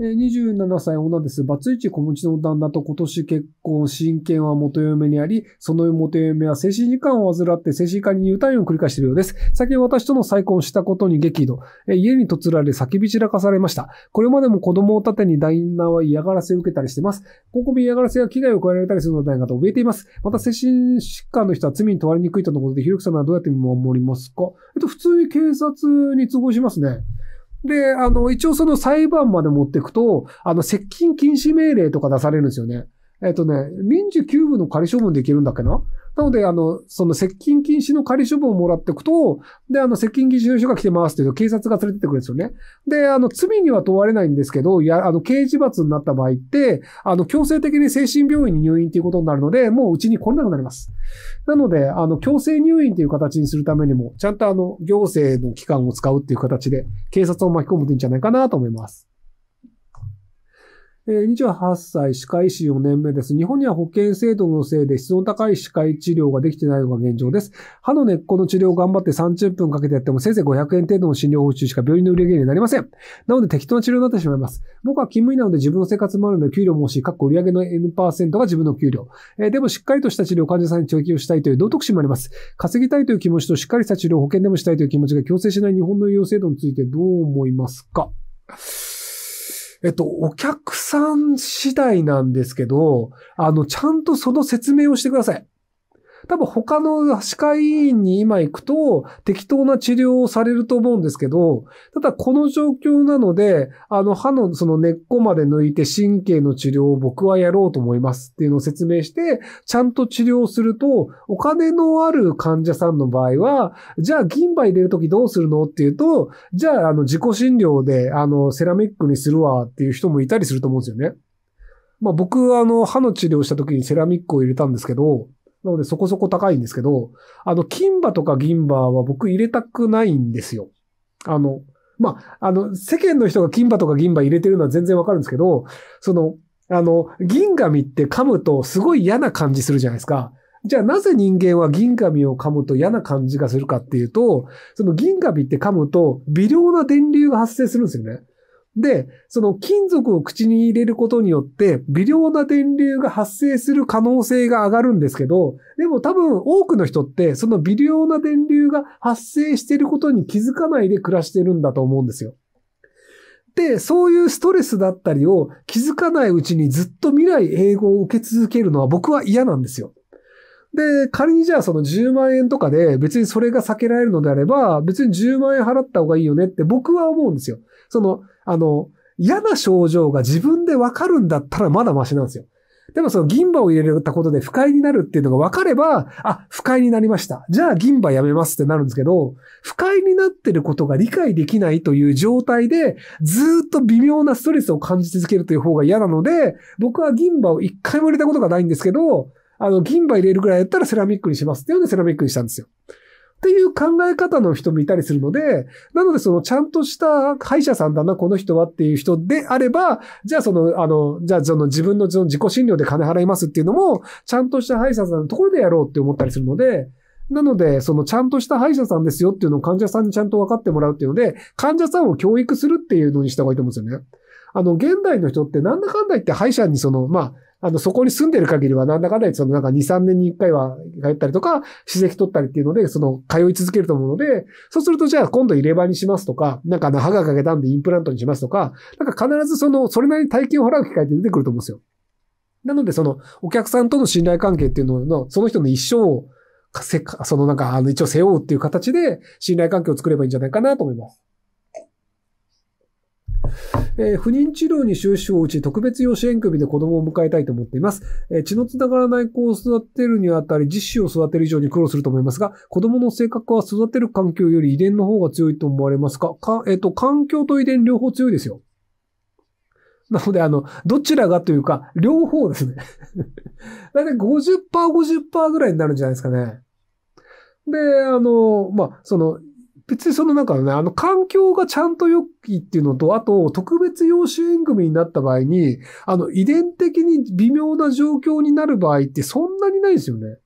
27歳女です。バツイチ小持ちの旦那と今年結婚、親権は元嫁にあり、その元嫁は精神時間を患って精神科に入退院を繰り返しているようです。最近私との再婚したことに激怒。家に嫁られ叫び散らかされました。これまでも子供を盾に旦那は嫌がらせを受けたりしています。ここも嫌がらせや危害を加えられたりするのではないかと怯えています。また精神疾患の人は罪に問われにくいとのことで、ひろきさんはどうやって見守りますかえっと、普通に警察に都合しますね。で、あの、一応その裁判まで持っていくと、あの、接近禁止命令とか出されるんですよね。えっとね、民事9部の仮処分できるんだっけななので、あの、その接近禁止の仮処分をもらっていくと、で、あの、接近禁止の人が来てますっていうと、警察が連れてってくれるんですよね。で、あの、罪には問われないんですけど、いや、あの、刑事罰になった場合って、あの、強制的に精神病院に入院ということになるので、もううちに来れなくなります。なので、あの、強制入院という形にするためにも、ちゃんとあの、行政の機関を使うっていう形で、警察を巻き込むといいんじゃないかなと思います。え28歳、歯科医師4年目です。日本には保険制度のせいで質の高い歯科医治療ができてないのが現状です。歯の根っこの治療を頑張って30分かけてやってもせいぜい500円程度の診療報酬しか病院の売り上げになりません。なので適当な治療になってしまいます。僕は勤務医なので自分の生活もあるので給料も欲しい、各売り上げの N% が自分の給料。えー、でもしっかりとした治療を患者さんに提供したいという道徳心もあります。稼ぎたいという気持ちとしっかりした治療を保険でもしたいという気持ちが強制しない日本の医療制度についてどう思いますかえっと、お客さん次第なんですけど、あの、ちゃんとその説明をしてください。多分他の歯科医院に今行くと適当な治療をされると思うんですけど、ただこの状況なので、あの歯のその根っこまで抜いて神経の治療を僕はやろうと思いますっていうのを説明して、ちゃんと治療すると、お金のある患者さんの場合は、じゃあ銀歯入れるときどうするのっていうと、じゃああの自己診療であのセラミックにするわっていう人もいたりすると思うんですよね。まあ僕はあの歯の治療した時にセラミックを入れたんですけど、なのでそこそこ高いんですけど、あの、金馬とか銀馬は僕入れたくないんですよ。あの、まあ、あの、世間の人が金馬とか銀馬入れてるのは全然わかるんですけど、その、あの、銀紙って噛むとすごい嫌な感じするじゃないですか。じゃあなぜ人間は銀紙を噛むと嫌な感じがするかっていうと、その銀紙って噛むと微量な電流が発生するんですよね。で、その金属を口に入れることによって、微量な電流が発生する可能性が上がるんですけど、でも多分多くの人って、その微量な電流が発生していることに気づかないで暮らしてるんだと思うんですよ。で、そういうストレスだったりを気づかないうちにずっと未来英語を受け続けるのは僕は嫌なんですよ。で、仮にじゃあその10万円とかで別にそれが避けられるのであれば、別に10万円払った方がいいよねって僕は思うんですよ。その、あの、嫌な症状が自分でわかるんだったらまだマシなんですよ。でもその銀歯を入れたことで不快になるっていうのが分かれば、あ、不快になりました。じゃあ銀歯やめますってなるんですけど、不快になってることが理解できないという状態で、ずっと微妙なストレスを感じ続けるという方が嫌なので、僕は銀歯を一回も入れたことがないんですけど、あの、銀歯入れるぐらいだったらセラミックにしますっていうのでセラミックにしたんですよ。っていう考え方の人もいたりするので、なのでそのちゃんとした歯医者さんだな、この人はっていう人であれば、じゃあその、あの、じゃあその自分の自己診療で金払いますっていうのも、ちゃんとした歯医者さんのところでやろうって思ったりするので、なので、そのちゃんとした歯医者さんですよっていうのを患者さんにちゃんと分かってもらうっていうので、患者さんを教育するっていうのにした方がいいと思うんですよね。あの、現代の人ってなんだかんだ言って歯医者にその、まあ、あの、そこに住んでる限りは、なんだかんだそのなんか2、3年に1回は帰ったりとか、史跡取ったりっていうので、その、通い続けると思うので、そうすると、じゃあ今度入れ歯にしますとか、なんか歯が欠けたんでインプラントにしますとか、なんか必ずその、それなりに体験を払う機会って出てくると思うんですよ。なので、その、お客さんとの信頼関係っていうのの、その人の一生を、そのなんか、あの、一応背負うっていう形で、信頼関係を作ればいいんじゃないかなと思います。えー、不妊治療に止符を打ち、特別養子縁組で子供を迎えたいと思っています。えー、血の繋がらない子を育てるにあたり、実子を育てる以上に苦労すると思いますが、子供の性格は育てる環境より遺伝の方が強いと思われますかか、えっ、ー、と、環境と遺伝両方強いですよ。なので、あの、どちらがというか、両方ですね。だいたい50%、50%ぐらいになるんじゃないですかね。で、あの、まあ、その、別にそのなんかね、あの環境がちゃんと良いっていうのと、あと特別養子縁組になった場合に、あの遺伝的に微妙な状況になる場合ってそんなにないですよね。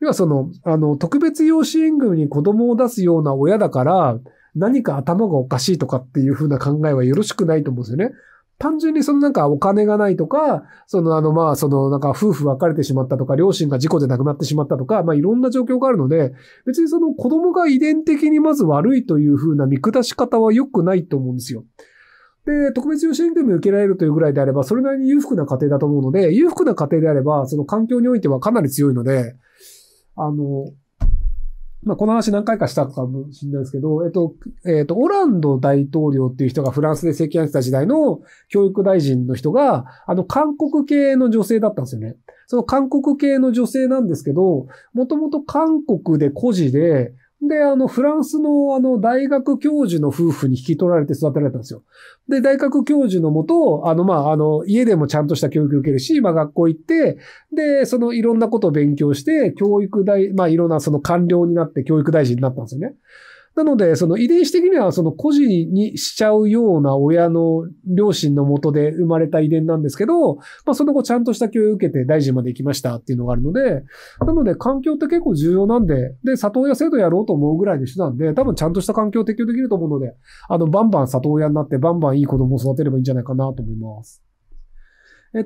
要はその、あの特別養子縁組に子供を出すような親だから、何か頭がおかしいとかっていう風な考えはよろしくないと思うんですよね。単純にそのなんかお金がないとか、そのあのまあそのなんか夫婦別れてしまったとか、両親が事故で亡くなってしまったとか、まあいろんな状況があるので、別にその子供が遺伝的にまず悪いというふうな見下し方は良くないと思うんですよ。で、特別養子縁組を受けられるというぐらいであれば、それなりに裕福な家庭だと思うので、裕福な家庭であれば、その環境においてはかなり強いので、あの、まあ、この話何回かしたかもしれないですけど、えっと、えっと、オランド大統領っていう人がフランスで政権してた時代の教育大臣の人が、あの、韓国系の女性だったんですよね。その韓国系の女性なんですけど、もともと韓国で孤児で、で、あの、フランスのあの、大学教授の夫婦に引き取られて育てられたんですよ。で、大学教授のもと、あの、まあ、あの、家でもちゃんとした教育を受けるし、まあ、学校行って、で、そのいろんなことを勉強して、教育大、まあ、いろんなその官僚になって教育大臣になったんですよね。なので、その遺伝子的にはその孤児にしちゃうような親の両親のもとで生まれた遺伝なんですけど、まあその後ちゃんとした教育を受けて大臣まで行きましたっていうのがあるので、なので環境って結構重要なんで、で、里親制度やろうと思うぐらいの人なんで、多分ちゃんとした環境を提供できると思うので、あの、バンバン里親になってバンバンいい子供を育てればいいんじゃないかなと思います。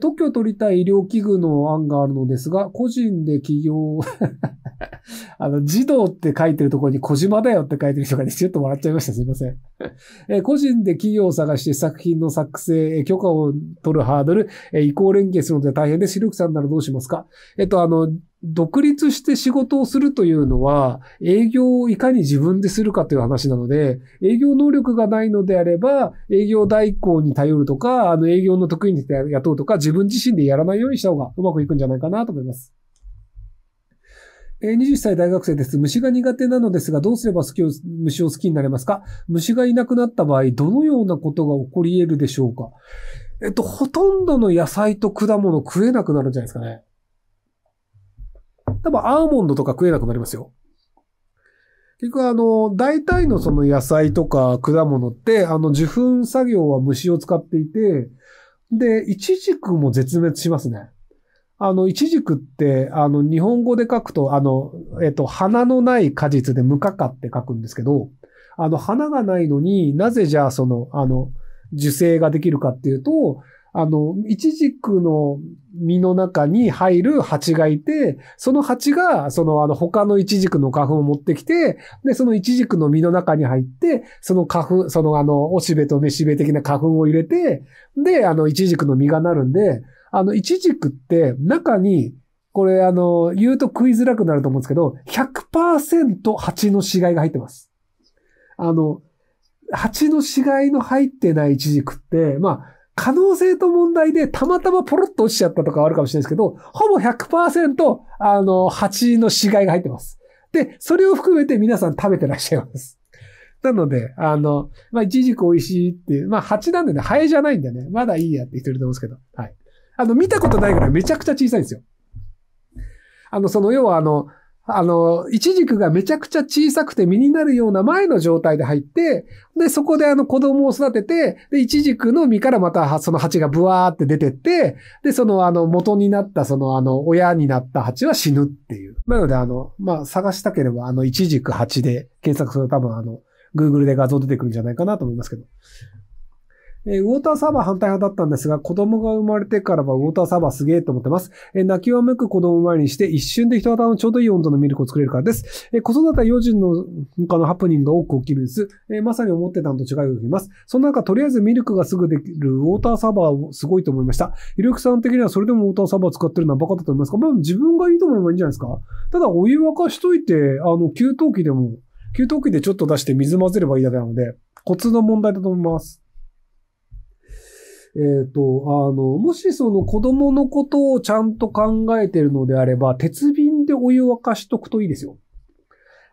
特許を取りたい医療器具の案があるのですが、個人で起業 あの、児童って書いてるところに小島だよって書いてる人がね、ちょっと笑っちゃいました。すいません。え個人で企業を探して作品の作成、許可を取るハードル、え移行連携するので大変で、シルクさんならどうしますかえっと、あの、独立して仕事をするというのは、営業をいかに自分でするかという話なので、営業能力がないのであれば、営業代行に頼るとか、あの営業の得意に雇うとか、自分自身でやらないようにした方がうまくいくんじゃないかなと思います。2 0歳大学生です。虫が苦手なのですが、どうすれば好きを虫を好きになれますか虫がいなくなった場合、どのようなことが起こり得るでしょうかえっと、ほとんどの野菜と果物食えなくなるんじゃないですかね。多分アーモンドとか食えなくなりますよ。結局あの、大体のその野菜とか果物って、あの、受粉作業は虫を使っていて、で、イチジクも絶滅しますね。あの、イチジクって、あの、日本語で書くと、あの、えっと、花のない果実で無花果って書くんですけど、あの、花がないのになぜじゃあその、あの、受精ができるかっていうと、あの、イチジクの実の中に入る蜂がいて、その蜂が、その、あの、他のイチジクの花粉を持ってきて、で、そのイチジクの実の中に入って、その花粉、その、あの、おしべとめしべ的な花粉を入れて、で、あの、イチジクの実がなるんで、あの、イチジクって中に、これ、あの、言うと食いづらくなると思うんですけど、100%蜂の死骸が入ってます。あの、蜂の死骸の入ってないイチジクって、まあ、可能性と問題でたまたまポロッと落ちちゃったとかあるかもしれないですけど、ほぼ100%、あの、蜂の死骸が入ってます。で、それを含めて皆さん食べてらっしゃいます。なので、あの、まあ、いちじく美味しいっていう、まあ、蜂なんでね、ハエじゃないんでね、まだいいやって言ってると思うんですけど、はい。あの、見たことないぐらいめちゃくちゃ小さいんですよ。あの、その、要はあの、あの、イチジクがめちゃくちゃ小さくて実になるような前の状態で入って、で、そこであの子供を育てて、で、イチジクの実からまたその蜂がブワーって出てって、で、そのあの元になったそのあの親になった蜂は死ぬっていう。なのであの、まあ、探したければあのイチジク蜂で検索すると多分あの、Google で画像出てくるんじゃないかなと思いますけど。えウォーターサーバー反対派だったんですが、子供が生まれてからはウォーターサーバーすげえと思ってます。え泣きわめく子供を前にして、一瞬で人型のちょうどいい温度のミルクを作れるからです。え子育て4人の他のハプニングが多く起きるんです。えまさに思ってたのと違いが起きます。その中、とりあえずミルクがすぐできるウォーターサーバーをすごいと思いました。ゆるくさん的にはそれでもウォーターサーバー使ってるのはバカだと思いますかまあ自分がいいと思えばいいんじゃないですかただお湯沸かしといて、あの、給湯器でも、給湯器でちょっと出して水混ぜればいいだけなので、コツの問題だと思います。えっ、ー、と、あの、もしその子供のことをちゃんと考えてるのであれば、鉄瓶でお湯沸かしとくといいですよ。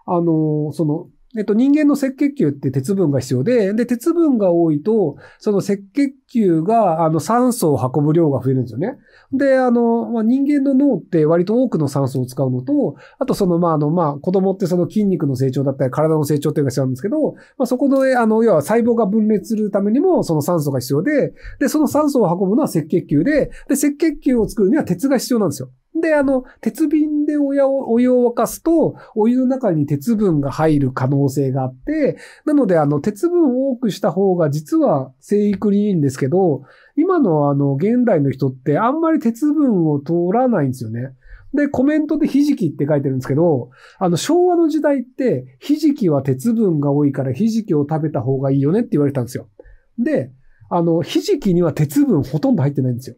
あの、その、えっと、人間の赤血球って鉄分が必要で、で、鉄分が多いと、その赤血球が、あの、酸素を運ぶ量が増えるんですよね。で、あの、まあ、人間の脳って割と多くの酸素を使うのと、あとその、まあ、あの、まあ、子供ってその筋肉の成長だったり、体の成長っていうのが必要なんですけど、まあ、そこの、あの、要は細胞が分裂するためにも、その酸素が必要で、で、その酸素を運ぶのは赤血球で、で、赤血球を作るには鉄が必要なんですよ。で、あの、鉄瓶でお湯を沸かすと、お湯の中に鉄分が入る可能性があって、なので、あの、鉄分を多くした方が、実は生育にいいんですけど、今のあの、現代の人ってあんまり鉄分を取らないんですよね。で、コメントでひじきって書いてるんですけど、あの、昭和の時代って、ひじきは鉄分が多いからひじきを食べた方がいいよねって言われたんですよ。で、あの、ひじきには鉄分ほとんど入ってないんですよ。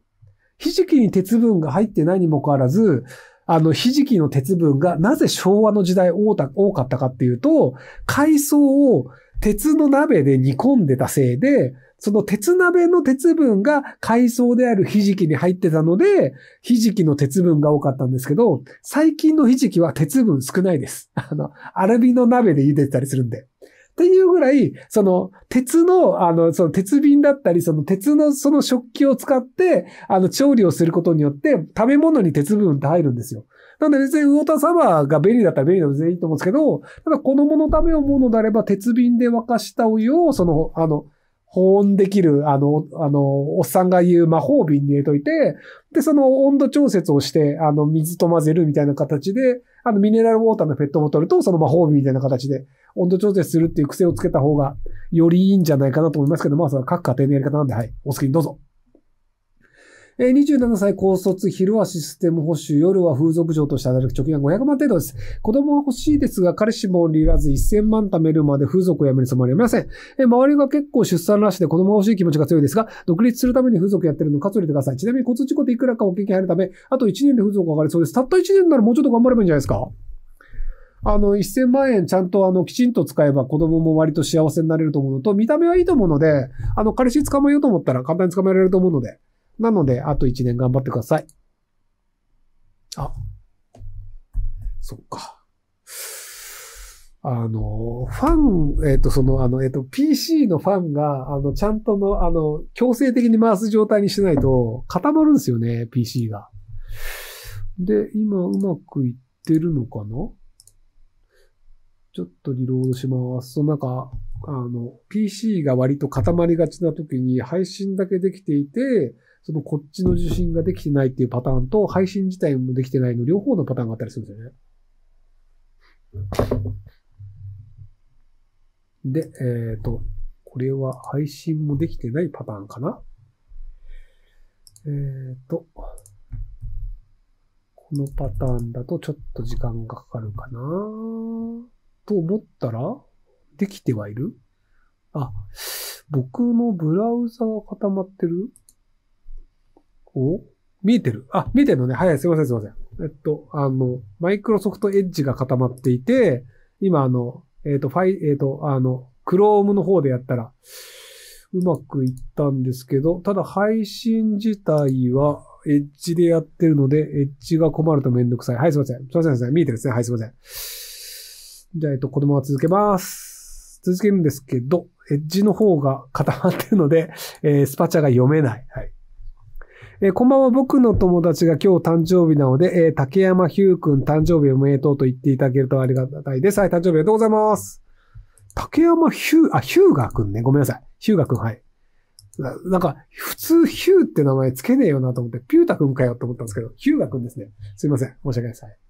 ひじきに鉄分が入ってないにもかかわらず、あの、ひじきの鉄分がなぜ昭和の時代多かったかっていうと、海藻を鉄の鍋で煮込んでたせいで、その鉄鍋の鉄分が海藻であるひじきに入ってたので、ひじきの鉄分が多かったんですけど、最近のひじきは鉄分少ないです。あの、アルビの鍋で茹でたりするんで。っていうぐらい、その、鉄の、あの、その鉄瓶だったり、その鉄のその食器を使って、あの、調理をすることによって、食べ物に鉄分って入るんですよ。なんで別に魚田様が便利だったら便利なの全然いいと思うんですけど、ただ子供のためのものであれば、鉄瓶で沸かしたお湯を、その、あの、保温できる、あの、あの、おっさんが言う魔法瓶に入れといて、で、その温度調節をして、あの、水と混ぜるみたいな形で、あの、ミネラルウォーターのペットボトルと、その魔法瓶みたいな形で、温度調節するっていう癖をつけた方が、よりいいんじゃないかなと思いますけど、まあ、それは各家庭のやり方なんで、はい。お好きにどうぞ。え27歳高卒、昼はシステム保守、夜は風俗嬢として働く貯金が500万程度です。子供は欲しいですが、彼氏もいらず1000万貯めるまで風俗をやめるつもりはありません。え周りが結構出産らしで子供が欲しい気持ちが強いですが、独立するために風俗やってるのかつれてください。ちなみに交通事故でいくらかお経験入るため、あと1年で風俗が上がりそうです。たった1年ならもうちょっと頑張ればいいんじゃないですかあの、1000万円ちゃんとあの、きちんと使えば子供も割と幸せになれると思うのと、見た目はいいと思うので、あの、彼氏捕まえようと思ったら簡単に捕まえられると思うので。なので、あと1年頑張ってください。あ、そっか。あの、ファン、えっ、ー、と、その、あの、えっ、ー、と、PC のファンが、あの、ちゃんとの、あの、強制的に回す状態にしないと、固まるんですよね、PC が。で、今、うまくいってるのかなちょっとリロードします。そのなんか、あの、PC が割と固まりがちな時に配信だけできていて、そのこっちの受信ができてないっていうパターンと、配信自体もできてないの両方のパターンがあったりするんですよね。で、えっ、ー、と、これは配信もできてないパターンかなえっ、ー、と、このパターンだとちょっと時間がかかるかなと思ったら、できてはいるあ、僕のブラウザは固まってるお見えてるあ、見えてるのね。はい、すいません、すいません。えっと、あの、マイクロソフトエッジが固まっていて、今、あの、えっ、と、ファイ、えっ、と、あの、クロームの方でやったら、うまくいったんですけど、ただ配信自体は、エッジでやってるので、エッジが困るとめんどくさい。はい、すいません。すいません、すいません。見えてるですね。はい、すいません。じゃあ、えっと、このまま続けます。続けるんですけど、エッジの方が固まってるので、えー、スパチャが読めない。はい。えー、こんばんは。僕の友達が今日誕生日なので、えー、竹山ヒュー君誕生日おめでとうと言っていただけるとありがたいです。はい、誕生日おめでとうございます。竹山ヒュー、あ、ヒューガー君ね。ごめんなさい。ヒューガー君、はい。ななんか、普通ヒューって名前つけねえよなと思って、ピュータ君かよと思ったんですけど、ヒューガ君ですね。すいません。申し訳ないです。い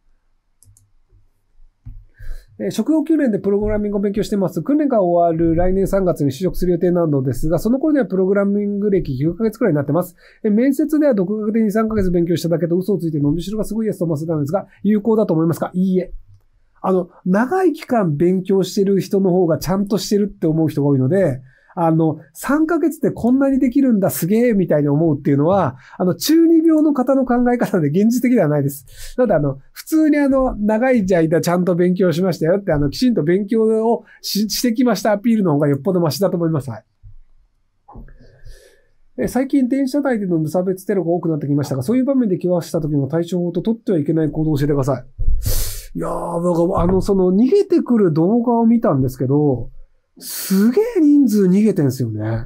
え職業訓練でプログラミングを勉強してます。訓練が終わる来年3月に試食する予定なのですが、その頃ではプログラミング歴9ヶ月くらいになってます。え面接では独学で2、3ヶ月勉強しただけと嘘をついて伸びしろがすごいやつと思わせたんですが、有効だと思いますかいいえ。あの、長い期間勉強してる人の方がちゃんとしてるって思う人が多いので、あの、3ヶ月でこんなにできるんだ、すげえ、みたいに思うっていうのは、あの、中二病の方の考え方で現実的ではないです。なので、あの、普通にあの、長い間ちゃんと勉強しましたよって、あの、きちんと勉強をしてきましたアピールの方がよっぽどマシだと思います。はい。最近電車内での無差別テロが多くなってきましたが、そういう場面で怪我した時の対処法と取ってはいけない行動を教えてください。いやー、なんか、あの、その、逃げてくる動画を見たんですけど、すげえ人数逃げてんすよね。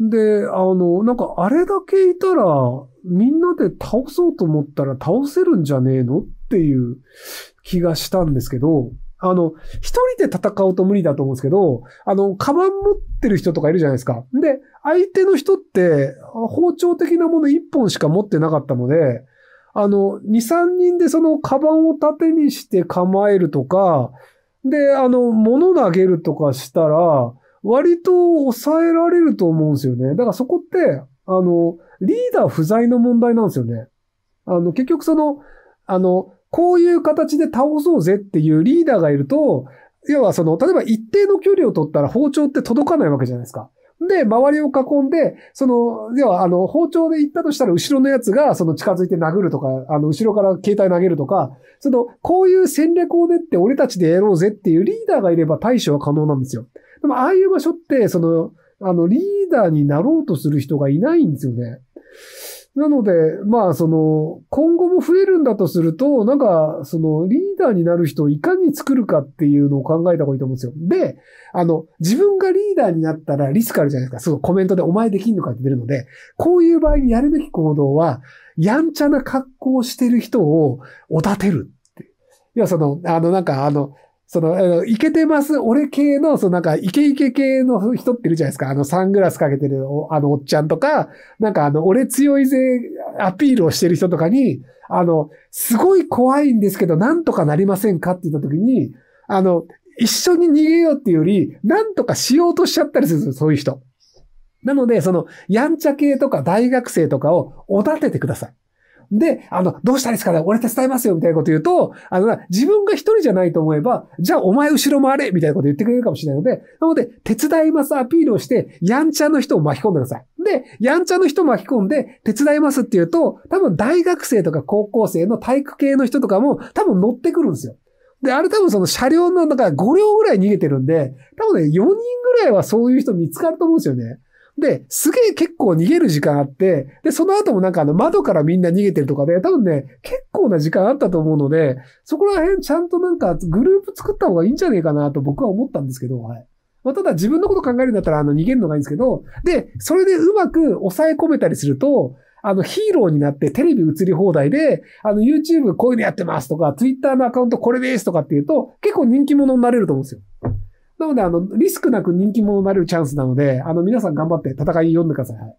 で、あの、なんかあれだけいたら、みんなで倒そうと思ったら倒せるんじゃねえのっていう気がしたんですけど、あの、一人で戦うと無理だと思うんですけど、あの、カバン持ってる人とかいるじゃないですか。で、相手の人って、包丁的なもの一本しか持ってなかったので、あの、二、三人でそのカバンを盾にして構えるとか、で、あの、物投げるとかしたら、割と抑えられると思うんですよね。だからそこって、あの、リーダー不在の問題なんですよね。あの、結局その、あの、こういう形で倒そうぜっていうリーダーがいると、要はその、例えば一定の距離を取ったら包丁って届かないわけじゃないですか。で、周りを囲んで、その、では、あの、包丁で行ったとしたら、後ろのやつが、その近づいて殴るとか、あの、後ろから携帯投げるとか、その、こういう戦略を練って俺たちでやろうぜっていうリーダーがいれば対処は可能なんですよ。でも、ああいう場所って、その、あの、リーダーになろうとする人がいないんですよね。なので、まあ、その、今後も増えるんだとすると、なんか、その、リーダーになる人をいかに作るかっていうのを考えた方がいいと思うんですよ。で、あの、自分がリーダーになったらリスクあるじゃないですか。そう、コメントでお前できんのかって出るので、こういう場合にやるべき行動は、やんちゃな格好をしてる人をおだてるって。要はその、あの、なんか、あの、その、いけてます、俺系の、そのなんか、イケイケ系の人っているじゃないですか。あの、サングラスかけてるお、あの、おっちゃんとか、なんかあの、俺強いぜ、アピールをしてる人とかに、あの、すごい怖いんですけど、なんとかなりませんかって言った時に、あの、一緒に逃げようっていうより、なんとかしようとしちゃったりするそういう人。なので、その、やんちゃ系とか大学生とかをおだててください。で、あの、どうしたらいいですかね俺手伝いますよみたいなこと言うと、あの、自分が一人じゃないと思えば、じゃあお前後ろ回れみたいなこと言ってくれるかもしれないので、なので、手伝いますアピールをして、やんちゃの人を巻き込んでください。で、やんちゃの人巻き込んで、手伝いますって言うと、多分大学生とか高校生の体育系の人とかも多分乗ってくるんですよ。で、あれ多分その車両の中5両ぐらい逃げてるんで、多分ね、4人ぐらいはそういう人見つかると思うんですよね。で、すげえ結構逃げる時間あって、で、その後もなんかあの窓からみんな逃げてるとかで、多分ね、結構な時間あったと思うので、そこら辺ちゃんとなんかグループ作った方がいいんじゃねえかなと僕は思ったんですけど、はい。まあ、ただ自分のこと考えるんだったらあの逃げるのがいいんですけど、で、それでうまく抑え込めたりすると、あの、ヒーローになってテレビ映り放題で、あの、YouTube こういうのやってますとか、Twitter のアカウントこれですとかっていうと、結構人気者になれると思うんですよ。なので、あの、リスクなく人気者になれるチャンスなので、あの、皆さん頑張って戦い読んでください。はい。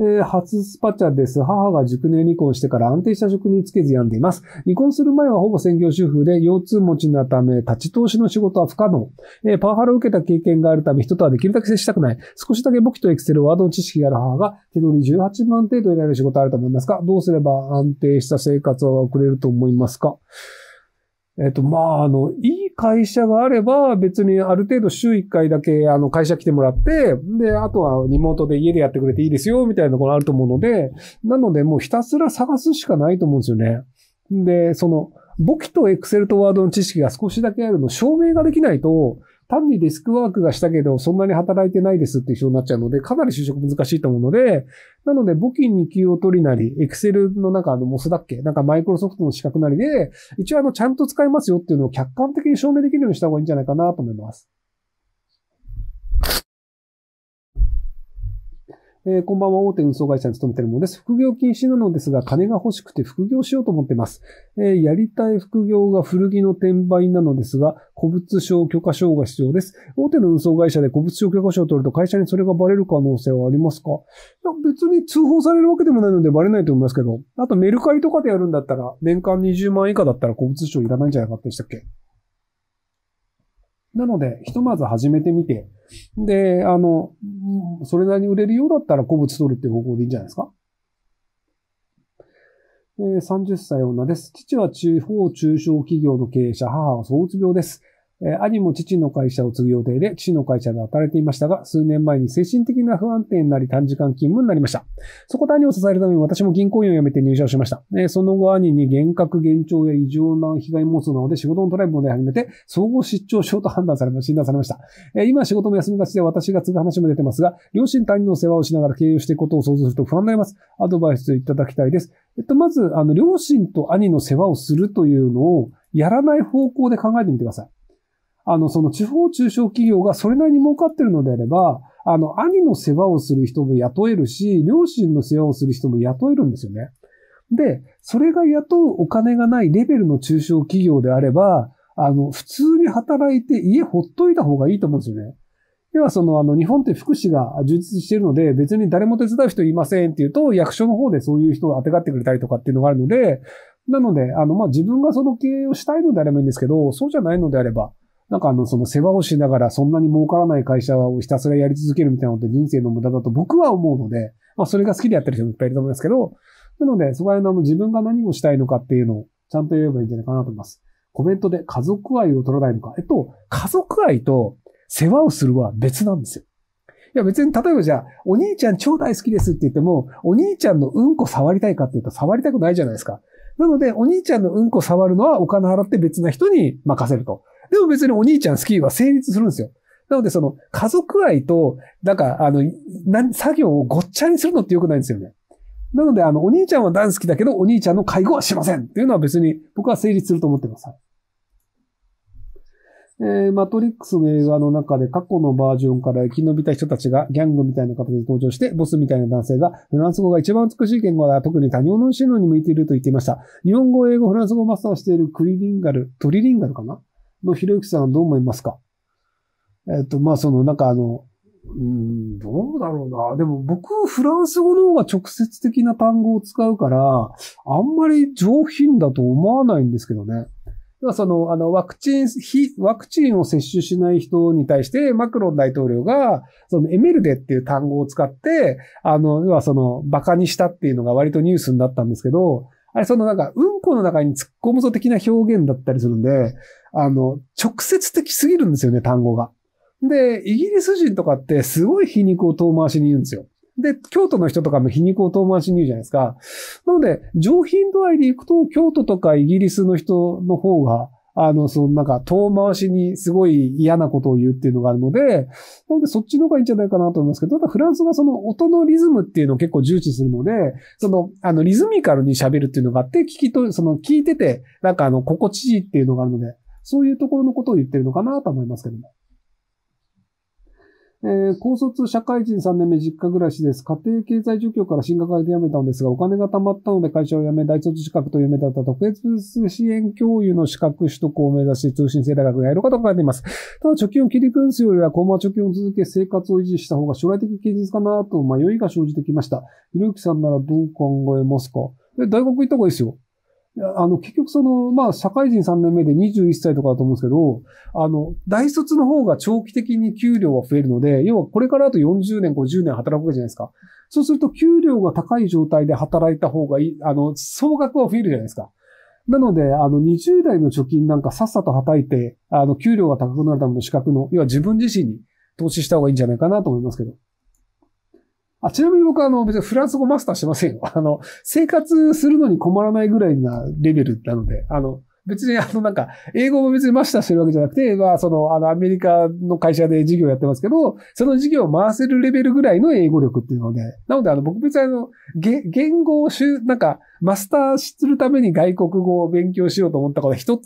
えー、初スパチャです。母が熟年離婚してから安定した職につけず病んでいます。離婚する前はほぼ専業主婦で腰痛持ちなため立ち通しの仕事は不可能。えー、パワハラを受けた経験があるため人とはできるだけ接したくない。少しだけ簿記とエクセルワードの知識がある母が手取り18万程度得られる仕事あると思いますが、どうすれば安定した生活を送れると思いますかえっと、まあ、あの、いい会社があれば、別にある程度週1回だけ、あの、会社来てもらって、で、あとはリモートで家でやってくれていいですよ、みたいなところあると思うので、なので、もうひたすら探すしかないと思うんですよね。で、その、簿記とエクセルとワードの知識が少しだけあるの、証明ができないと、単にデスクワークがしたけど、そんなに働いてないですっていう人になっちゃうので、かなり就職難しいと思うので、なので、募金2級を取りなり、エクセルの中のモスだっけなんかマイクロソフトの資格なりで、一応あの、ちゃんと使えますよっていうのを客観的に証明できるようにした方がいいんじゃないかなと思います。えー、こんばんは、大手運送会社に勤めてるものです。副業禁止なのですが、金が欲しくて副業しようと思ってます。えー、やりたい副業が古着の転売なのですが、古物商許可証が必要です。大手の運送会社で古物商許可証を取ると会社にそれがバレる可能性はありますかいや、別に通報されるわけでもないのでバレないと思いますけど、あとメルカリとかでやるんだったら、年間20万以下だったら古物商いらないんじゃなかったでしたっけなので、ひとまず始めてみて、で、あの、それなりに売れるようだったら古物取るっていう方向でいいんじゃないですかえ30歳女です。父は地方中小企業の経営者、母は相うつ病です。え兄も父の会社を継ぐ予定で、父の会社で働いていましたが、数年前に精神的な不安定になり短時間勤務になりました。そこで兄を支えるために私も銀行員を辞めて入社をしました。えその後兄に幻覚、幻聴や異常な被害妄想などで仕事のトライブを出始めて、総合失調症と判断されました。診断されました。え今仕事も休みがちで私が継ぐ話も出てますが、両親他人の世話をしながら経営していくことを想像すると不安になります。アドバイスいただきたいです。えっと、まず、あの、両親と兄の世話をするというのを、やらない方向で考えてみてください。あの、その地方中小企業がそれなりに儲かってるのであれば、あの、兄の世話をする人も雇えるし、両親の世話をする人も雇えるんですよね。で、それが雇うお金がないレベルの中小企業であれば、あの、普通に働いて家ほっといた方がいいと思うんですよね。要はその、あの、日本って福祉が充実しているので、別に誰も手伝う人いませんっていうと、役所の方でそういう人を当てがってくれたりとかっていうのがあるので、なので、あの、ま、自分がその経営をしたいのであればいいんですけど、そうじゃないのであれば、なんかあの、その世話をしながらそんなに儲からない会社をひたすらやり続けるみたいなのって人生の無駄だと僕は思うので、まあそれが好きでやってる人もいっぱいいると思いますけど、なので、そこら辺のあの自分が何をしたいのかっていうのをちゃんと言えばいいんじゃないかなと思います。コメントで家族愛を取らないのか。えっと、家族愛と世話をするは別なんですよ。いや別に、例えばじゃあ、お兄ちゃん超大好きですって言っても、お兄ちゃんのうんこ触りたいかって言うと触りたくないじゃないですか。なので、お兄ちゃんのうんこ触るのはお金払って別な人に任せると。でも別にお兄ちゃん好きは成立するんですよ。なので、その、家族愛と、なんか、あの、作業をごっちゃにするのって良くないんですよね。なので、あの、お兄ちゃんは大好きだけど、お兄ちゃんの介護はしませんっていうのは別に僕は成立すると思ってます。えー、マトリックスの映画の中で過去のバージョンから生き延びた人たちがギャングみたいな形で登場して、ボスみたいな男性が、フランス語が一番美しい言語だ、特に多様の知能に向いていると言っていました。日本語、英語、フランス語をマスターしているクリリンガル、トリリンガルかなのひろゆきさんはどう思いますかえっ、ー、と、まあ、その、なんかあの、うん、どうだろうな。でも僕、フランス語の方が直接的な単語を使うから、あんまり上品だと思わないんですけどね。はその、あの、ワクチン、ワクチンを接種しない人に対して、マクロン大統領が、そのエメルデっていう単語を使って、あの、要はその、馬鹿にしたっていうのが割とニュースになったんですけど、あれ、そのなんか、うんこの中に突っ込むぞ的な表現だったりするんで、あの、直接的すぎるんですよね、単語が。で、イギリス人とかってすごい皮肉を遠回しに言うんですよ。で、京都の人とかも皮肉を遠回しに言うじゃないですか。なので、上品度合いでいくと、京都とかイギリスの人の方が、あの、そのなんか遠回しにすごい嫌なことを言うっていうのがあるので、なのでそっちの方がいいんじゃないかなと思いますけど、ただフランスはその音のリズムっていうのを結構重視するので、その、あの、リズミカルに喋るっていうのがあって、聞きと、その聞いてて、なんかあの、心地いいっていうのがあるので、そういうところのことを言ってるのかなと思いますけども。えー、高卒社会人3年目実家暮らしです。家庭経済状況から進学会で辞めたのですが、お金が貯まったので会社を辞め、大卒資格という夢だった特別支援教諭の資格取得を目指し、通信制大学がやるかと考えています。ただ貯金を切り崩すよりは、高のま貯金を続け、生活を維持した方が将来的現実かなと迷いが生じてきました。ひろゆきさんならどう考えますかえ、大学行った方がいいですよ。あの、結局その、まあ、社会人3年目で21歳とかだと思うんですけど、あの、大卒の方が長期的に給料は増えるので、要はこれからあと40年、50年働くわけじゃないですか。そうすると、給料が高い状態で働いた方がいい、あの、総額は増えるじゃないですか。なので、あの、20代の貯金なんかさっさと叩いて、あの、給料が高くなるための資格の、要は自分自身に投資した方がいいんじゃないかなと思いますけど。あちなみに僕はあの別にフランス語マスターしてませんよ。あの、生活するのに困らないぐらいなレベルなので、あの、別にあのなんか、英語も別にマスターしてるわけじゃなくて、まあその、あのアメリカの会社で事業やってますけど、その事業を回せるレベルぐらいの英語力っていうので、なのであの僕別にあの、言語をしゅ、なんか、マスターするために外国語を勉強しようと思ったことは一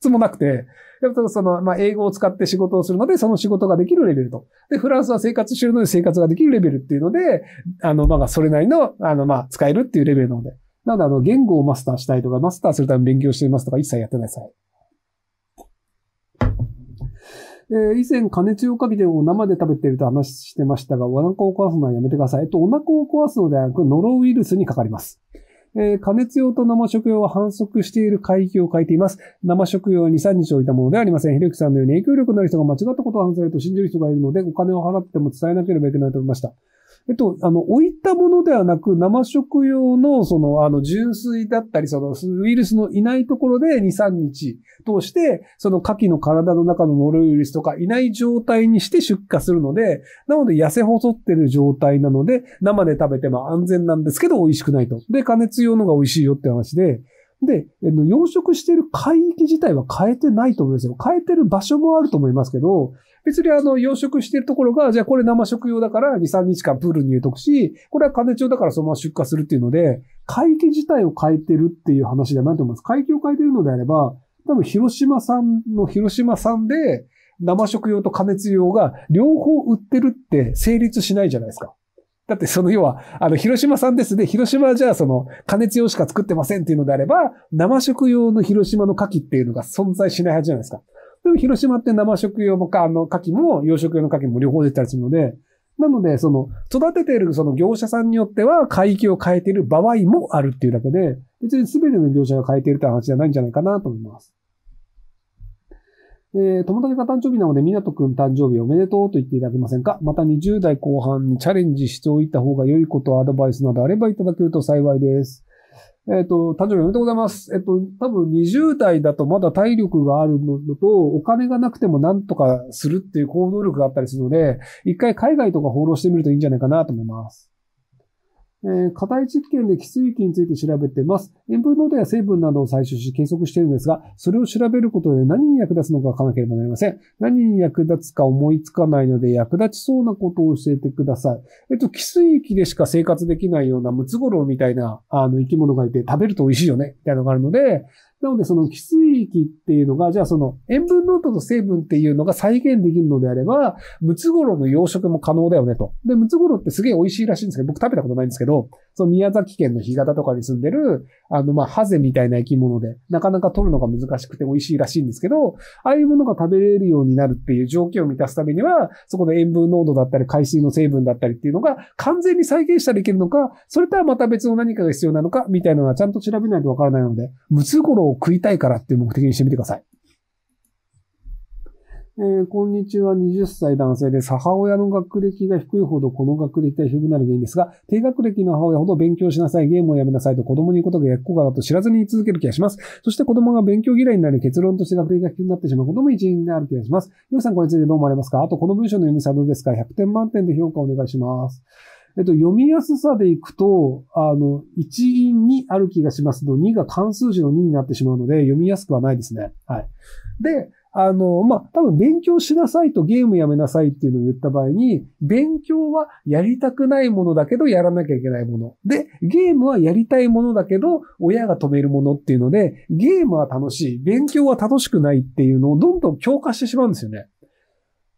つもなくて、それと、その、まあ、英語を使って仕事をするので、その仕事ができるレベルと。で、フランスは生活してるので生活ができるレベルっていうので、あの、まあ、それなりの、あの、まあ、使えるっていうレベルなので。なので、あの、言語をマスターしたいとか、マスターするために勉強していますとか、一切やってないです。えー、以前、加熱用カビデンを生で食べてると話してましたが、お腹を壊すのはやめてください。えっと、お腹を壊すのではなく、ノロウイルスにかかります。えー、加熱用と生食用は反則している海域を書いています。生食用は2、3日置いたものではありません。ひろゆきさんのように影響力のある人が間違ったことを犯罪ると信じる人がいるので、お金を払っても伝えなければいけないと思いました。えっと、あの、置いたものではなく、生食用の、その、あの、純粋だったり、その、ウイルスのいないところで2、3日通して、その、牡蠣の体の中のノロウイルスとかいない状態にして出荷するので、なので、痩せ細ってる状態なので、生で食べても安全なんですけど、美味しくないと。で、加熱用のが美味しいよって話で、で、養殖してる海域自体は変えてないと思いますよ。変えてる場所もあると思いますけど、別にあの、養殖してるところが、じゃあこれ生食用だから2、3日間プールに入くし、これは金町だからそのまま出荷するっていうので、会計自体を変えてるっていう話ゃないと思います。会計を変えてるのであれば、多分広島産の広島産で、生食用と加熱用が両方売ってるって成立しないじゃないですか。だってその要は、あの、広島産ですね。広島じゃあその、加熱用しか作ってませんっていうのであれば、生食用の広島の牡蠣っていうのが存在しないはずじゃないですか。でも広島って生食用もか、あの、牡蠣も養殖用の牡蠣も両方出たりするので、なので、その、育てているその業者さんによっては、海域を変えている場合もあるっていうだけで、別に全ての業者が変えているって話じゃないんじゃないかなと思います。えー、友達が誕生日なので、港くん誕生日おめでとうと言っていただけませんかまた20代後半にチャレンジしておいた方が良いこと、アドバイスなどあればいただけると幸いです。えっ、ー、と、誕生日おめでとうございます。えっ、ー、と、多分20代だとまだ体力があるのと、お金がなくてもなんとかするっていう行動力があったりするので、一回海外とか放浪してみるといいんじゃないかなと思います。えー、課題実験で寄水域について調べてます。塩分濃度や成分などを採取し計測しているんですが、それを調べることで何に役立つのか書かなければなりません。何に役立つか思いつかないので役立ちそうなことを教えてください。えっと、寄水域でしか生活できないようなムツゴロウみたいな、あの、生き物がいて食べると美味しいよね、みたいなのがあるので、なので、その寄水域っていうのが、じゃあその塩分濃度と成分っていうのが再現できるのであれば、ムツゴロウの養殖も可能だよねと。で、ムツゴロウってすげえ美味しいらしいんですけど、僕食べたことないんですけど、その宮崎県の干潟とかに住んでる、あの、ま、ハゼみたいな生き物で、なかなか取るのが難しくて美味しいらしいんですけど、ああいうものが食べれるようになるっていう条件を満たすためには、そこの塩分濃度だったり、海水の成分だったりっていうのが完全に再現したらいけるのか、それとはまた別の何かが必要なのか、みたいなのはちゃんと調べないとわからないので、ムツゴロウを食いたいからっていう目的にしてみてください。えー、こんにちは、20歳男性です。母親の学歴が低いほどこの学歴が低くなる原因ですが、低学歴の母親ほど勉強しなさい、ゲームをやめなさいと子供に言うことが逆効果だと知らずに言い続ける気がします。そして子供が勉強嫌いになり結論として学歴が低くなってしまうことも一因になる気がします。皆さんこれについてどう思われますかあとこの文章の読みさどうですか ?100 点満点で評価をお願いします。えっと、読みやすさでいくと、あの、一因にある気がしますの、2が関数字の2になってしまうので、読みやすくはないですね。はい。で、あの、まあ、多分勉強しなさいとゲームやめなさいっていうのを言った場合に、勉強はやりたくないものだけどやらなきゃいけないもの。で、ゲームはやりたいものだけど親が止めるものっていうので、ゲームは楽しい、勉強は楽しくないっていうのをどんどん強化してしまうんですよね。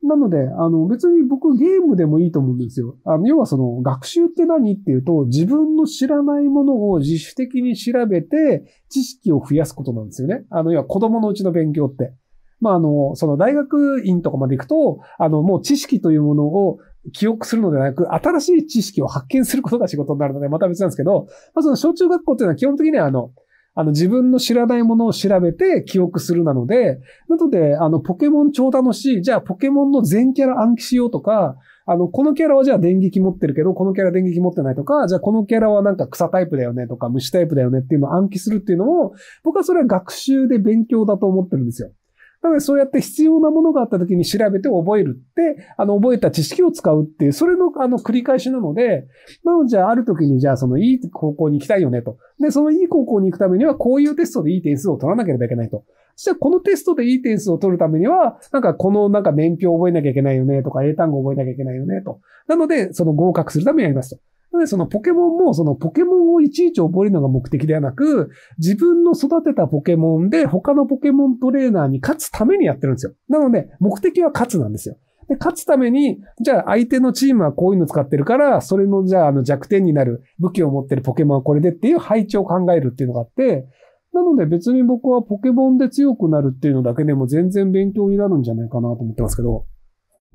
なので、あの、別に僕ゲームでもいいと思うんですよ。あの、要はその、学習って何っていうと、自分の知らないものを自主的に調べて、知識を増やすことなんですよね。あの、要は子供のうちの勉強って。まあ、あの、その大学院とかまで行くと、あの、もう知識というものを記憶するのではなく、新しい知識を発見することが仕事になるので、また別なんですけど、まあ、その小中学校っていうのは基本的には、あの、あの、自分の知らないものを調べて記憶するなので、なので、あの、ポケモン超楽しい。じゃあ、ポケモンの全キャラ暗記しようとか、あの、このキャラはじゃあ電撃持ってるけど、このキャラ電撃持ってないとか、じゃあこのキャラはなんか草タイプだよねとか、虫タイプだよねっていうのを暗記するっていうのを、僕はそれは学習で勉強だと思ってるんですよ。なので、そうやって必要なものがあった時に調べて覚えるって、あの、覚えた知識を使うっていう、それの、あの、繰り返しなので、なので、じゃあ、ある時に、じゃあ、その、いい高校に行きたいよね、と。で、そのいい高校に行くためには、こういうテストでいい点数を取らなければいけないと。そしたら、このテストでいい点数を取るためには、なんか、この、なんか、年表を覚えなきゃいけないよね、とか、英単語を覚えなきゃいけないよね、と。なので、その、合格するためにやりますと。で、そのポケモンも、そのポケモンをいちいち覚えるのが目的ではなく、自分の育てたポケモンで他のポケモントレーナーに勝つためにやってるんですよ。なので、目的は勝つなんですよ。で、勝つために、じゃあ相手のチームはこういうの使ってるから、それのじゃああの弱点になる武器を持ってるポケモンはこれでっていう配置を考えるっていうのがあって、なので別に僕はポケモンで強くなるっていうのだけでも全然勉強になるんじゃないかなと思ってますけど。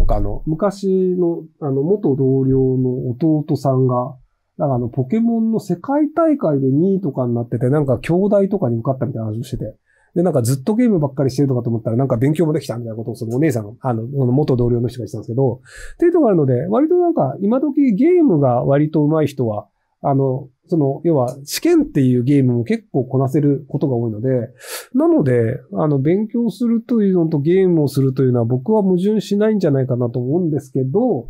なかあの、昔の、あの、元同僚の弟さんが、なんかあの、ポケモンの世界大会で2位とかになってて、なんか兄弟とかに受かったみたいな話をしてて。で、なんかずっとゲームばっかりしてるとかと思ったら、なんか勉強もできたみたいなことを、そのお姉さん、あの、の元同僚の人が言ってたんですけど、っていうとこがあるので、割となんか、今時ゲームが割と上手い人は、あの、その、要は、試験っていうゲームも結構こなせることが多いので、なので、あの、勉強するというのとゲームをするというのは僕は矛盾しないんじゃないかなと思うんですけど、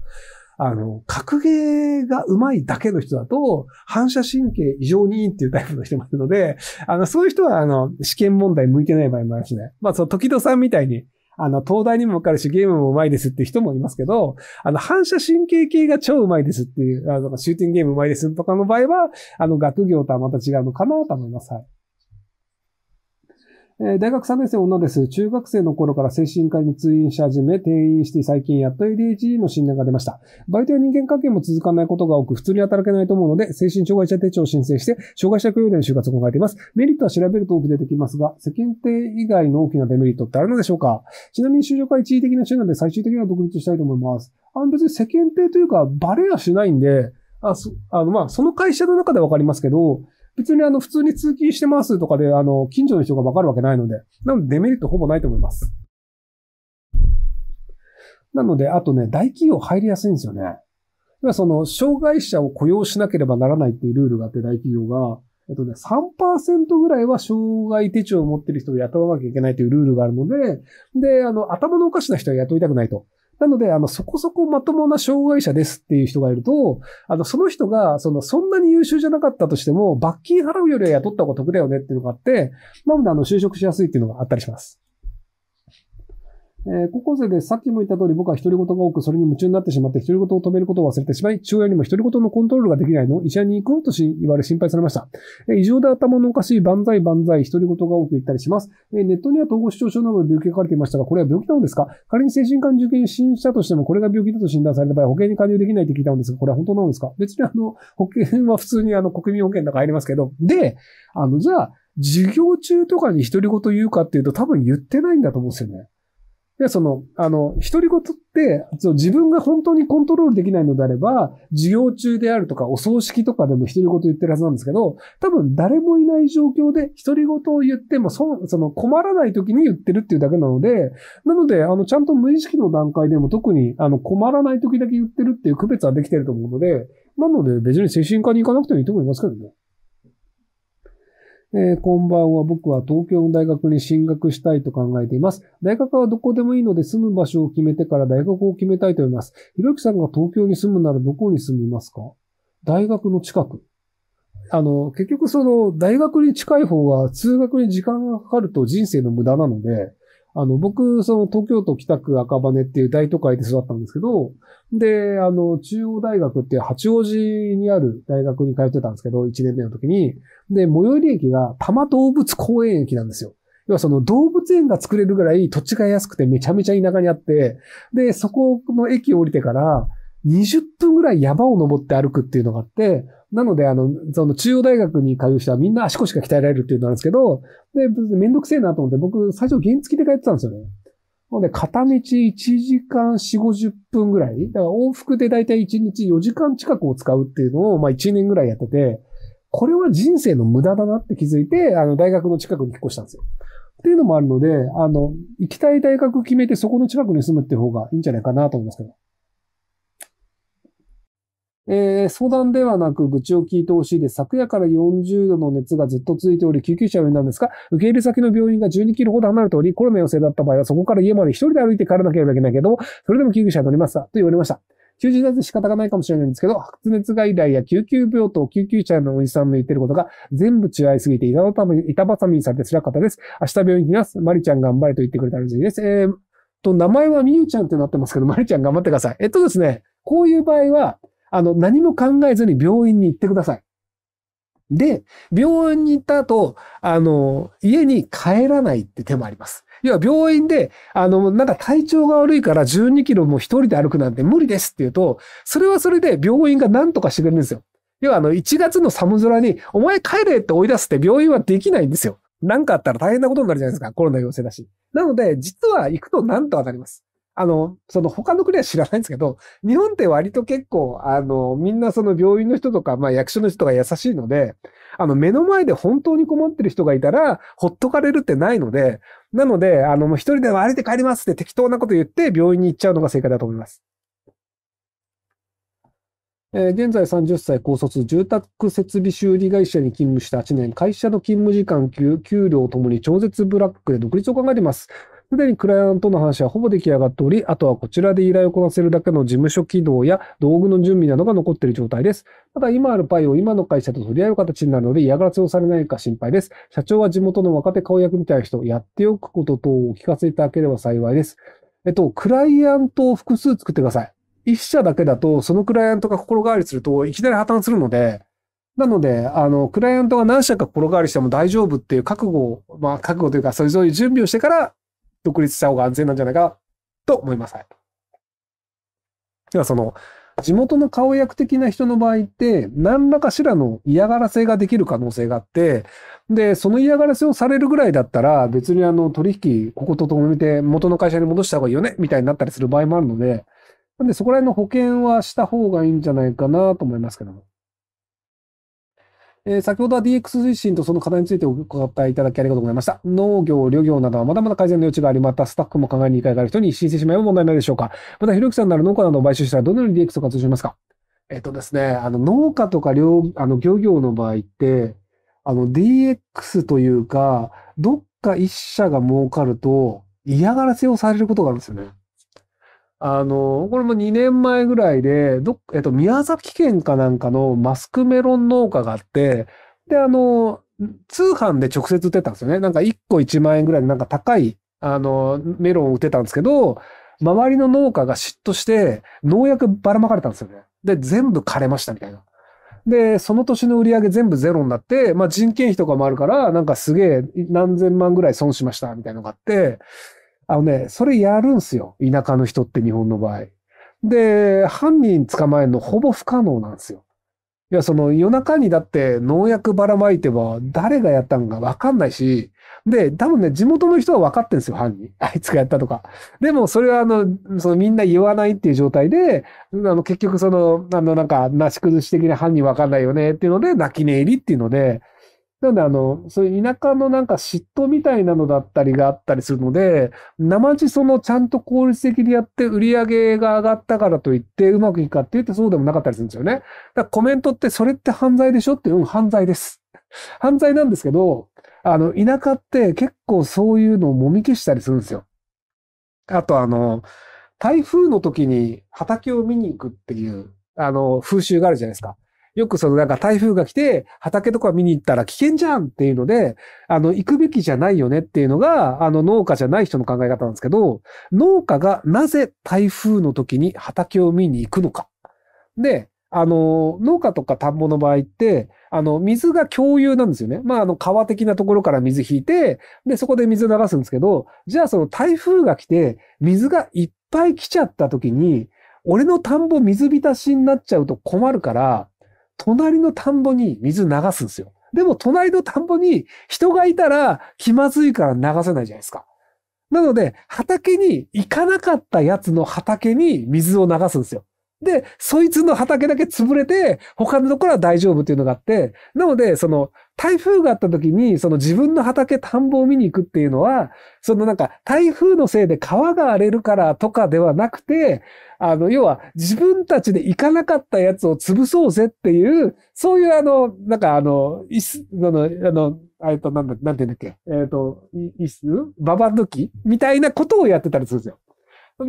あの、格ゲーが上手いだけの人だと、反射神経異常にいいっていうタイプの人もいるので、あの、そういう人は、あの、試験問題向いてない場合もあるしね。まあ、その、時戸さんみたいに、あの、東大にもわかるし、ゲームもうまいですっていう人もいますけど、あの、反射神経系が超うまいですっていう、あの、シューティングゲームうまいですとかの場合は、あの、学業とはまた違うのかなと思います。はい。え大学3年生女です。中学生の頃から精神科に通院し始め、転院して最近やっと ADHD の診断が出ました。バイトや人間関係も続かないことが多く、普通に働けないと思うので、精神障害者手帳を申請して、障害者雇用での就活を考えています。メリットは調べると多く出てきますが、世間体以外の大きなデメリットってあるのでしょうかちなみに就職は一時的な手段で、最終的には独立したいと思います。あ別に世間体というか、バレやしないんで、あ、そ、あの、まあ、その会社の中でわかりますけど、別にあの、普通に通勤してますとかで、あの、近所の人がわかるわけないので、なのでデメリットほぼないと思います。なので、あとね、大企業入りやすいんですよね。その、障害者を雇用しなければならないっていうルールがあって、大企業が、えっとね、3%ぐらいは障害手帳を持ってる人を雇わなきゃいけないというルールがあるので、で、あの、頭のおかしな人は雇いたくないと。なので、あの、そこそこまともな障害者ですっていう人がいると、あの、その人が、その、そんなに優秀じゃなかったとしても、罰金払うよりは雇った方が得だよねっていうのがあって、まのあの、就職しやすいっていうのがあったりします。えー、高校生でさっきも言った通り僕は独り言が多くそれに夢中になってしまって独り言を止めることを忘れてしまい、父親にも独り言のコントロールができないの医者に行くとし言われ心配されました。えー、異常で頭のおかしい万歳万歳独り言が多く言ったりします。えー、ネットには統合失調症などで病気が書かれていましたが、これは病気なのですか仮に精神科に受験したとしてもこれが病気だと診断された場合保険に加入できないって聞いたのですが、これは本当なのですか別にあの、保険は普通にあの国民保険だから入りますけど、で、あの、じゃあ、授業中とかに独り言言うかっていうと多分言ってないんだと思うんですよね。で、その、あの、独り言って、そ自分が本当にコントロールできないのであれば、授業中であるとか、お葬式とかでも独り言言ってるはずなんですけど、多分誰もいない状況で独り言を言っても、その、困らない時に言ってるっていうだけなので、なので、あの、ちゃんと無意識の段階でも特に、あの、困らない時だけ言ってるっていう区別はできてると思うので、なので、別に精神科に行かなくてもいいと思いますけどね。えー、こんばんは。僕は東京の大学に進学したいと考えています。大学はどこでもいいので住む場所を決めてから大学を決めたいと思います。ひろゆきさんが東京に住むならどこに住みますか大学の近く。あの、結局その、大学に近い方が通学に時間がかかると人生の無駄なので、あの、僕、その東京都北区赤羽っていう大都会で育ったんですけど、で、あの、中央大学って八王子にある大学に通ってたんですけど、1年目の時に、で、最寄り駅が多摩動物公園駅なんですよ。要はその動物園が作れるぐらい土地が安くてめちゃめちゃ田舎にあって、で、そこの駅を降りてから20分ぐらい山を登って歩くっていうのがあって、なので、あの、その中央大学に通う人はみんな足腰が鍛えられるっていうのなんですけど、で、めんどくせえなと思って、僕、最初原付で通ってたんですよね。なので、片道1時間4、50分ぐらい。だから往復でだいたい1日4時間近くを使うっていうのを、まあ1年ぐらいやってて、これは人生の無駄だなって気づいて、あの、大学の近くに引っ越したんですよ。っていうのもあるので、あの、行きたい大学決めてそこの近くに住むって方がいいんじゃないかなと思いますけど。えー、相談ではなく愚痴を聞いてほしいです。昨夜から40度の熱がずっと続いており、救急車を呼んだんですが、受け入れ先の病院が12キロほど離れており、コロナ陽性だった場合はそこから家まで一人で歩いて帰らなければいけないけど、それでも救急車に乗りますと言われました。休日だって仕方がないかもしれないんですけど、発熱外来や救急病棟、救急車のおじさんの言ってることが全部違いすぎて板挟み、板挟みにされて辛かったです。明日病院に行きます。マリちゃん頑張れと言ってくれたらしいです。えー、と、名前はみゆちゃんってなってますけど、マリちゃん頑張ってください。えっとですね、こういう場合は、あの、何も考えずに病院に行ってください。で、病院に行った後、あの、家に帰らないって手もあります。要は病院で、あの、なんか体調が悪いから12キロも一人で歩くなんて無理ですって言うと、それはそれで病院が何とかしてくれるんですよ。要はあの、1月の寒空に、お前帰れって追い出すって病院はできないんですよ。なんかあったら大変なことになるじゃないですか。コロナ陽性だし。なので、実は行くとなんとかなります。あの、その他の国は知らないんですけど、日本って割と結構、あの、みんなその病院の人とか、まあ役所の人が優しいので、あの、目の前で本当に困ってる人がいたら、ほっとかれるってないので、なので、あの、もう一人で歩いて帰りますって適当なこと言って病院に行っちゃうのが正解だと思います。え現在30歳高卒、住宅設備修理会社に勤務した8年、会社の勤務時間、給料ともに超絶ブラックで独立を考えています。すでにクライアントの話はほぼ出来上がっており、あとはこちらで依頼をこなせるだけの事務所起動や道具の準備などが残っている状態です。ただ今あるパイを今の会社と取り合う形になるので嫌がらせをされないか心配です。社長は地元の若手顔役みたいな人、やっておくこと等をお聞かせいただければ幸いです。えっと、クライアントを複数作ってください。一社だけだと、そのクライアントが心変わりすると、いきなり破綻するので、なので、あの、クライアントが何社か心変わりしても大丈夫っていう覚悟を、まあ、覚悟というか、それぞれ準備をしてから独立した方が安全なんじゃないかなと思います。はい。では、その、地元の顔役的な人の場合って、何らかしらの嫌がらせができる可能性があって、で、その嫌がらせをされるぐらいだったら、別にあの、取引、ここと止めて元の会社に戻した方がいいよね、みたいになったりする場合もあるので、なんで、そこら辺の保険はした方がいいんじゃないかなと思いますけども。えー、先ほどは DX 推進とその課題についてお伺いいただきありがとうございました。農業、漁業などはまだまだ改善の余地があり、またスタッフも考えに理解がある人に申請しまえば問題ないでしょうか。また、ひろきさんなら農家などを買収したらどのように DX を活用しますかえっ、ー、とですね、あの、農家とか漁、あの、漁業の場合って、あの、DX というか、どっか一社が儲かると嫌がらせをされることがあるんですよね。あの、これも2年前ぐらいで、どえっと、宮崎県かなんかのマスクメロン農家があって、で、あの、通販で直接売ってたんですよね。なんか1個1万円ぐらいでなんか高い、あの、メロンを売ってたんですけど、周りの農家が嫉妬して、農薬ばらまかれたんですよね。で、全部枯れましたみたいな。で、その年の売り上げ全部ゼロになって、まあ人件費とかもあるから、なんかすげえ何千万ぐらい損しましたみたいなのがあって、あのね、それやるんすよ。田舎の人って日本の場合。で、犯人捕まえるのほぼ不可能なんですよ。いや、その夜中にだって農薬ばらまいてば誰がやったんかわかんないし、で、多分ね、地元の人は分かってんですよ、犯人。あいつがやったとか。でも、それはあの、そのみんな言わないっていう状態で、あの、結局その、あの、なんか、なし崩し的な犯人分かんないよねっていうので、泣き寝入りっていうので、なので、あの、そういう田舎のなんか嫉妬みたいなのだったりがあったりするので、生地そのちゃんと効率的にやって売り上げが上がったからといってうまくいくかって言ってそうでもなかったりするんですよね。だからコメントってそれって犯罪でしょって、うん、犯罪です。犯罪なんですけど、あの、田舎って結構そういうのをもみ消したりするんですよ。あとあの、台風の時に畑を見に行くっていう、あの、風習があるじゃないですか。よくそのなんか台風が来て畑とか見に行ったら危険じゃんっていうので、あの、行くべきじゃないよねっていうのが、あの農家じゃない人の考え方なんですけど、農家がなぜ台風の時に畑を見に行くのか。で、あの、農家とか田んぼの場合って、あの、水が共有なんですよね。まあ、あの、川的なところから水引いて、で、そこで水流すんですけど、じゃあその台風が来て、水がいっぱい来ちゃった時に、俺の田んぼ水浸しになっちゃうと困るから、隣の田んぼに水流すんですよ。でも隣の田んぼに人がいたら気まずいから流せないじゃないですか。なので、畑に行かなかったやつの畑に水を流すんですよ。で、そいつの畑だけ潰れて、他のところは大丈夫っていうのがあって、なので、その、台風があった時に、その自分の畑、田んぼを見に行くっていうのは、そのなんか、台風のせいで川が荒れるからとかではなくて、あの、要は自分たちで行かなかったやつを潰そうぜっていう、そういうあの、なんかあの、いす、あの、あの、えっと、なんだ、なんて言うんだっけ、えっ、ー、と、いす、ババ抜きみたいなことをやってたりするんですよ。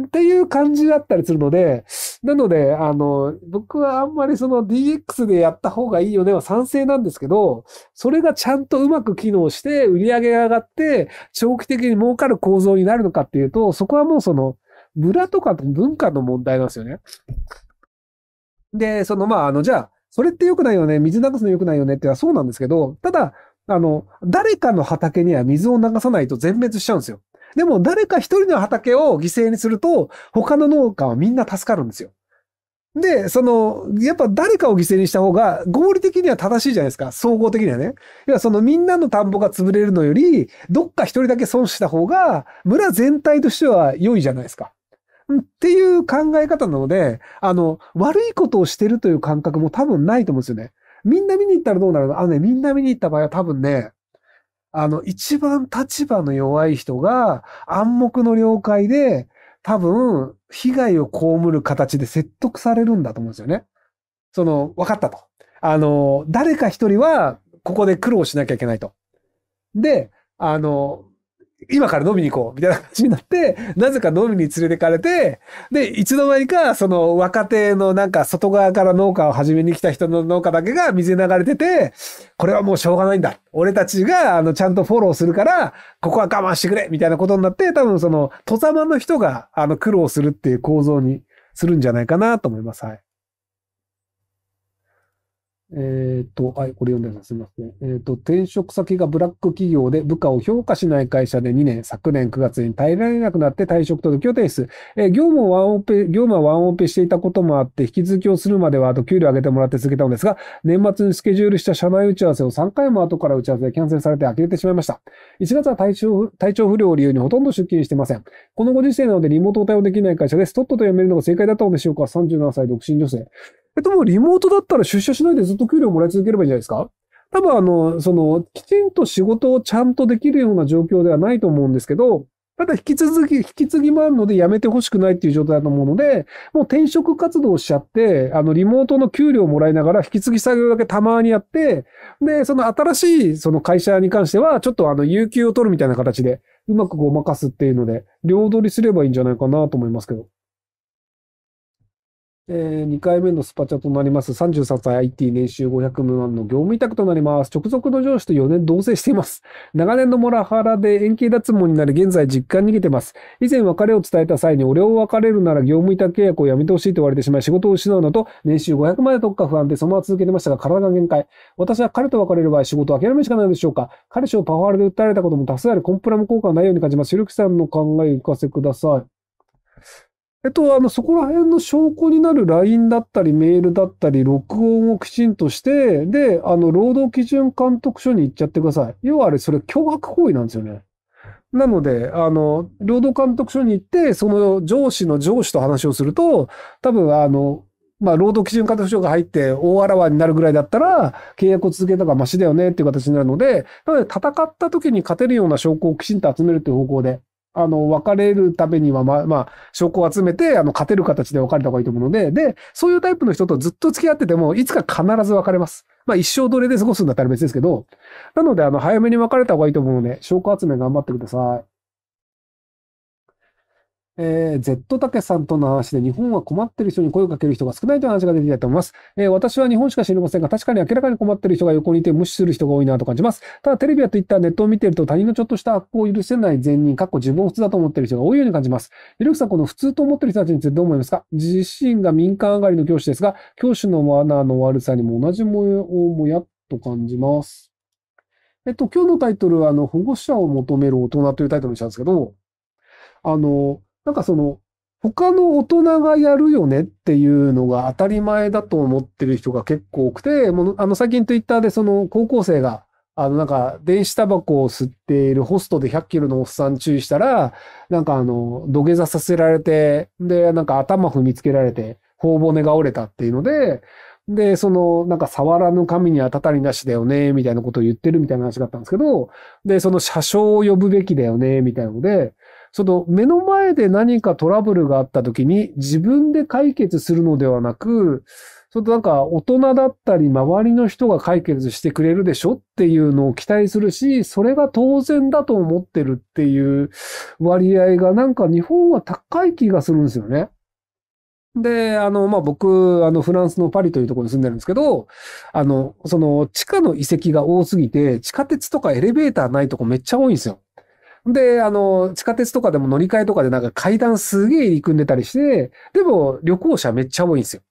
っていう感じだったりするので、なので、あの、僕はあんまりその DX でやった方がいいよねは賛成なんですけど、それがちゃんとうまく機能して、売り上げが上がって、長期的に儲かる構造になるのかっていうと、そこはもうその、村とかの文化の問題なんですよね。で、その、まあ、あの、じゃあ、それって良くないよね、水流すの良くないよねってのはそうなんですけど、ただ、あの、誰かの畑には水を流さないと全滅しちゃうんですよ。でも、誰か一人の畑を犠牲にすると、他の農家はみんな助かるんですよ。で、その、やっぱ誰かを犠牲にした方が合理的には正しいじゃないですか。総合的にはね。要はそのみんなの田んぼが潰れるのより、どっか一人だけ損した方が、村全体としては良いじゃないですか。っていう考え方なので、あの、悪いことをしてるという感覚も多分ないと思うんですよね。みんな見に行ったらどうなるのあのね、みんな見に行った場合は多分ね、あの、一番立場の弱い人が暗黙の了解で、多分、被害を被る形で説得されるんだと思うんですよね。その、分かったと。あの、誰か一人は、ここで苦労しなきゃいけないと。で、あの、今から飲みに行こうみたいな話になって、なぜか飲みに連れてかれて、で、いつの間にか、その若手のなんか外側から農家を始めに来た人の農家だけが水流れてて、これはもうしょうがないんだ。俺たちが、あの、ちゃんとフォローするから、ここは我慢してくれみたいなことになって、多分その、戸様の人が、あの、苦労するっていう構造にするんじゃないかなと思います。はい。えっ、ー、と、はい、これ読んでます。すみません。えっ、ー、と、転職先がブラック企業で部下を評価しない会社で2年、昨年9月に耐えられなくなって退職届を提出。えー、業務ワンオペ、業務はワンオペしていたこともあって、引き続きをするまでは、あと給料上げてもらって続けたのですが、年末にスケジュールした社内打ち合わせを3回も後から打ち合わせでキャンセルされて呆れてしまいました。1月は体調、体調不良を理由にほとんど出勤していません。このご時世なのでリモートを対応できない会社です。とっとと辞めるのが正解だったのでしょうか ?37 歳独身女性。えっと、もうリモートだったら出社しないでずっと給料もらい続ければいいんじゃないですか多分あの、その、きちんと仕事をちゃんとできるような状況ではないと思うんですけど、ただ引き続き、引き継ぎもあるので辞めてほしくないっていう状態だと思うので、もう転職活動しちゃって、あの、リモートの給料をもらいながら引き継ぎ作業だけたまにやって、で、その新しいその会社に関しては、ちょっとあの、有給を取るみたいな形で、うまくごまかすっていうので、両取りすればいいんじゃないかなと思いますけど。えー、2回目のスパチャとなります。33歳 IT 年収500万の業務委託となります。直属の上司と4年同棲しています。長年のモラハラで円形脱毛になり、現在実家に逃げてます。以前別れを伝えた際に、俺を別れるなら業務委託契約をやめてほしいと言われてしまい、仕事を失うのと、年収500万円特か不安で、そのまま続けてましたが、体が限界。私は彼と別れる場合、仕事を諦めるしかないのでしょうか。彼氏をパワハラで訴えられたことも多数あり、コンプラも効果がないように感じます。シルクさんの考えを聞かせください。えっと、あの、そこら辺の証拠になる LINE だったり、メールだったり、録音をきちんとして、で、あの、労働基準監督署に行っちゃってください。要はあれ、それ脅迫行為なんですよね。なので、あの、労働監督署に行って、その上司の上司と話をすると、多分、あの、まあ、労働基準監督署が入って大あらわになるぐらいだったら、契約を続けたがマシだよねっていう形になるので、なので、戦った時に勝てるような証拠をきちんと集めるという方向であの、別れるためには、まあ、まあ、証拠を集めて、あの、勝てる形で別れた方がいいと思うので、で、そういうタイプの人とずっと付き合ってても、いつか必ず別れます。まあ、一生奴隷で過ごすんだったら別ですけど、なので、あの、早めに別れた方がいいと思うので、証拠集め頑張ってください。えー、Z 竹さんとの話で日本は困ってる人に声をかける人が少ないという話が出てきたと思います。えー、私は日本しか知りませんが、確かに明らかに困ってる人が横にいて無視する人が多いなと感じます。ただテレビや Twitter、ネットを見ていると他人のちょっとした悪行を許せない善人、かっこ自分を普通だと思っている人が多いように感じます。ひろゆさん、この普通と思っている人たちについてどう思いますか自身が民間上がりの教師ですが、教師のマナーの悪さにも同じもやをもやっと感じます。えっと、今日のタイトルは、あの、保護者を求める大人というタイトルにしたんですけど、あの、なんかその、他の大人がやるよねっていうのが当たり前だと思ってる人が結構多くて、もあの最近 twitter でその高校生が、あのなんか電子タバコを吸っているホストで100キロのおっさん注意したら、なんかあの土下座させられて、でなんか頭踏みつけられて、頬骨が折れたっていうので、で、その、なんか、触らぬ神にはたたりなしだよね、みたいなことを言ってるみたいな話があったんですけど、で、その、車掌を呼ぶべきだよね、みたいなので、その目の前で何かトラブルがあった時に自分で解決するのではなく、そのなんか大人だったり周りの人が解決してくれるでしょっていうのを期待するし、それが当然だと思ってるっていう割合がなんか日本は高い気がするんですよね。で、あの、まあ、僕、あの、フランスのパリというところに住んでるんですけど、あの、その、地下の遺跡が多すぎて、地下鉄とかエレベーターないとこめっちゃ多いんですよ。で、あの、地下鉄とかでも乗り換えとかでなんか階段すげえ入り組んでたりして、でも旅行者めっちゃ多いんですよ。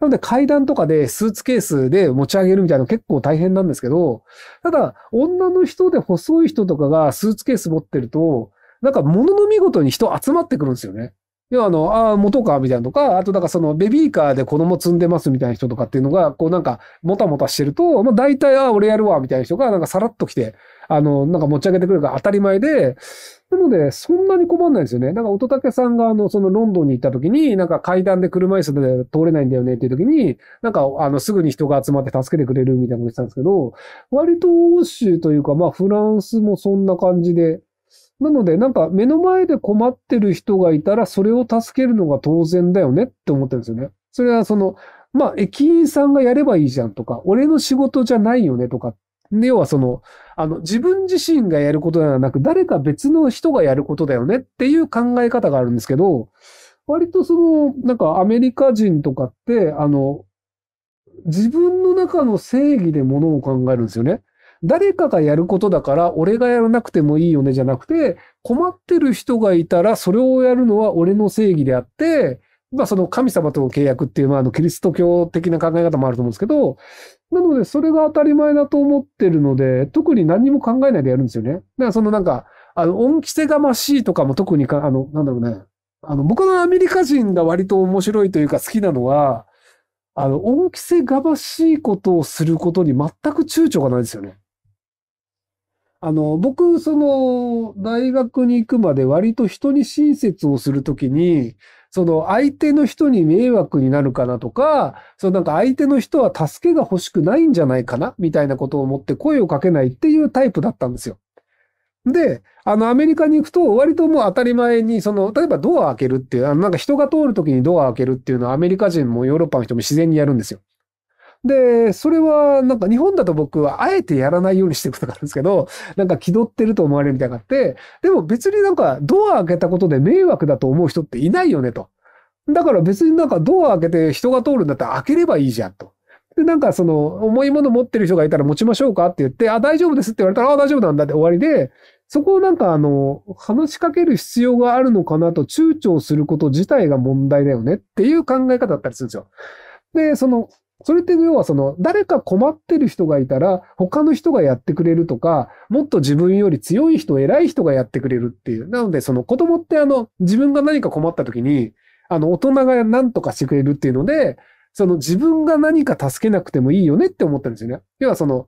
なので階段とかでスーツケースで持ち上げるみたいなの結構大変なんですけど、ただ、女の人で細い人とかがスーツケース持ってると、なんか物の見事に人集まってくるんですよね。要はあの、ああ、元か、みたいなとか、あとだからそのベビーカーで子供積んでますみたいな人とかっていうのが、こうなんか、もたもたしてると、まあ大体、ああ、俺やるわ、みたいな人がなんかさらっと来て、あの、なんか持ち上げてくるが当たり前で、なので、そんなに困んないんですよね。なんか乙武さんが、あの、そのロンドンに行った時に、なんか階段で車椅子で通れないんだよねっていう時に、なんか、あの、すぐに人が集まって助けてくれるみたいなことしたんですけど、割と欧州というか、まあ、フランスもそんな感じで、なので、なんか目の前で困ってる人がいたら、それを助けるのが当然だよねって思ってるんですよね。それはその、まあ、駅員さんがやればいいじゃんとか、俺の仕事じゃないよねとか、要はその、あの、自分自身がやることではなく、誰か別の人がやることだよねっていう考え方があるんですけど、割とその、なんかアメリカ人とかって、あの、自分の中の正義でものを考えるんですよね。誰かがやることだから俺がやらなくてもいいよねじゃなくて、困ってる人がいたらそれをやるのは俺の正義であって、まあその神様との契約っていう、まああのキリスト教的な考え方もあると思うんですけど、なのでそれが当たり前だと思ってるので、特に何も考えないでやるんですよね。だからそのなんか、あの、恩着せがましいとかも特にか、あの、なんだろうね。あの、僕のアメリカ人が割と面白いというか好きなのは、あの、恩着せがましいことをすることに全く躊躇がないですよね。あの、僕、その、大学に行くまで割と人に親切をするときに、その相手の人に迷惑になるかなとか、そのなんか相手の人は助けが欲しくないんじゃないかなみたいなことを思って声をかけないっていうタイプだったんですよ。で、あの、アメリカに行くと、割ともう当たり前に、その、例えばドア開けるっていう、あの、なんか人が通るときにドア開けるっていうのはアメリカ人もヨーロッパの人も自然にやるんですよ。で、それはなんか日本だと僕はあえてやらないようにしてることがあるんですけど、なんか気取ってると思われるみたいなのがあって、でも別になんかドア開けたことで迷惑だと思う人っていないよねと。だから別になんかドア開けて人が通るんだったら開ければいいじゃんと。で、なんかその、重いもの持ってる人がいたら持ちましょうかって言って、あ、大丈夫ですって言われたら、あ、大丈夫なんだって終わりで、そこをなんかあの、話しかける必要があるのかなと躊躇すること自体が問題だよねっていう考え方だったりするんですよ。で、その、それって要はその、誰か困ってる人がいたら、他の人がやってくれるとか、もっと自分より強い人、偉い人がやってくれるっていう。なので、その子供ってあの、自分が何か困った時に、あの、大人が何とかしてくれるっていうので、その自分が何か助けなくてもいいよねって思ったんですよね。要はその、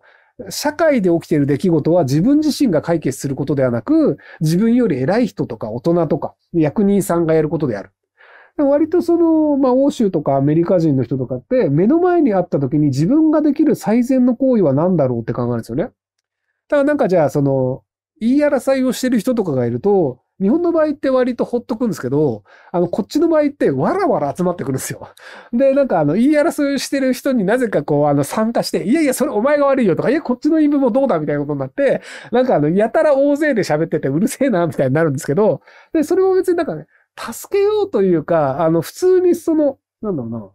社会で起きている出来事は自分自身が解決することではなく、自分より偉い人とか大人とか役人さんがやることである。割とその、まあ、欧州とかアメリカ人の人とかって、目の前にあった時に自分ができる最善の行為は何だろうって考えるんですよね。だからなんかじゃあ、その、言い争いをしてる人とかがいると、日本の場合って割とほっとくんですけど、あの、こっちの場合ってわらわら集まってくるんですよ。で、なんかあの、言い争いをしてる人になぜかこう、あの、参加して、いやいや、それお前が悪いよとか、いや、こっちの言い分もどうだみたいなことになって、なんかあの、やたら大勢で喋っててうるせえな、みたいになるんですけど、で、それも別になんかね、助けようというか、あの、普通にその、なんだろうな、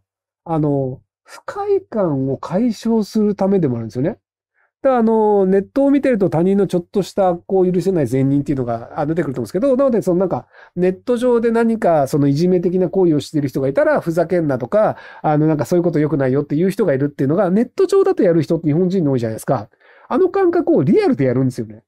あの、不快感を解消するためでもあるんですよね。だからあの、ネットを見てると他人のちょっとしたこう許せない善人っていうのが出てくると思うんですけど、なのでそのなんか、ネット上で何かそのいじめ的な行為をしている人がいたら、ふざけんなとか、あのなんかそういうこと良くないよっていう人がいるっていうのが、ネット上だとやる人って日本人の多いじゃないですか。あの感覚をリアルでやるんですよね。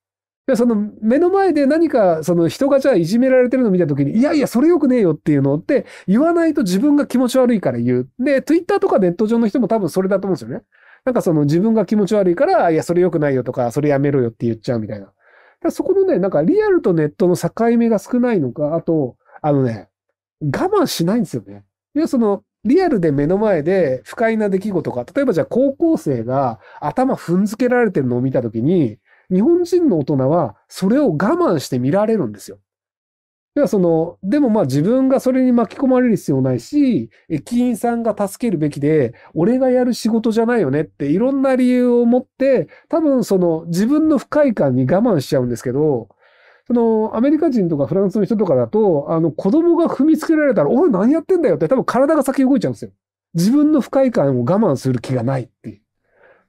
で、その目の前で何かその人がじゃあいじめられてるのを見た時に、いやいや、それよくねえよっていうのって言わないと自分が気持ち悪いから言う。で、Twitter とかネット上の人も多分それだと思うんですよね。なんかその自分が気持ち悪いから、いや、それよくないよとか、それやめろよって言っちゃうみたいな。そこのね、なんかリアルとネットの境目が少ないのか、あと、あのね、我慢しないんですよね。いや、その、リアルで目の前で不快な出来事が、例えばじゃあ高校生が頭踏んづけられてるのを見たときに、日本人の大人はそれを我慢して見られるんですよ。ではその、でもまあ自分がそれに巻き込まれる必要ないし、駅員さんが助けるべきで、俺がやる仕事じゃないよねっていろんな理由を持って、多分その自分の不快感に我慢しちゃうんですけど、そのアメリカ人とかフランスの人とかだと、あの子供が踏みつけられたら、おい何やってんだよって多分体が先動いちゃうんですよ。自分の不快感を我慢する気がないってい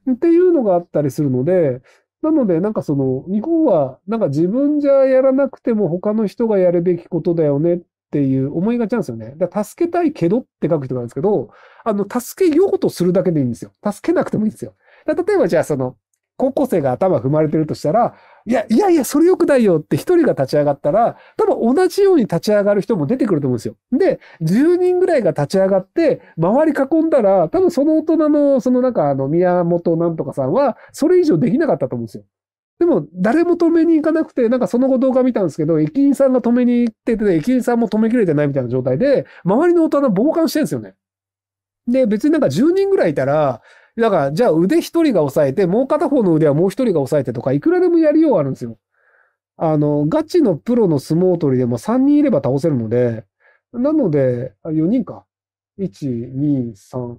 う。っていうのがあったりするので、なので、なんかその、日本は、なんか自分じゃやらなくても他の人がやるべきことだよねっていう思いがちなんですよね。だから助けたいけどって書く人なんですけど、あの、助けようとするだけでいいんですよ。助けなくてもいいんですよ。例えばじゃあその、高校生が頭踏まれてるとしたら、いや、いやいや、それ良くないよって一人が立ち上がったら、多分同じように立ち上がる人も出てくると思うんですよ。で、10人ぐらいが立ち上がって、周り囲んだら、多分その大人の、そのなんかあの、宮本なんとかさんは、それ以上できなかったと思うんですよ。でも、誰も止めに行かなくて、なんかその後動画見たんですけど、駅員さんが止めに行ってて、駅員さんも止めきれてないみたいな状態で、周りの大人傍観してるんですよね。で、別になんか10人ぐらいいたら、だから、じゃあ腕一人が押さえて、もう片方の腕はもう一人が押さえてとか、いくらでもやりようあるんですよ。あの、ガチのプロの相撲取りでも3人いれば倒せるので、なので、4人か。1、2、3。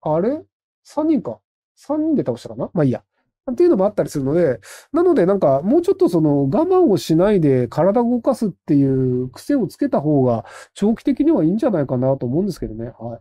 あれ ?3 人か。3人で倒したかなまあいいや。っていうのもあったりするので、なのでなんかもうちょっとその我慢をしないで体を動かすっていう癖をつけた方が長期的にはいいんじゃないかなと思うんですけどね。はい。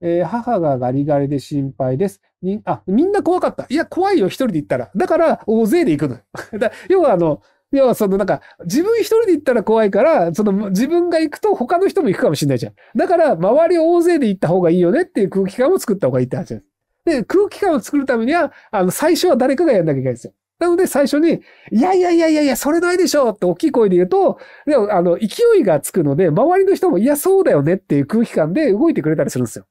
えー、母がガリガリで心配です。み、あ、みんな怖かった。いや、怖いよ、一人で行ったら。だから、大勢で行くの。だ要は、あの、要はそのなんか、自分一人で行ったら怖いから、その自分が行くと他の人も行くかもしれないじゃん。だから、周り大勢で行った方がいいよねっていう空気感を作った方がいいって話です。で、空気感を作るためには、あの、最初は誰かがやんなきゃいけないんですよ。なので、最初に、いやいやいやいやいや、それないでしょって大きい声で言うと、でも、あの、勢いがつくので、周りの人も、いや、そうだよねっていう空気感で動いてくれたりするんですよ。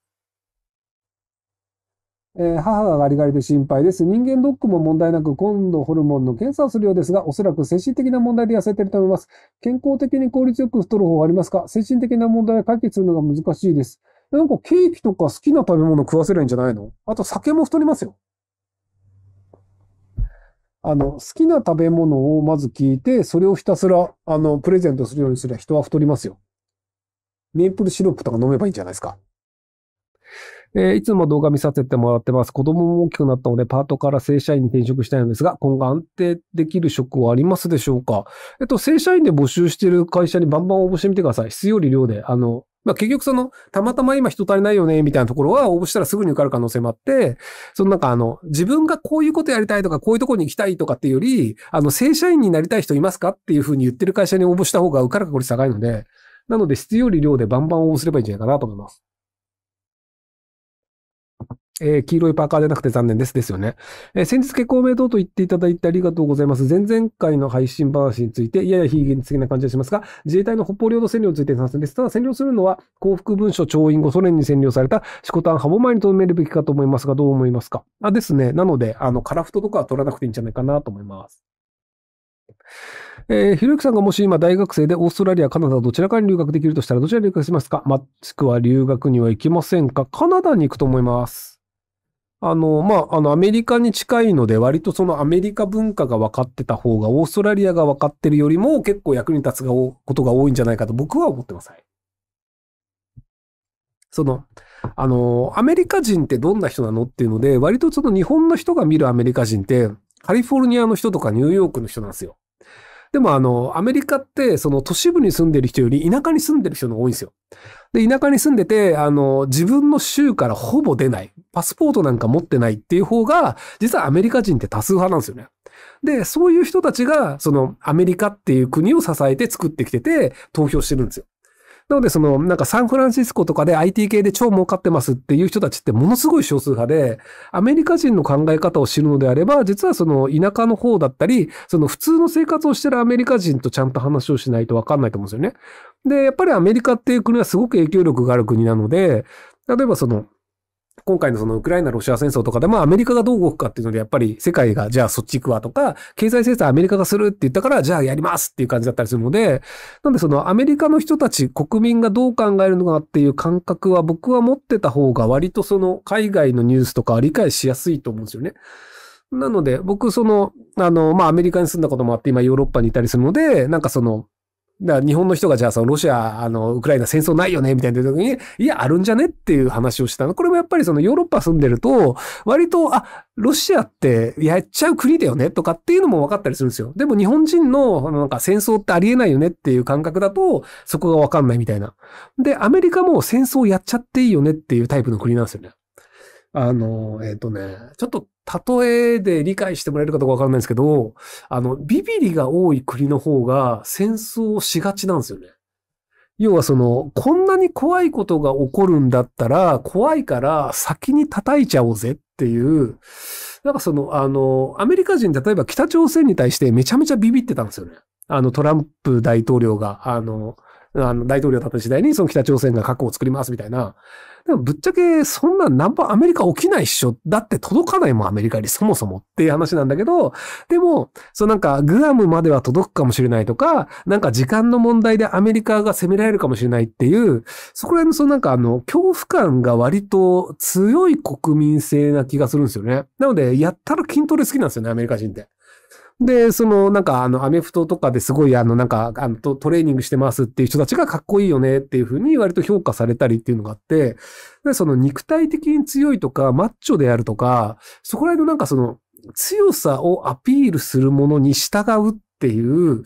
えー、母がガリガリで心配です。人間ドックも問題なく、今度ホルモンの検査をするようですが、おそらく精神的な問題で痩せてると思います。健康的に効率よく太る方はありますか精神的な問題を解決するのが難しいです。なんかケーキとか好きな食べ物食わせるいんじゃないのあと酒も太りますよ。あの、好きな食べ物をまず聞いて、それをひたすら、あの、プレゼントするようにすれば人は太りますよ。メープルシロップとか飲めばいいんじゃないですか。えー、いつも動画見させてもらってます。子供も大きくなったので、パートから正社員に転職したいのですが、今後安定できる職はありますでしょうかえっと、正社員で募集している会社にバンバン応募してみてください。質より量で。あの、まあ、結局その、たまたま今人足りないよね、みたいなところは応募したらすぐに受かる可能性もあって、そのなんかあの、自分がこういうことやりたいとか、こういうところに行きたいとかっていうより、あの、正社員になりたい人いますかっていうふうに言ってる会社に応募した方が受かる確率高いので、なので質より量でバンバン応募すればいいんじゃないかなと思います。えー、黄色いパーカーでなくて残念です。ですよね。えー、先日結構名等と言っていただいてありがとうございます。前々回の配信話について、やや非現実的な感じがしますが、自衛隊の北方領土占領について参戦です。ただ占領するのは、幸福文書調印後、ソ連に占領された、シコタン、ハボ前に留めるべきかと思いますが、どう思いますかあですね。なので、あの、カラフトとかは取らなくていいんじゃないかなと思います。えー、ひろゆきさんがもし今大学生でオーストラリア、カナダどちらかに留学できるとしたらどちらに留学しますかもしくは留学には行きませんかカナダに行くと思います。あの、まあ、あの、アメリカに近いので、割とそのアメリカ文化が分かってた方が、オーストラリアが分かってるよりも、結構役に立つがことが多いんじゃないかと僕は思ってます。その、あの、アメリカ人ってどんな人なのっていうので、割とその日本の人が見るアメリカ人って、カリフォルニアの人とかニューヨークの人なんですよ。でもあの、アメリカって、その都市部に住んでる人より田舎に住んでる人が多いんですよ。で、田舎に住んでて、あの、自分の州からほぼ出ない。パスポートなんか持ってないっていう方が、実はアメリカ人って多数派なんですよね。で、そういう人たちが、その、アメリカっていう国を支えて作ってきてて、投票してるんですよ。なので、その、なんかサンフランシスコとかで IT 系で超儲かってますっていう人たちってものすごい少数派で、アメリカ人の考え方を知るのであれば、実はその田舎の方だったり、その普通の生活をしてるアメリカ人とちゃんと話をしないとわかんないと思うんですよね。で、やっぱりアメリカっていう国はすごく影響力がある国なので、例えばその、今回のそのウクライナ・ロシア戦争とかで、まあアメリカがどう動くかっていうので、やっぱり世界がじゃあそっち行くわとか、経済制裁アメリカがするって言ったから、じゃあやりますっていう感じだったりするので、なんでそのアメリカの人たち、国民がどう考えるのかっていう感覚は僕は持ってた方が割とその海外のニュースとか理解しやすいと思うんですよね。なので、僕その、あの、まあアメリカに住んだこともあって、今ヨーロッパにいたりするので、なんかその、だから日本の人がじゃあそのロシア、あの、ウクライナ戦争ないよねみたいな時に、いや、あるんじゃねっていう話をしたの。これもやっぱりそのヨーロッパ住んでると、割と、あ、ロシアってやっちゃう国だよねとかっていうのも分かったりするんですよ。でも日本人のなんか戦争ってありえないよねっていう感覚だと、そこが分かんないみたいな。で、アメリカも戦争やっちゃっていいよねっていうタイプの国なんですよね。あの、えっ、ー、とね、ちょっと例えで理解してもらえるかどうかわかんないんですけど、あの、ビビりが多い国の方が戦争をしがちなんですよね。要はその、こんなに怖いことが起こるんだったら、怖いから先に叩いちゃおうぜっていう、なんかその、あの、アメリカ人、例えば北朝鮮に対してめちゃめちゃビビってたんですよね。あの、トランプ大統領が、あの、あの大統領だった時代にその北朝鮮が核を作りますみたいな。でもぶっちゃけそんな何もアメリカ起きないっしょ。だって届かないもんアメリカにそもそもっていう話なんだけど、でも、そうなんかグアムまでは届くかもしれないとか、なんか時間の問題でアメリカが攻められるかもしれないっていう、そこら辺のそのなんかあの恐怖感が割と強い国民性な気がするんですよね。なので、やったら筋トレ好きなんですよね、アメリカ人って。で、その、なんか、あの、アメフトとかですごい、あの、なんか、あの、トレーニングしてますっていう人たちがかっこいいよねっていうふうに割と評価されたりっていうのがあって、でその肉体的に強いとか、マッチョであるとか、そこら辺のなんかその、強さをアピールするものに従うっていう、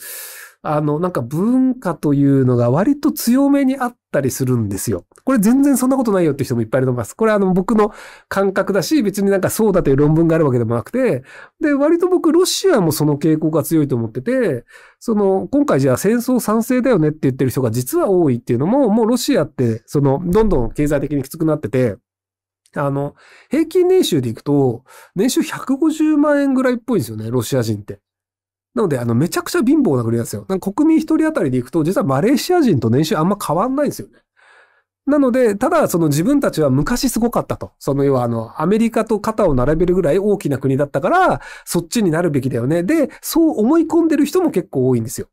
あの、なんか文化というのが割と強めにあったりするんですよ。これ全然そんなことないよって人もいっぱいいると思います。これあの僕の感覚だし、別になんかそうだという論文があるわけでもなくて、で、割と僕ロシアもその傾向が強いと思ってて、その、今回じゃあ戦争賛成だよねって言ってる人が実は多いっていうのも、もうロシアって、その、どんどん経済的にきつくなってて、あの、平均年収でいくと、年収150万円ぐらいっぽいんですよね、ロシア人って。なので、あの、めちゃくちゃ貧乏な国なんですよ。なんか国民一人当たりで行くと、実はマレーシア人と年収あんま変わんないんですよね。なので、ただ、その自分たちは昔すごかったと。その要は、あの、アメリカと肩を並べるぐらい大きな国だったから、そっちになるべきだよね。で、そう思い込んでる人も結構多いんですよ。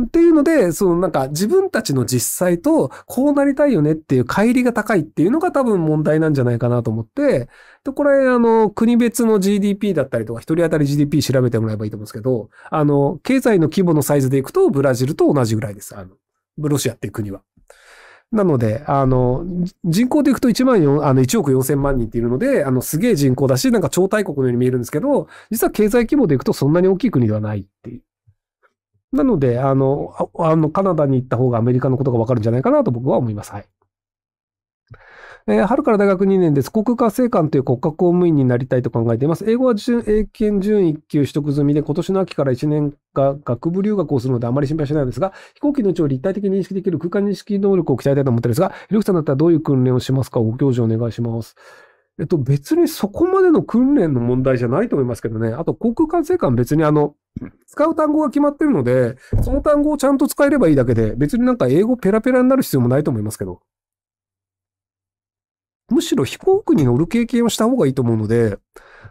っていうので、そのなんか自分たちの実際とこうなりたいよねっていう乖離が高いっていうのが多分問題なんじゃないかなと思って、で、これあの国別の GDP だったりとか、一人当たり GDP 調べてもらえばいいと思うんですけど、あの、経済の規模のサイズでいくとブラジルと同じぐらいです。あの、ロシアっていう国は。なので、あの、人口でいくと1万4、あの、1億4千万人っているので、あの、すげえ人口だし、なんか超大国のように見えるんですけど、実は経済規模でいくとそんなに大きい国ではないっていう。なので、あの、あの、カナダに行った方がアメリカのことがわかるんじゃないかなと僕は思います。はい。えー、春から大学2年です。航空管制官という国家公務員になりたいと考えています。英語は英検準1級取得済みで、今年の秋から1年が学部留学をするのであまり心配しないのですが、飛行機の位置を立体的に認識できる空間認識能力を鍛えたいと思っているんですが、ひろきさんだったらどういう訓練をしますかご教授お願いします。えっと、別にそこまでの訓練の問題じゃないと思いますけどね。あと、航空管制官別にあの、使う単語が決まってるので、その単語をちゃんと使えればいいだけで、別になんか英語ペラペラになる必要もないと思いますけど。むしろ飛行機に乗る経験をした方がいいと思うので、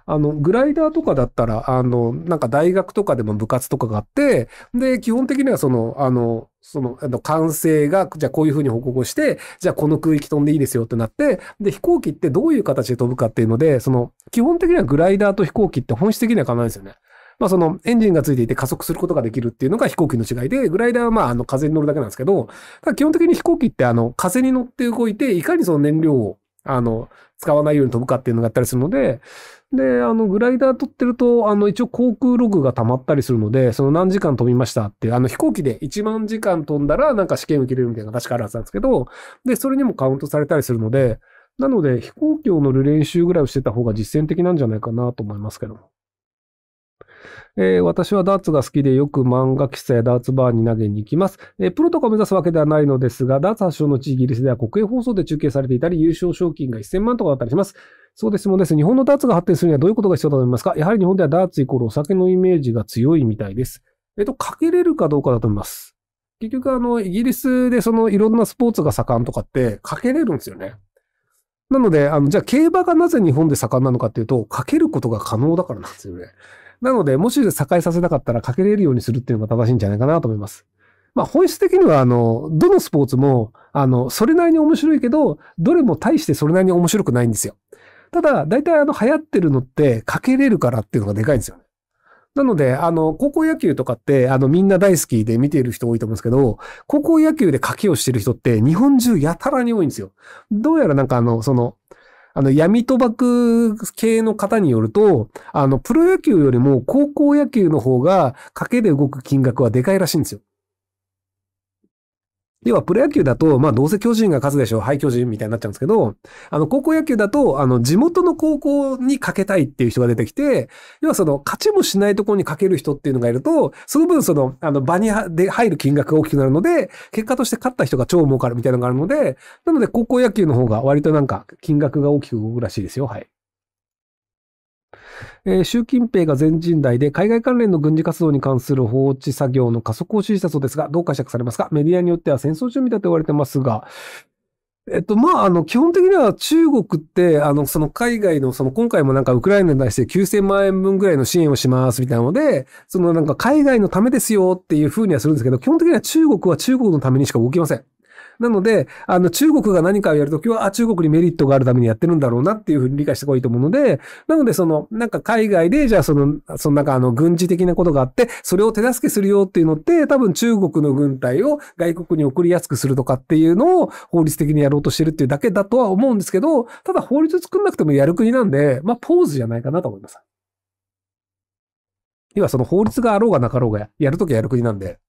あの、グライダーとかだったら、あの、なんか大学とかでも部活とかがあって、で、基本的にはその、あの、その、あの、完成が、じゃあこういうふうに報告をして、じゃあこの空域飛んでいいですよってなって、で、飛行機ってどういう形で飛ぶかっていうので、その、基本的にはグライダーと飛行機って本質的には変わらないですよね。まあそのエンジンがついていて加速することができるっていうのが飛行機の違いで、グライダーはまああの風に乗るだけなんですけど、基本的に飛行機ってあの風に乗って動いて、いかにその燃料をあの、使わないように飛ぶかっていうのがあったりするので、で、あの、グライダー撮ってると、あの、一応航空ログが溜まったりするので、その何時間飛びましたってあの、飛行機で1万時間飛んだら、なんか試験受けれるみたいな確かあるはずなんですけど、で、それにもカウントされたりするので、なので、飛行機を乗る練習ぐらいをしてた方が実践的なんじゃないかなと思いますけども。えー、私はダーツが好きでよく漫画喫茶やダーツバーに投げに行きます。えー、プロとかを目指すわけではないのですが、ダーツ発祥の地イギリスでは国営放送で中継されていたり、優勝賞金が1000万とかだったりします。そうです、もです。日本のダーツが発展するにはどういうことが必要だと思いますかやはり日本ではダーツイコールお酒のイメージが強いみたいです。えっ、ー、と、かけれるかどうかだと思います。結局、あの、イギリスでそのいろんなスポーツが盛んとかって、かけれるんですよね。なので、あの、じゃあ競馬がなぜ日本で盛んなのかっていうと、かけることが可能だからなんですよね。なので、もし境させなかったらかけれるようにするっていうのが正しいんじゃないかなと思います。まあ、本質的には、あの、どのスポーツも、あの、それなりに面白いけど、どれも大してそれなりに面白くないんですよ。ただ、大体あの、流行ってるのって、かけれるからっていうのがでかいんですよね。なので、あの、高校野球とかって、あの、みんな大好きで見ている人多いと思うんですけど、高校野球で賭けをしてる人って、日本中やたらに多いんですよ。どうやらなんかあの、その、あの、闇賭博系の方によると、あの、プロ野球よりも高校野球の方が、賭けで動く金額はでかいらしいんですよ。要はプロ野球だと、まあどうせ巨人が勝つでしょう、はい巨人みたいになっちゃうんですけど、あの高校野球だと、あの地元の高校にかけたいっていう人が出てきて、要はその勝ちもしないところにかける人っていうのがいると、その分その、あの場にで入る金額が大きくなるので、結果として勝った人が超儲かるみたいなのがあるので、なので高校野球の方が割となんか金額が大きく動くらしいですよ、はい。えー、習近平が全人代で海外関連の軍事活動に関する放置作業の加速を指示したそうですが、どう解釈されますかメディアによっては戦争準備だと言われてますが、えっと、まあ、あの、基本的には中国って、あの、その海外の、その今回もなんかウクライナに対して9000万円分ぐらいの支援をしますみたいなので、そのなんか海外のためですよっていうふうにはするんですけど、基本的には中国は中国のためにしか動きません。なので、あの、中国が何かをやるときは、あ、中国にメリットがあるためにやってるんだろうなっていうふうに理解した方がいいと思うので、なので、その、なんか海外で、じゃあその、そのなんかあの、軍事的なことがあって、それを手助けするよっていうのって、多分中国の軍隊を外国に送りやすくするとかっていうのを法律的にやろうとしてるっていうだけだとは思うんですけど、ただ法律作んなくてもやる国なんで、まあ、ポーズじゃないかなと思います。要はその法律があろうがなかろうがやるときはやる国なんで。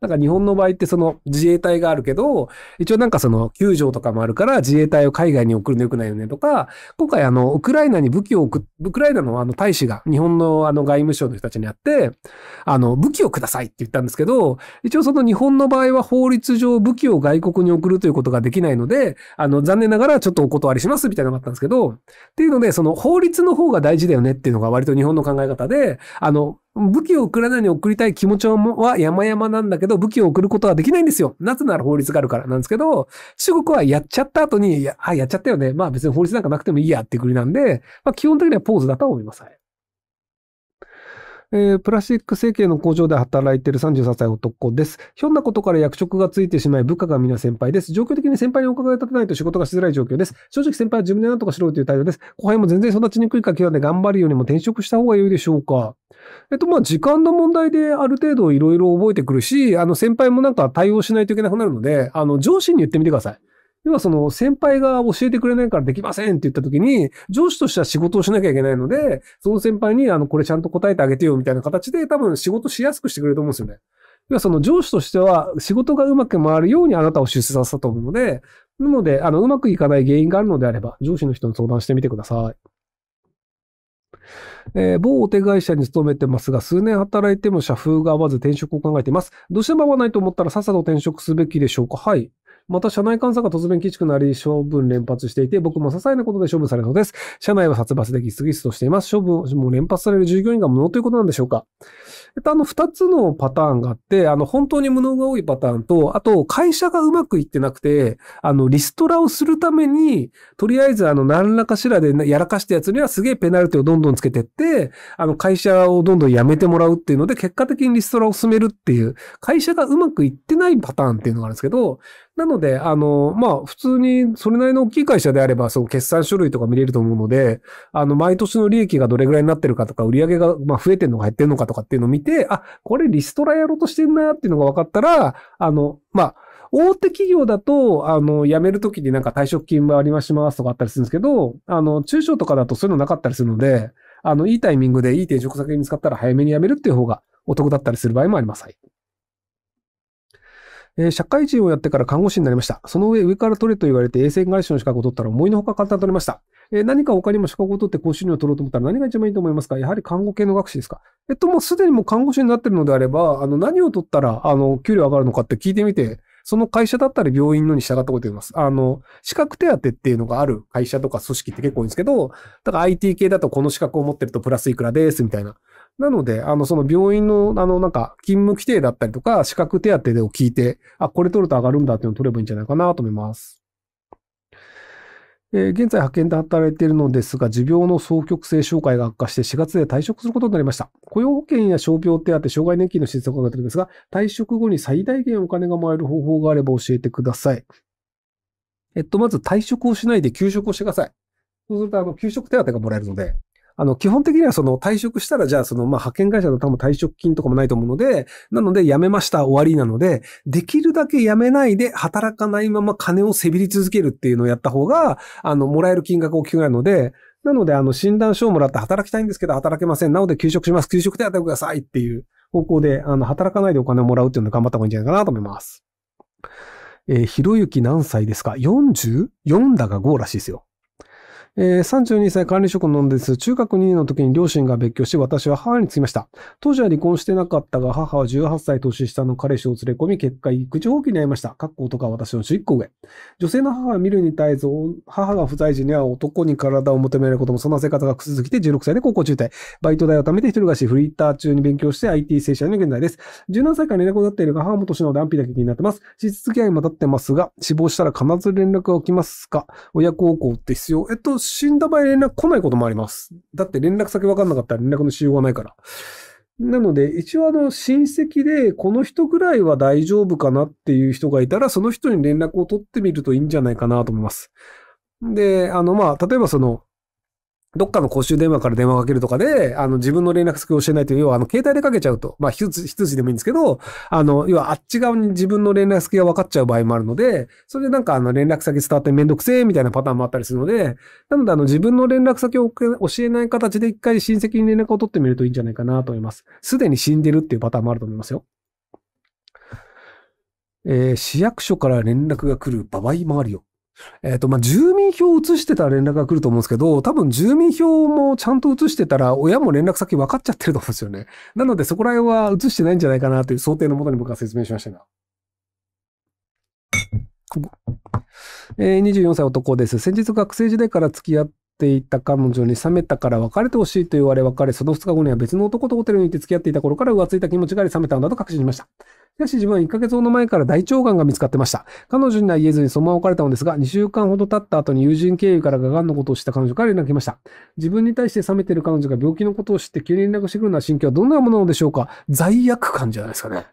なんか日本の場合ってその自衛隊があるけど、一応なんかその救助とかもあるから自衛隊を海外に送るの良くないよねとか、今回あの、ウクライナに武器を送、ウクライナのあの大使が日本のあの外務省の人たちに会って、あの、武器をくださいって言ったんですけど、一応その日本の場合は法律上武器を外国に送るということができないので、あの、残念ながらちょっとお断りしますみたいなのがあったんですけど、っていうので、その法律の方が大事だよねっていうのが割と日本の考え方で、あの、武器をウクライナに送りたい気持ちは山々なんだけど、武器を送ることはできないんですよ。なぜなら法律があるからなんですけど、中国はやっちゃった後に、いや、あ、やっちゃったよね。まあ別に法律なんかなくてもいいやっていう国なんで、まあ基本的にはポーズだと思います。はいえー、プラスチック成形の工場で働いている33歳男です。ひょんなことから役職がついてしまい、部下が皆先輩です。状況的に先輩にお伺い立てないと仕事がしづらい状況です。正直先輩は自分で何とかしろという態度です。後輩も全然育ちにくい環境で頑張るようにも転職した方が良いでしょうか。えっと、まあ、時間の問題である程度いろいろ覚えてくるし、あの、先輩もなんか対応しないといけなくなるので、あの、上司に言ってみてください。要はその先輩が教えてくれないからできませんって言った時に、上司としては仕事をしなきゃいけないので、その先輩にあの、これちゃんと答えてあげてよみたいな形で多分仕事しやすくしてくれると思うんですよね。要はその上司としては仕事がうまく回るようにあなたを出世させたと思うので、なので、あの、うまくいかない原因があるのであれば、上司の人に相談してみてください。えー、某大手会社に勤めてますが、数年働いても社風が合わず転職を考えています。どうしても合わないと思ったらさっさと転職すべきでしょうかはい。また、社内監査が突然きちくなり、処分連発していて、僕も些細なことで処分されそうです。社内は殺伐でギスギスとしています。処分も連発される従業員が無能ということなんでしょうか。えっと、あの、二つのパターンがあって、あの、本当に無能が多いパターンと、あと、会社がうまくいってなくて、あの、リストラをするために、とりあえず、あの、何らかしらでやらかしたやつにはすげえペナルティをどんどんつけてって、あの、会社をどんどん辞めてもらうっていうので、結果的にリストラを進めるっていう、会社がうまくいってないパターンっていうのがあるんですけど、なので、あの、まあ、普通に、それなりの大きい会社であれば、その決算書類とか見れると思うので、あの、毎年の利益がどれぐらいになってるかとか、売上が、まあ、増えてるのか減ってんのかとかっていうのを見て、あ、これリストラやろうとしてんなっていうのが分かったら、あの、まあ、大手企業だと、あの、辞めるときになんか退職金もありましますとかあったりするんですけど、あの、中小とかだとそういうのなかったりするので、あの、いいタイミングでいい転職先に使ったら早めに辞めるっていう方がお得だったりする場合もあります。はい。えー、社会人をやってから看護師になりました。その上、上から取れと言われて衛生会社の資格を取ったら思いのほか簡単に取れました。えー、何か他にも資格を取って講習料を取ろうと思ったら何が一番いいと思いますかやはり看護系の学士ですかえっと、もうすでにもう看護師になってるのであれば、あの、何を取ったら、あの、給料上がるのかって聞いてみて、その会社だったら病院のに従ったこと言います。あの、資格手当っていうのがある会社とか組織って結構いいんですけど、だから IT 系だとこの資格を持ってるとプラスいくらですみたいな。なので、あの、その病院の、あの、なんか、勤務規定だったりとか、資格手当でを聞いて、あ、これ取ると上がるんだっていうのを取ればいいんじゃないかなと思います。えー、現在派遣で働いているのですが、持病の双極性障害が悪化して4月で退職することになりました。雇用保険や傷病手当、障害年金の施設を考えているんですが、退職後に最大限お金がもらえる方法があれば教えてください。えっと、まず退職をしないで休職をしてください。そうすると、あの、休職手当がもらえるので、あの、基本的にはその退職したら、じゃあその、まあ、派遣会社の多分退職金とかもないと思うので、なので辞めました、終わりなので、できるだけ辞めないで働かないまま金をせびり続けるっていうのをやった方が、あの、もらえる金額大きくなるので、なので、あの、診断書をもらって働きたいんですけど、働けません。なので、休職します。休職手当てくださいっていう方向で、あの、働かないでお金をもらうっていうのを頑張った方がいいんじゃないかなと思います。えー、ひろゆき何歳ですか ?40?4 だが5らしいですよ。えー、32歳管理職のんです。中学2年の時に両親が別居し、私は母に着きました。当時は離婚してなかったが、母は18歳年下の彼氏を連れ込み、結果、育児放棄になりました。かっこか私の1一個上。女性の母は見るに耐えず、母が不在時には男に体を求められることも、そんな生活が苦続きて16歳で高校中退。バイト代を貯めて一人暮らし、フリーター中に勉強して IT 正社員の現在です。17歳から連絡を立っているが、母も年の安否だけ気になってます。しつ付き合いも立ってますが、死亡したら必ず連絡が起きますか親孝行って必要。えっと、死んだ場合連絡来ないこともあります。だって連絡先わかんなかったら連絡のしようがないから。なので、一応あの、親戚で、この人ぐらいは大丈夫かなっていう人がいたら、その人に連絡を取ってみるといいんじゃないかなと思います。で、あの、まあ、例えばその、どっかの公衆電話から電話かけるとかで、あの、自分の連絡先を教えないという、要は、あの、携帯でかけちゃうと、まあ、ひつじでもいいんですけど、あの、要は、あっち側に自分の連絡先が分かっちゃう場合もあるので、それでなんか、あの、連絡先伝わってめんどくせえ、みたいなパターンもあったりするので、なので、あの、自分の連絡先を教えない形で一回親戚に連絡を取ってみるといいんじゃないかなと思います。すでに死んでるっていうパターンもあると思いますよ。えー、市役所から連絡が来る場合もあるよ。えっ、ー、と、まあ、住民票を移してたら連絡が来ると思うんですけど、多分住民票もちゃんと移してたら、親も連絡先分かっちゃってると思うんですよね。なので、そこら辺は移してないんじゃないかなという想定のもとに僕は説明しましたが。えー、24歳男です。先日学生時代から付き合っていた彼女に冷めたから別れてほしいと言われ別れ、その2日後には別の男とホテルに行って付き合っていた頃から浮ついた気持ちがあり冷めたんだと確信しました。しかし自分は1ヶ月ほど前から大腸がんが見つかってました。彼女には言えずにそのまま置かれたのですが、2週間ほど経った後に友人経由からががんのことを知った彼女から連絡来ました。自分に対して冷めてる彼女が病気のことを知って急に連絡してくるような心境はどんなものなのでしょうか罪悪感じゃないですかね。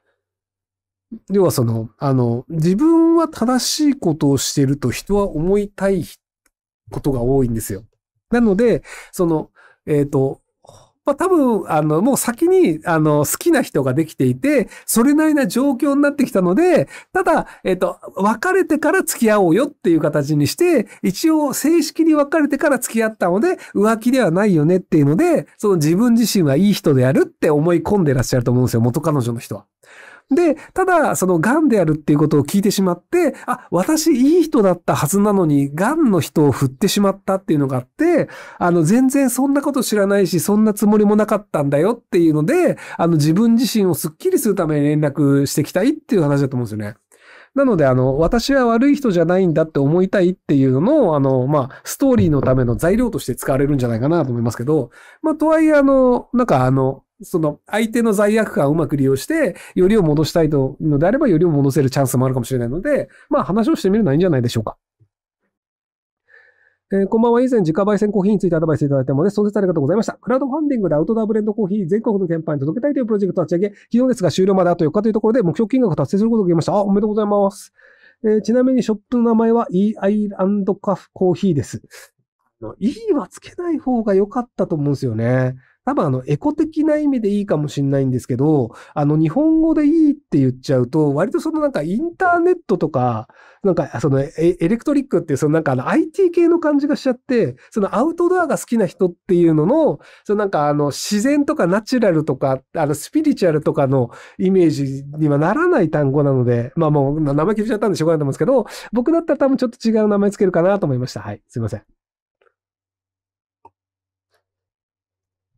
要はその、あの、自分は正しいことをしていると人は思いたいことが多いんですよ。なので、その、えっ、ー、と、まあ、多分、あの、もう先に、あの、好きな人ができていて、それなりな状況になってきたので、ただ、えっと、別れてから付き合おうよっていう形にして、一応正式に別れてから付き合ったので、浮気ではないよねっていうので、その自分自身はいい人であるって思い込んでらっしゃると思うんですよ、元彼女の人は。で、ただ、その癌であるっていうことを聞いてしまって、あ、私いい人だったはずなのに、癌の人を振ってしまったっていうのがあって、あの、全然そんなこと知らないし、そんなつもりもなかったんだよっていうので、あの、自分自身をスッキリするために連絡してきたいっていう話だと思うんですよね。なので、あの、私は悪い人じゃないんだって思いたいっていうのを、あの、まあ、ストーリーのための材料として使われるんじゃないかなと思いますけど、まあ、とはいえ、あの、なんかあの、その相手の罪悪感をうまく利用して、よりを戻したいとのであれば、よりを戻せるチャンスもあるかもしれないので、まあ話をしてみるのはいいんじゃないでしょうか。えー、こんばんは。以前、自家焙煎コーヒーについてアドバイスいただいたものです。そのありがとうございました。クラウドファンディングでアウトドアブレンドコーヒー全国の店舗に届けたいというプロジェクトを立ち上げ、昨日ですが終了まであと4日というところで目標金額を達成することができました。あ、おめでとうございます。えー、ちなみにショップの名前は E アイランドカフコーヒーです。E はつけない方が良かったと思うんですよね。多分あの、エコ的な意味でいいかもしれないんですけど、あの、日本語でいいって言っちゃうと、割とそのなんかインターネットとか、なんかそのエレクトリックっていうそのなんかあの IT 系の感じがしちゃって、そのアウトドアが好きな人っていうのの、そのなんかあの、自然とかナチュラルとか、あの、スピリチュアルとかのイメージにはならない単語なので、まあもう名前消しちゃったんでしょうがないと思うんですけど、僕だったら多分ちょっと違う名前つけるかなと思いました。はい。すいません。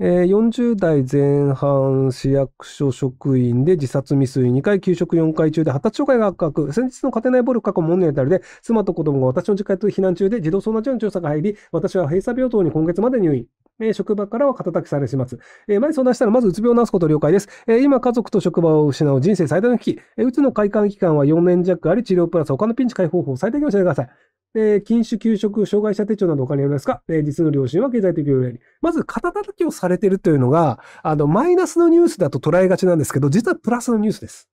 えー、40代前半市役所職員で自殺未遂2回、給食4回中で発達障害が悪化。先日の家庭内暴力過去問題たるで、妻と子供が私の実家へと避難中で児童相談所の調査が入り、私は閉鎖病棟に今月まで入院。えー、職場からは肩たきされします。えー、前に相談したら、まずうつ病を治すこと了解です。えー、今、家族と職場を失う人生最大の危機。えー、うつの快感期間は4年弱あり、治療プラス他のピンチ解放法を最大限教えてください。えー、禁酒、休職、障害者手帳などお金ありますか、えー、実の両親は経済的余裕に。まず、肩たきをされてるというのが、あの、マイナスのニュースだと捉えがちなんですけど、実はプラスのニュースです。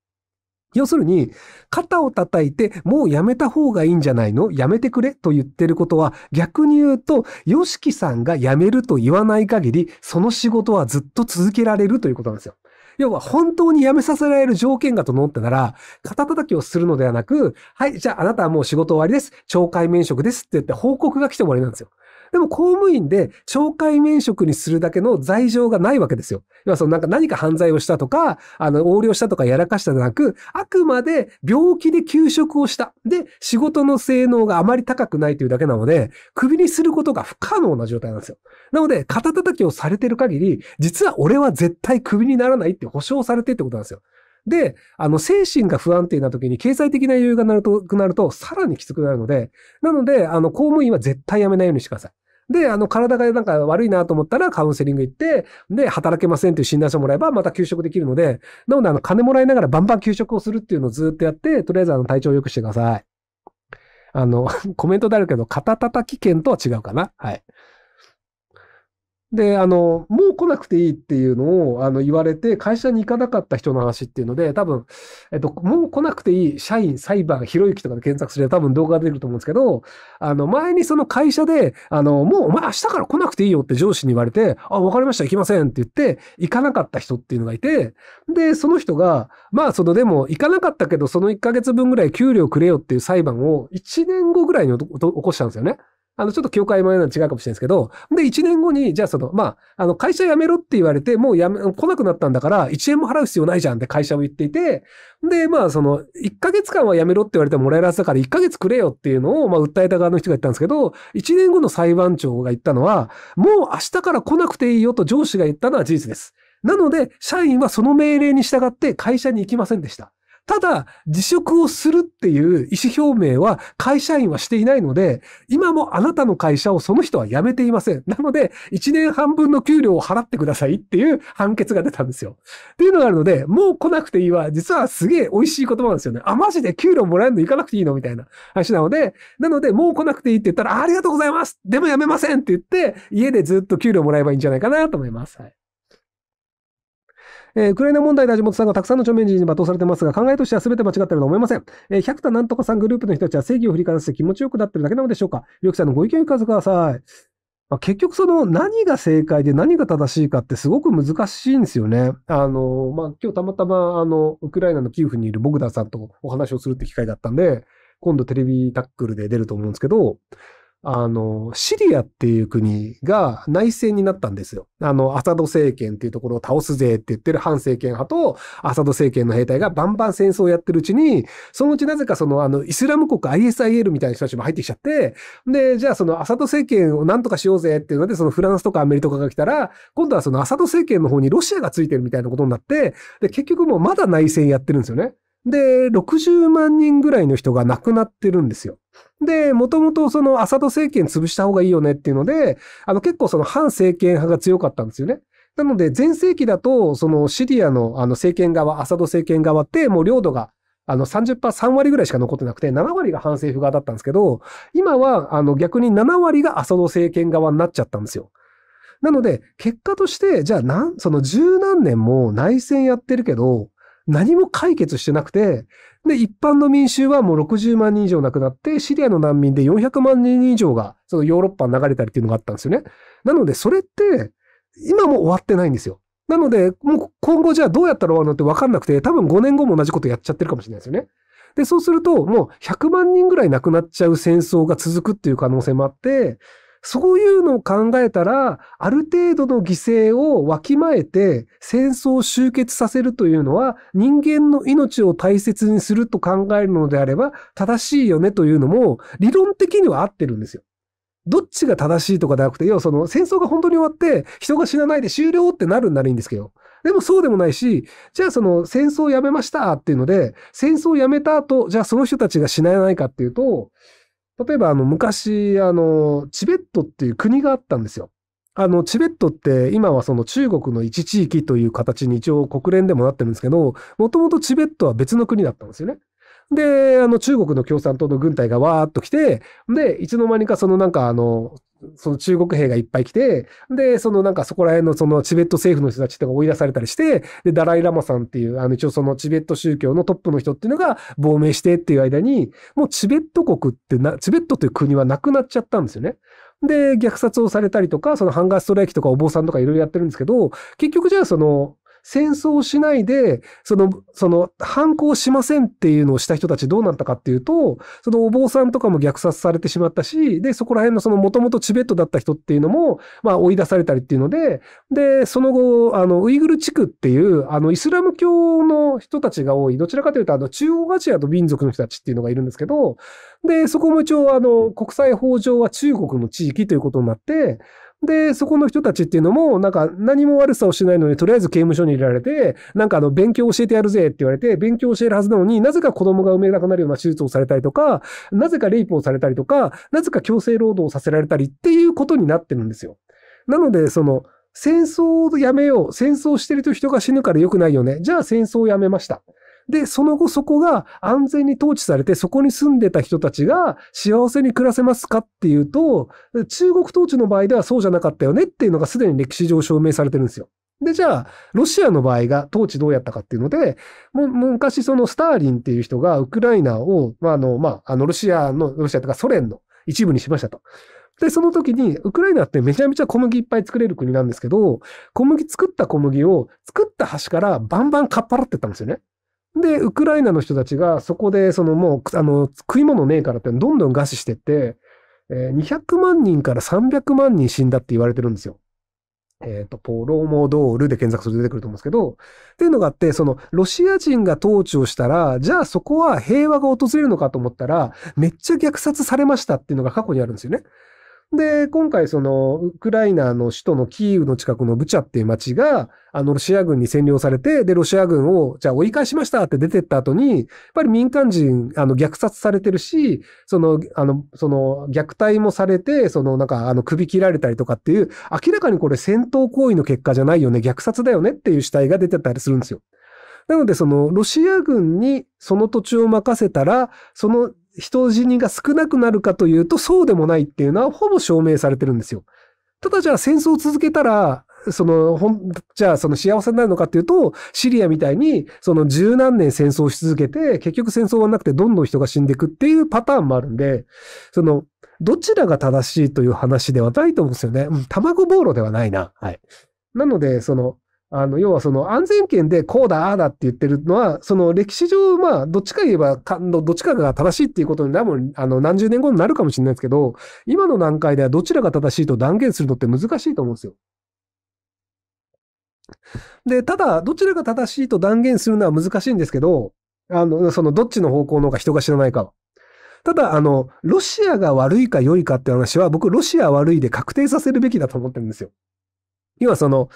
要するに、肩を叩いて、もうやめた方がいいんじゃないのやめてくれと言ってることは、逆に言うと、ヨシキさんが辞めると言わない限り、その仕事はずっと続けられるということなんですよ。要は本当に辞めさせられる条件が整ったなら、肩叩きをするのではなく、はい、じゃああなたはもう仕事終わりです。懲戒免職ですって言って報告が来て終わりなんですよ。でも公務員で懲戒免職にするだけの罪状がないわけですよ。要はそのなんか何か犯罪をしたとか、あの、横領したとかやらかしたでなく、あくまで病気で休職をした。で、仕事の性能があまり高くないというだけなので、首にすることが不可能な状態なんですよ。なので、肩叩きをされてる限り、実は俺は絶対首にならないって保証されてってことなんですよ。で、あの、精神が不安定な時に経済的な余裕がなると、くなると、さらにきつくなるので、なので、あの、公務員は絶対やめないようにしてください。で、あの、体がなんか悪いなと思ったらカウンセリング行って、で、働けませんていう診断書もらえば、また休職できるので、なので、あの、金もらいながらバンバン休職をするっていうのをずっとやって、とりあえずあの、体調を良くしてください。あの、コメントであるけど、肩叩き券とは違うかなはい。で、あの、もう来なくていいっていうのを、あの、言われて、会社に行かなかった人の話っていうので、多分、えっと、もう来なくていい、社員、裁判、ひろゆきとかで検索すれば多分動画が出てくると思うんですけど、あの、前にその会社で、あの、もうお前明日から来なくていいよって上司に言われて、あ、わかりました、行きませんって言って、行かなかった人っていうのがいて、で、その人が、まあ、その、でも、行かなかったけど、その1ヶ月分ぐらい給料くれよっていう裁判を1年後ぐらいに起こしたんですよね。あの、ちょっと教会前なの違うかもしれないですけど、で、1年後に、じゃあその、まあ、あの、会社辞めろって言われて、もうやめ、来なくなったんだから、1円も払う必要ないじゃんって会社を言っていて、で、まあ、その、1ヶ月間は辞めろって言われてもらえらはずだから、1ヶ月くれよっていうのを、まあ、訴えた側の人が言ったんですけど、1年後の裁判長が言ったのは、もう明日から来なくていいよと上司が言ったのは事実です。なので、社員はその命令に従って会社に行きませんでした。ただ、辞職をするっていう意思表明は会社員はしていないので、今もあなたの会社をその人は辞めていません。なので、1年半分の給料を払ってくださいっていう判決が出たんですよ。っていうのがあるので、もう来なくていいは、実はすげえ美味しい言葉なんですよね。あ、マジで給料もらえるの行かなくていいのみたいな話なので、なので、もう来なくていいって言ったら、ありがとうございますでも辞めませんって言って、家でずっと給料もらえばいいんじゃないかなと思います。はいえー、ウクライナ問題で橋本さんがたくさんの著名人に罵倒されてますが、考えとしては全て間違ってると思いません。えー、百田なんとかさんグループの人たちは正義を振りかざして気持ちよくなってるだけなのでしょうかりょうきさんのご意見を聞かせてください。まあ、結局その何が正解で何が正しいかってすごく難しいんですよね。あの、まあ、今日たまたまあの、ウクライナのキーフにいるボグダさんとお話をするって機会だったんで、今度テレビタックルで出ると思うんですけど、あの、シリアっていう国が内戦になったんですよ。あの、アサド政権っていうところを倒すぜって言ってる反政権派と、アサド政権の兵隊がバンバン戦争をやってるうちに、そのうちなぜかその、あの、イスラム国 ISIL みたいな人たちも入ってきちゃって、で、じゃあそのアサド政権を何とかしようぜっていうので、そのフランスとかアメリカが来たら、今度はそのアサド政権の方にロシアがついてるみたいなことになって、で、結局もうまだ内戦やってるんですよね。で、60万人ぐらいの人が亡くなってるんですよ。で、もともとそのアサド政権潰した方がいいよねっていうので、あの結構その反政権派が強かったんですよね。なので、前世紀だと、そのシリアのあの政権側、アサド政権側って、もう領土があの30%、3割ぐらいしか残ってなくて、7割が反政府側だったんですけど、今はあの逆に7割がアサド政権側になっちゃったんですよ。なので、結果として、じゃあ何、その十何年も内戦やってるけど、何も解決してなくて、で、一般の民衆はもう60万人以上亡くなって、シリアの難民で400万人以上が、そのヨーロッパに流れたりっていうのがあったんですよね。なので、それって、今も終わってないんですよ。なので、もう今後じゃあどうやったら終わるのって分かんなくて、多分5年後も同じことやっちゃってるかもしれないですよね。で、そうすると、もう100万人ぐらい亡くなっちゃう戦争が続くっていう可能性もあって、そういうのを考えたら、ある程度の犠牲をわきまえて戦争を終結させるというのは、人間の命を大切にすると考えるのであれば、正しいよねというのも、理論的には合ってるんですよ。どっちが正しいとかじゃなくて、要はその戦争が本当に終わって人が死なないで終了ってなるんならいいんですけど。でもそうでもないし、じゃあその戦争をやめましたっていうので、戦争をやめた後、じゃあその人たちが死なないかっていうと、例えばあの昔あのチベットっていう国があったんですよ。あのチベットって今はその中国の一地域という形に一応国連でもなってるんですけどもともとチベットは別の国だったんですよね。で、あの中国の共産党の軍隊がわーっと来て、で、いつの間にかそのなんかあのその中国兵がいっぱい来て、で、そのなんかそこら辺のそのチベット政府の人たちとか追い出されたりして、で、ダライ・ラマさんっていう、あの一応そのチベット宗教のトップの人っていうのが亡命してっていう間に、もうチベット国ってな、チベットという国はなくなっちゃったんですよね。で、虐殺をされたりとか、そのハンガーストライキとかお坊さんとかいろいろやってるんですけど、結局じゃあその、戦争をしないで、その、その、反抗しませんっていうのをした人たちどうなったかっていうと、そのお坊さんとかも虐殺されてしまったし、で、そこら辺のそのもともとチベットだった人っていうのも、まあ追い出されたりっていうので、で、その後、あの、ウイグル地区っていう、あの、イスラム教の人たちが多い、どちらかというと、あの、中央アジアの民族の人たちっていうのがいるんですけど、で、そこも一応、あの、国際法上は中国の地域ということになって、で、そこの人たちっていうのも、なんか何も悪さをしないのに、とりあえず刑務所に入れられて、なんかあの、勉強教えてやるぜって言われて、勉強教えるはずなのになぜか子供が産めなくなるような手術をされたりとか、なぜかレイプをされたりとか、なぜか強制労働をさせられたりっていうことになってるんですよ。なので、その、戦争をやめよう。戦争してると人が死ぬから良くないよね。じゃあ戦争をやめました。で、その後そこが安全に統治されて、そこに住んでた人たちが幸せに暮らせますかっていうと、中国統治の場合ではそうじゃなかったよねっていうのがすでに歴史上証明されてるんですよ。で、じゃあ、ロシアの場合が統治どうやったかっていうので、も昔そのスターリンっていう人がウクライナを、まあ、あの、まあ、あの、ロシアの、ロシアとかソ連の一部にしましたと。で、その時に、ウクライナってめちゃめちゃ小麦いっぱい作れる国なんですけど、小麦作った小麦を作った端からバンバンかっぱらってったんですよね。で、ウクライナの人たちがそこで、そのもう、あの、食い物ねえからってどんどん餓死してって、えー、200万人から300万人死んだって言われてるんですよ。えっ、ー、と、ポロモドールで検索すると出てくると思うんですけど、っていうのがあって、その、ロシア人が統治をしたら、じゃあそこは平和が訪れるのかと思ったら、めっちゃ虐殺されましたっていうのが過去にあるんですよね。で、今回その、ウクライナの首都のキーウの近くのブチャっていう街が、あの、ロシア軍に占領されて、で、ロシア軍を、じゃあ追い返しましたって出てった後に、やっぱり民間人、あの、虐殺されてるし、その、あの、その、虐待もされて、その、なんか、あの、首切られたりとかっていう、明らかにこれ戦闘行為の結果じゃないよね、虐殺だよねっていう死体が出てたりするんですよ。なので、その、ロシア軍にその土地を任せたら、その人死人が少なくなるかというと、そうでもないっていうのはほぼ証明されてるんですよ。ただじゃあ戦争を続けたら、その、ほん、じゃあその幸せになるのかっていうと、シリアみたいに、その十何年戦争し続けて、結局戦争はなくてどんどん人が死んでいくっていうパターンもあるんで、その、どちらが正しいという話ではないと思うんですよね。うん、卵ボーロではないな。はい。なので、その、あの、要はその安全圏でこうだ、ああだって言ってるのは、その歴史上、まあ、どっちか言えばか、どっちかが正しいっていうことに多分、あの、何十年後になるかもしれないですけど、今の段階ではどちらが正しいと断言するのって難しいと思うんですよ。で、ただ、どちらが正しいと断言するのは難しいんですけど、あの、その、どっちの方向の方が人が知らないか。ただ、あの、ロシアが悪いか良いかって話は、僕、ロシア悪いで確定させるべきだと思ってるんですよ。要はその、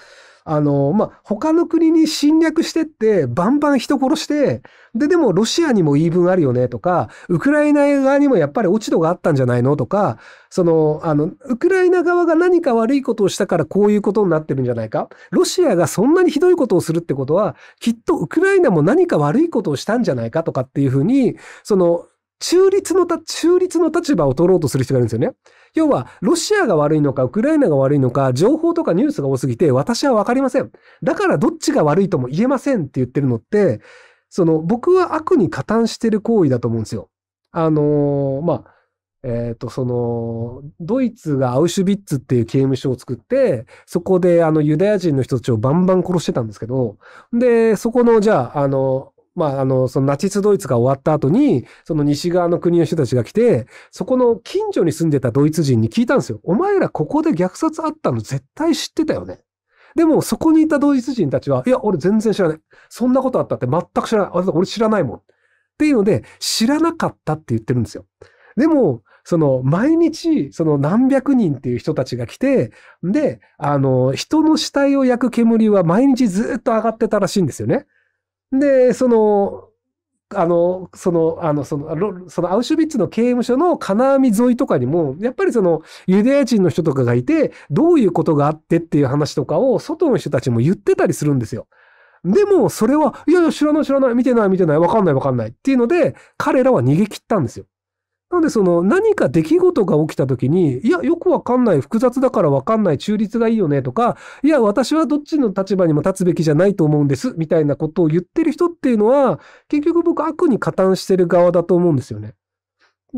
あの、まあ、他の国に侵略してって、バンバン人殺して、で、でもロシアにも言い分あるよねとか、ウクライナ側にもやっぱり落ち度があったんじゃないのとか、その、あの、ウクライナ側が何か悪いことをしたからこういうことになってるんじゃないか。ロシアがそんなにひどいことをするってことは、きっとウクライナも何か悪いことをしたんじゃないかとかっていうふうに、その、中立のた、中立の立場を取ろうとする人がいるんですよね。要は、ロシアが悪いのか、ウクライナが悪いのか、情報とかニュースが多すぎて、私はわかりません。だからどっちが悪いとも言えませんって言ってるのって、その、僕は悪に加担してる行為だと思うんですよ。あのー、まあ、えっ、ー、と、その、ドイツがアウシュビッツっていう刑務所を作って、そこであのユダヤ人の人たちをバンバン殺してたんですけど、で、そこの、じゃあ、あの、まあ、あの、そのナチスドイツが終わった後に、その西側の国の人たちが来て、そこの近所に住んでたドイツ人に聞いたんですよ。お前らここで虐殺あったの絶対知ってたよね。でも、そこにいたドイツ人たちは、いや、俺全然知らない。そんなことあったって全く知らない。俺知らないもん。っていうので、知らなかったって言ってるんですよ。でも、その、毎日、その何百人っていう人たちが来て、で、あの、人の死体を焼く煙は毎日ずっと上がってたらしいんですよね。で、その、あの、その、あの、その、そのアウシュビッツの刑務所の金網沿いとかにも、やっぱりその、ユダヤ人の人とかがいて、どういうことがあってっていう話とかを、外の人たちも言ってたりするんですよ。でも、それは、いやいや、知らない知らない、見てない見てない、わかんないわかんないっていうので、彼らは逃げ切ったんですよ。なんでその何か出来事が起きた時に、いや、よくわかんない、複雑だからわかんない、中立がいいよねとか、いや、私はどっちの立場にも立つべきじゃないと思うんです、みたいなことを言ってる人っていうのは、結局僕悪に加担してる側だと思うんですよね。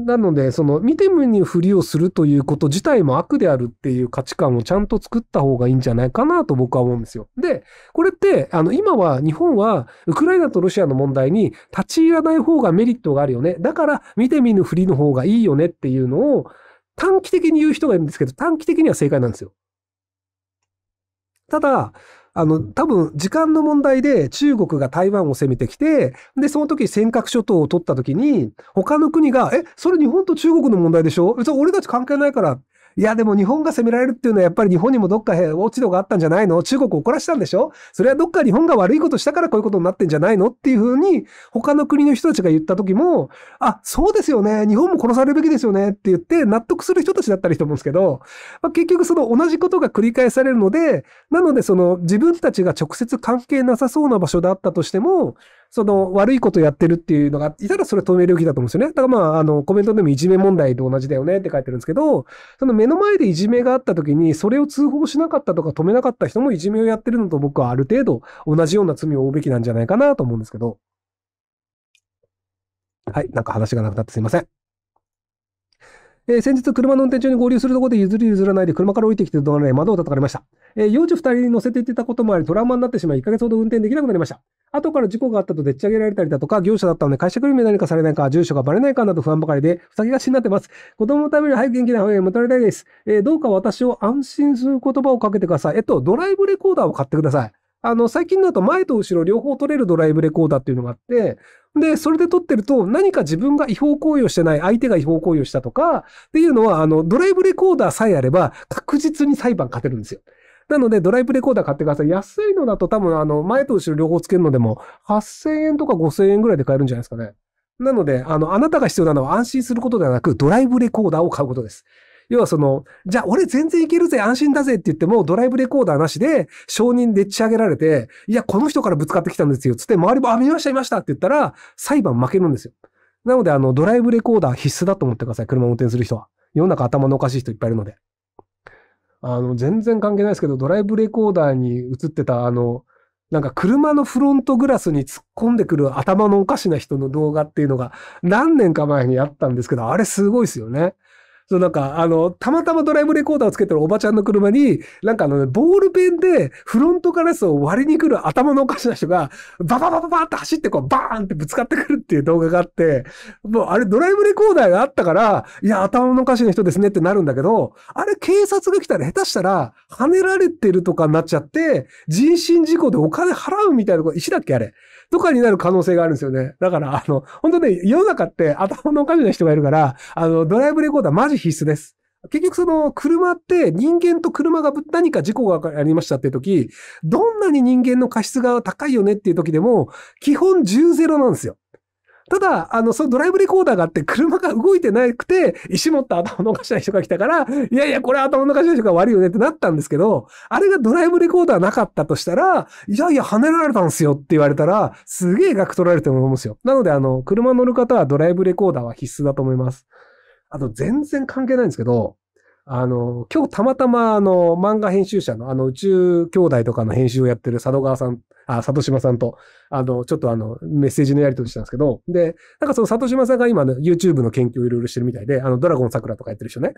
なので、その、見て見ぬふりをするということ自体も悪であるっていう価値観をちゃんと作った方がいいんじゃないかなと僕は思うんですよ。で、これって、あの、今は、日本は、ウクライナとロシアの問題に立ち入らない方がメリットがあるよね。だから、見て見ぬふりの方がいいよねっていうのを、短期的に言う人がいるんですけど、短期的には正解なんですよ。ただ、あの、多分、時間の問題で中国が台湾を攻めてきて、で、その時尖閣諸島を取った時に、他の国が、え、それ日本と中国の問題でしょ別に俺たち関係ないから、いや、でも日本が攻められるっていうのはやっぱり日本にもどっか落ち度があったんじゃないの中国を怒らせたんでしょそれはどっか日本が悪いことしたからこういうことになってんじゃないのっていうふうに、他の国の人たちが言った時も、あ、そうですよね。日本も殺されるべきですよねって言って納得する人たちだったりと思うんですけど、まあ、結局その同じことが繰り返されるので、なのでその自分たちが直接関係なさそうな場所だったとしても、その悪いことやってるっていうのがいたらそれ止めるべきだと思うんですよね。だからまあ、あの、コメントでもいじめ問題と同じだよねって書いてるんですけど、その目の前でいじめがあった時に、それを通報しなかったとか止めなかった人もいじめをやってるのと僕はある程度同じような罪を負うべきなんじゃないかなと思うんですけど。はい、なんか話がなくなってすいません。えー、先日車の運転中に合流するところで譲り譲らないで車から降りてきて怒のられ窓を叩かれました。えー、幼児二人に乗せていってたこともありトラウマになってしまい1ヶ月ほど運転できなくなりました。後から事故があったとでっち上げられたりだとか、業者だったので会社組に何かされないか、住所がバレないかなど不安ばかりで、ふさぎがちになってます。子供のために早く元気な方がに戻りたいです。えー、どうか私を安心する言葉をかけてください。えっと、ドライブレコーダーを買ってください。あの、最近だと前と後ろ両方取れるドライブレコーダーっていうのがあって、で、それで撮ってると、何か自分が違法行為をしてない、相手が違法行為をしたとか、っていうのは、あの、ドライブレコーダーさえあれば、確実に裁判勝てるんですよ。なので、ドライブレコーダー買ってください。安いのだと多分、あの、前と後ろ両方つけるのでも、8000円とか5000円ぐらいで買えるんじゃないですかね。なので、あの、あなたが必要なのは安心することではなく、ドライブレコーダーを買うことです。要はその、じゃあ俺全然いけるぜ、安心だぜって言っても、ドライブレコーダーなしで、承認でっち上げられて、いや、この人からぶつかってきたんですよ、つって、周りも、あ、見ました、見ましたって言ったら、裁判負けるんですよ。なので、あの、ドライブレコーダー必須だと思ってください、車を運転する人は。世の中頭のおかしい人いっぱいいるので。あの、全然関係ないですけど、ドライブレコーダーに映ってた、あの、なんか車のフロントグラスに突っ込んでくる頭のおかしな人の動画っていうのが何年か前にあったんですけど、あれすごいですよね。そうなんか、あの、たまたまドライブレコーダーをつけてるおばちゃんの車に、なんかあの、ね、ボールペンでフロントガラスを割りに来る頭のおかしな人が、バババババって走ってこう、バーンってぶつかってくるっていう動画があって、もうあれドライブレコーダーがあったから、いや、頭のおかしな人ですねってなるんだけど、あれ警察が来たら下手したら、跳ねられてるとかになっちゃって、人身事故でお金払うみたいなこと、石だっけあれ。とかになる可能性があるんですよね。だから、あの、本当ね、世の中って頭のおかしな人がいるから、あの、ドライブレコーダーマジ必須です。結局その車って人間と車が何か事故がありましたっていう時、どんなに人間の過失が高いよねっていう時でも、基本10-0なんですよ。ただ、あの、そのドライブレコーダーがあって、車が動いてなくて、石持った頭のおかしな人が来たから、いやいや、これ頭のおかし人が悪いよねってなったんですけど、あれがドライブレコーダーなかったとしたら、いやいや、跳ねられたんですよって言われたら、すげえ額取られてると思うんですよ。なので、あの、車乗る方はドライブレコーダーは必須だと思います。あと全然関係ないんですけど、あの、今日たまたまあの、漫画編集者のあの、宇宙兄弟とかの編集をやってる佐渡川さん、あ、佐渡島さんと、あの、ちょっとあの、メッセージのやり取りしたんですけど、で、なんかその佐渡島さんが今、ね、YouTube の研究をいろいろしてるみたいで、あの、ドラゴン桜とかやってる人ね。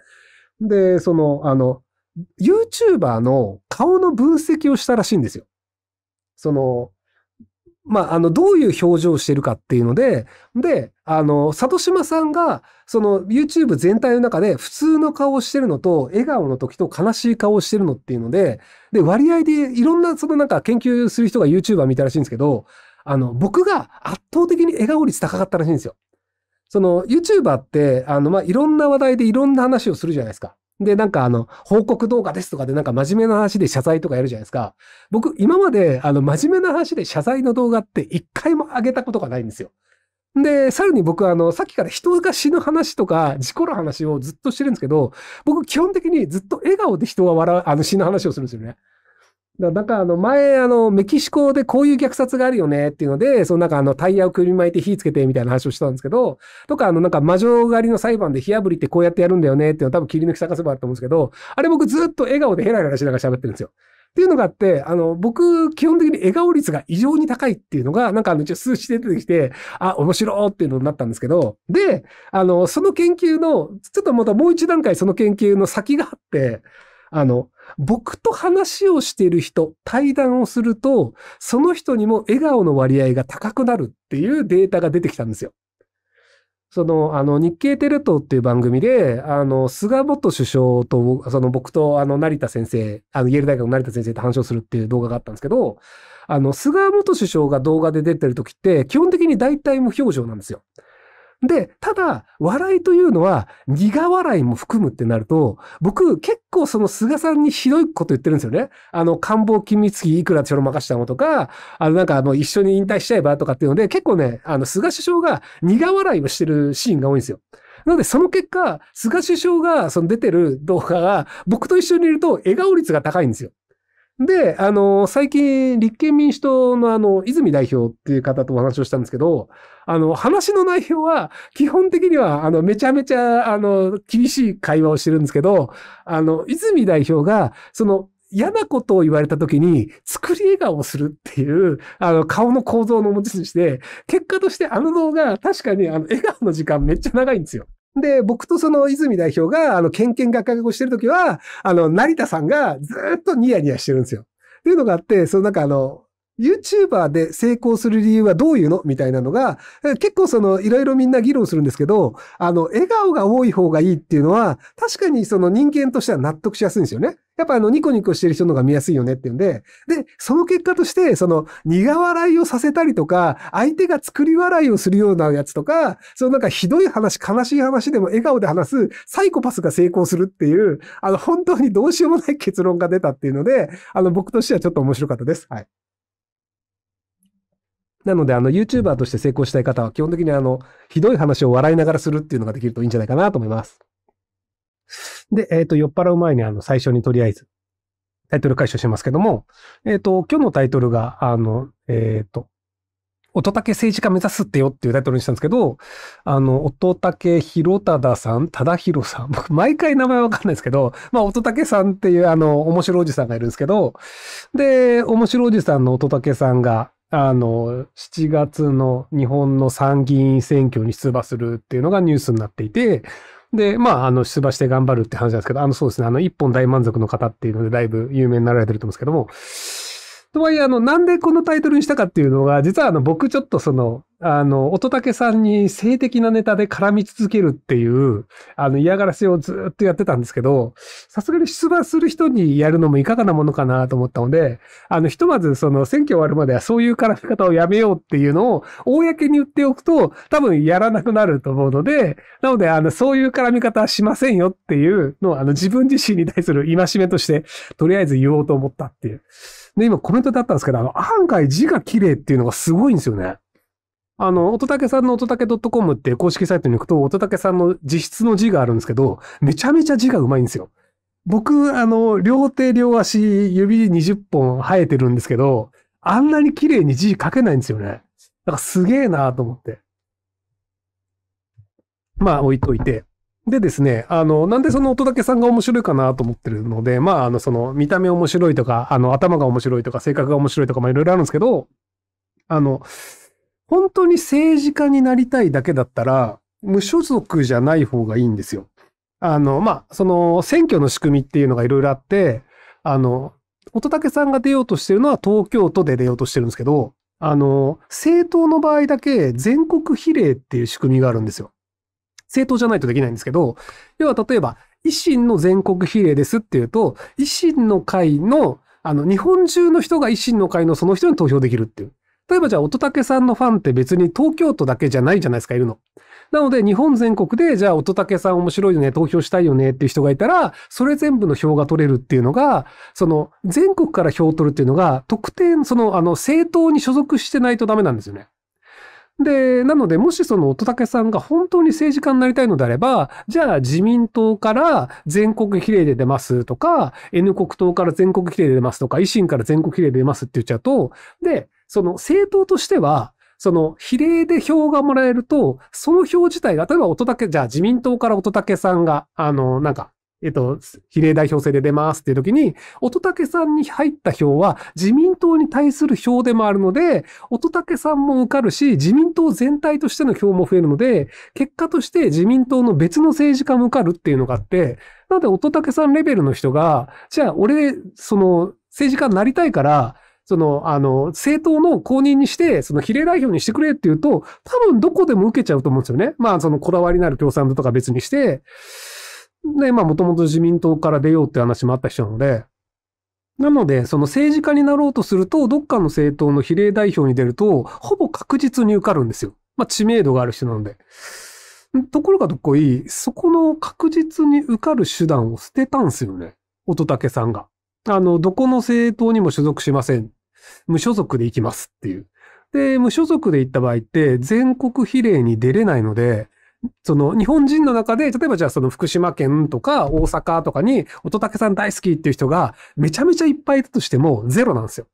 で、その、あの、YouTuber の顔の分析をしたらしいんですよ。その、まあ、あの、どういう表情をしてるかっていうので、で、あの、里島さんが、その YouTube 全体の中で普通の顔をしてるのと、笑顔の時と悲しい顔をしてるのっていうので、で、割合でいろんな、そのなんか研究する人が YouTuber 見たらしいんですけど、あの、僕が圧倒的に笑顔率高かったらしいんですよ。その YouTuber って、あの、まあ、いろんな話題でいろんな話をするじゃないですか。で、なんかあの、報告動画ですとかでなんか真面目な話で謝罪とかやるじゃないですか。僕、今まであの、真面目な話で謝罪の動画って一回も上げたことがないんですよ。で、さらに僕はあの、さっきから人が死ぬ話とか、事故の話をずっとしてるんですけど、僕基本的にずっと笑顔で人が笑う、あの、死ぬ話をするんですよね。だなんかあの前あのメキシコでこういう虐殺があるよねっていうので、そのなんかあのタイヤをくり巻いて火つけてみたいな話をしたんですけど、とかあのなんか魔女狩りの裁判で火炙りってこうやってやるんだよねっていうの多分切り抜き探せばあると思うんですけど、あれ僕ずっと笑顔でヘラヘラしながら喋ってるんですよ。っていうのがあって、あの、僕、基本的に笑顔率が異常に高いっていうのが、なんかあの、一応数値で出てきて、あ、面白いっていうのになったんですけど、で、あの、その研究の、ちょっとまたもう一段階その研究の先があって、あの、僕と話をしている人、対談をすると、その人にも笑顔の割合が高くなるっていうデータが出てきたんですよ。その、あの、日経テレ東っていう番組で、あの、菅元首相と、その僕と、あの、成田先生、あの、イェール大学の成田先生と話をするっていう動画があったんですけど、あの、菅元首相が動画で出てる時って、基本的に大体無表情なんですよ。で、ただ、笑いというのは、苦笑いも含むってなると、僕、結構その菅さんにひどいこと言ってるんですよね。あの、官房機密費いくらちょろまかしたのとか、あの、なんかあの、一緒に引退しちゃえばとかっていうので、結構ね、あの、菅首相が苦笑いをしてるシーンが多いんですよ。なので、その結果、菅首相がその出てる動画が、僕と一緒にいると笑顔率が高いんですよ。で、あの、最近、立憲民主党のあの、泉代表っていう方とお話をしたんですけど、あの、話の内容は、基本的には、あの、めちゃめちゃ、あの、厳しい会話をしてるんですけど、あの、泉代表が、その、嫌なことを言われた時に、作り笑顔をするっていう、あの、顔の構造の持ち主で、結果としてあの動画、確かにあの、笑顔の時間めっちゃ長いんですよ。で、僕とその泉代表が、あの、ケンケンガガしてるときは、あの、成田さんがずっとニヤニヤしてるんですよ。っていうのがあって、そのなんかあの、YouTuber で成功する理由はどういうのみたいなのが、結構その、いろいろみんな議論するんですけど、あの、笑顔が多い方がいいっていうのは、確かにその人間としては納得しやすいんですよね。やっぱあの、ニコニコしてる人のが見やすいよねっていうんで、で、その結果として、その、苦笑いをさせたりとか、相手が作り笑いをするようなやつとか、そのなんかひどい話、悲しい話でも笑顔で話すサイコパスが成功するっていう、あの、本当にどうしようもない結論が出たっていうので、あの、僕としてはちょっと面白かったです。はい。なので、あの、YouTuber として成功したい方は、基本的にあの、ひどい話を笑いながらするっていうのができるといいんじゃないかなと思います。で、えっ、ー、と、酔っ払う前に、あの、最初にとりあえず、タイトル解消しますけども、えっ、ー、と、今日のタイトルが、あの、えっ、ー、と、乙武政治家目指すってよっていうタイトルにしたんですけど、あの、乙武広忠さん、忠広さん、僕毎回名前わかんないですけど、まあ、乙武さんっていうあの、面白おじさんがいるんですけど、で、面白おじさんの乙武さんが、あの、7月の日本の参議院選挙に出馬するっていうのがニュースになっていて、で、まあ、あの、出馬して頑張るって話なんですけど、あの、そうですね、あの、一本大満足の方っていうので、だいぶ有名になられてると思うんですけども、とはいえ、あの、なんでこのタイトルにしたかっていうのが、実はあの、僕ちょっとその、あの、乙武さんに性的なネタで絡み続けるっていう、あの、嫌がらせをずっとやってたんですけど、さすがに出馬する人にやるのもいかがなものかなと思ったので、あの、ひとまずその選挙終わるまではそういう絡み方をやめようっていうのを、公に言っておくと、多分やらなくなると思うので、なので、あの、そういう絡み方はしませんよっていうのを、あの、自分自身に対する戒めとして、とりあえず言おうと思ったっていう。で、今コメントだったんですけど、あの、案外字が綺麗っていうのがすごいんですよね。あの、音竹さんの音竹 .com って公式サイトに行くと、音竹さんの自筆の字があるんですけど、めちゃめちゃ字がうまいんですよ。僕、あの、両手両足、指20本生えてるんですけど、あんなに綺麗に字書けないんですよね。だからすげえなと思って。まあ置いといて。でですね、あの、なんでその音だけさんが面白いかなと思ってるので、まあ、あの、その、見た目面白いとか、あの、頭が面白いとか、性格が面白いとか、まあ、いろいろあるんですけど、あの、本当に政治家になりたいだけだったら、無所属じゃない方がいいんですよ。あの、まあ、その、選挙の仕組みっていうのがいろいろあって、あの、乙武さんが出ようとしてるのは東京都で出ようとしてるんですけど、あの、政党の場合だけ全国比例っていう仕組みがあるんですよ。政党じゃないとできないんですけど、要は例えば、維新の全国比例ですっていうと、維新の会の、あの、日本中の人が維新の会のその人に投票できるっていう。例えばじゃあ、乙武さんのファンって別に東京都だけじゃないじゃないですか、いるの。なので、日本全国で、じゃあ、乙武さん面白いよね、投票したいよねっていう人がいたら、それ全部の票が取れるっていうのが、その、全国から票を取るっていうのが、特定、その、あの、政党に所属してないとダメなんですよね。で、なので、もしその乙武さんが本当に政治家になりたいのであれば、じゃあ自民党から全国比例で出ますとか、N 国党から全国比例で出ますとか、維新から全国比例で出ますって言っちゃうと、で、その政党としては、その比例で票がもらえると、その票自体が、例えば乙武、じゃあ自民党から乙武さんが、あの、なんか、えっと、比例代表制で出ますっていう時に、乙武さんに入った票は自民党に対する票でもあるので、乙武さんも受かるし、自民党全体としての票も増えるので、結果として自民党の別の政治家も受かるっていうのがあって、なので乙武さんレベルの人が、じゃあ俺、その、政治家になりたいから、その、あの、政党の公認にして、その比例代表にしてくれっていうと、多分どこでも受けちゃうと思うんですよね。まあ、そのこだわりのある共産党とか別にして、で、まあ、もともと自民党から出ようって話もあった人なので、なので、その政治家になろうとすると、どっかの政党の比例代表に出ると、ほぼ確実に受かるんですよ。まあ、知名度がある人なので。ところがどっこいい、そこの確実に受かる手段を捨てたんですよね。乙武さんが。あの、どこの政党にも所属しません。無所属で行きますっていう。で、無所属で行った場合って、全国比例に出れないので、その日本人の中で、例えばじゃあその福島県とか大阪とかに、乙武さん大好きっていう人がめちゃめちゃいっぱいいたとしてもゼロなんですよ。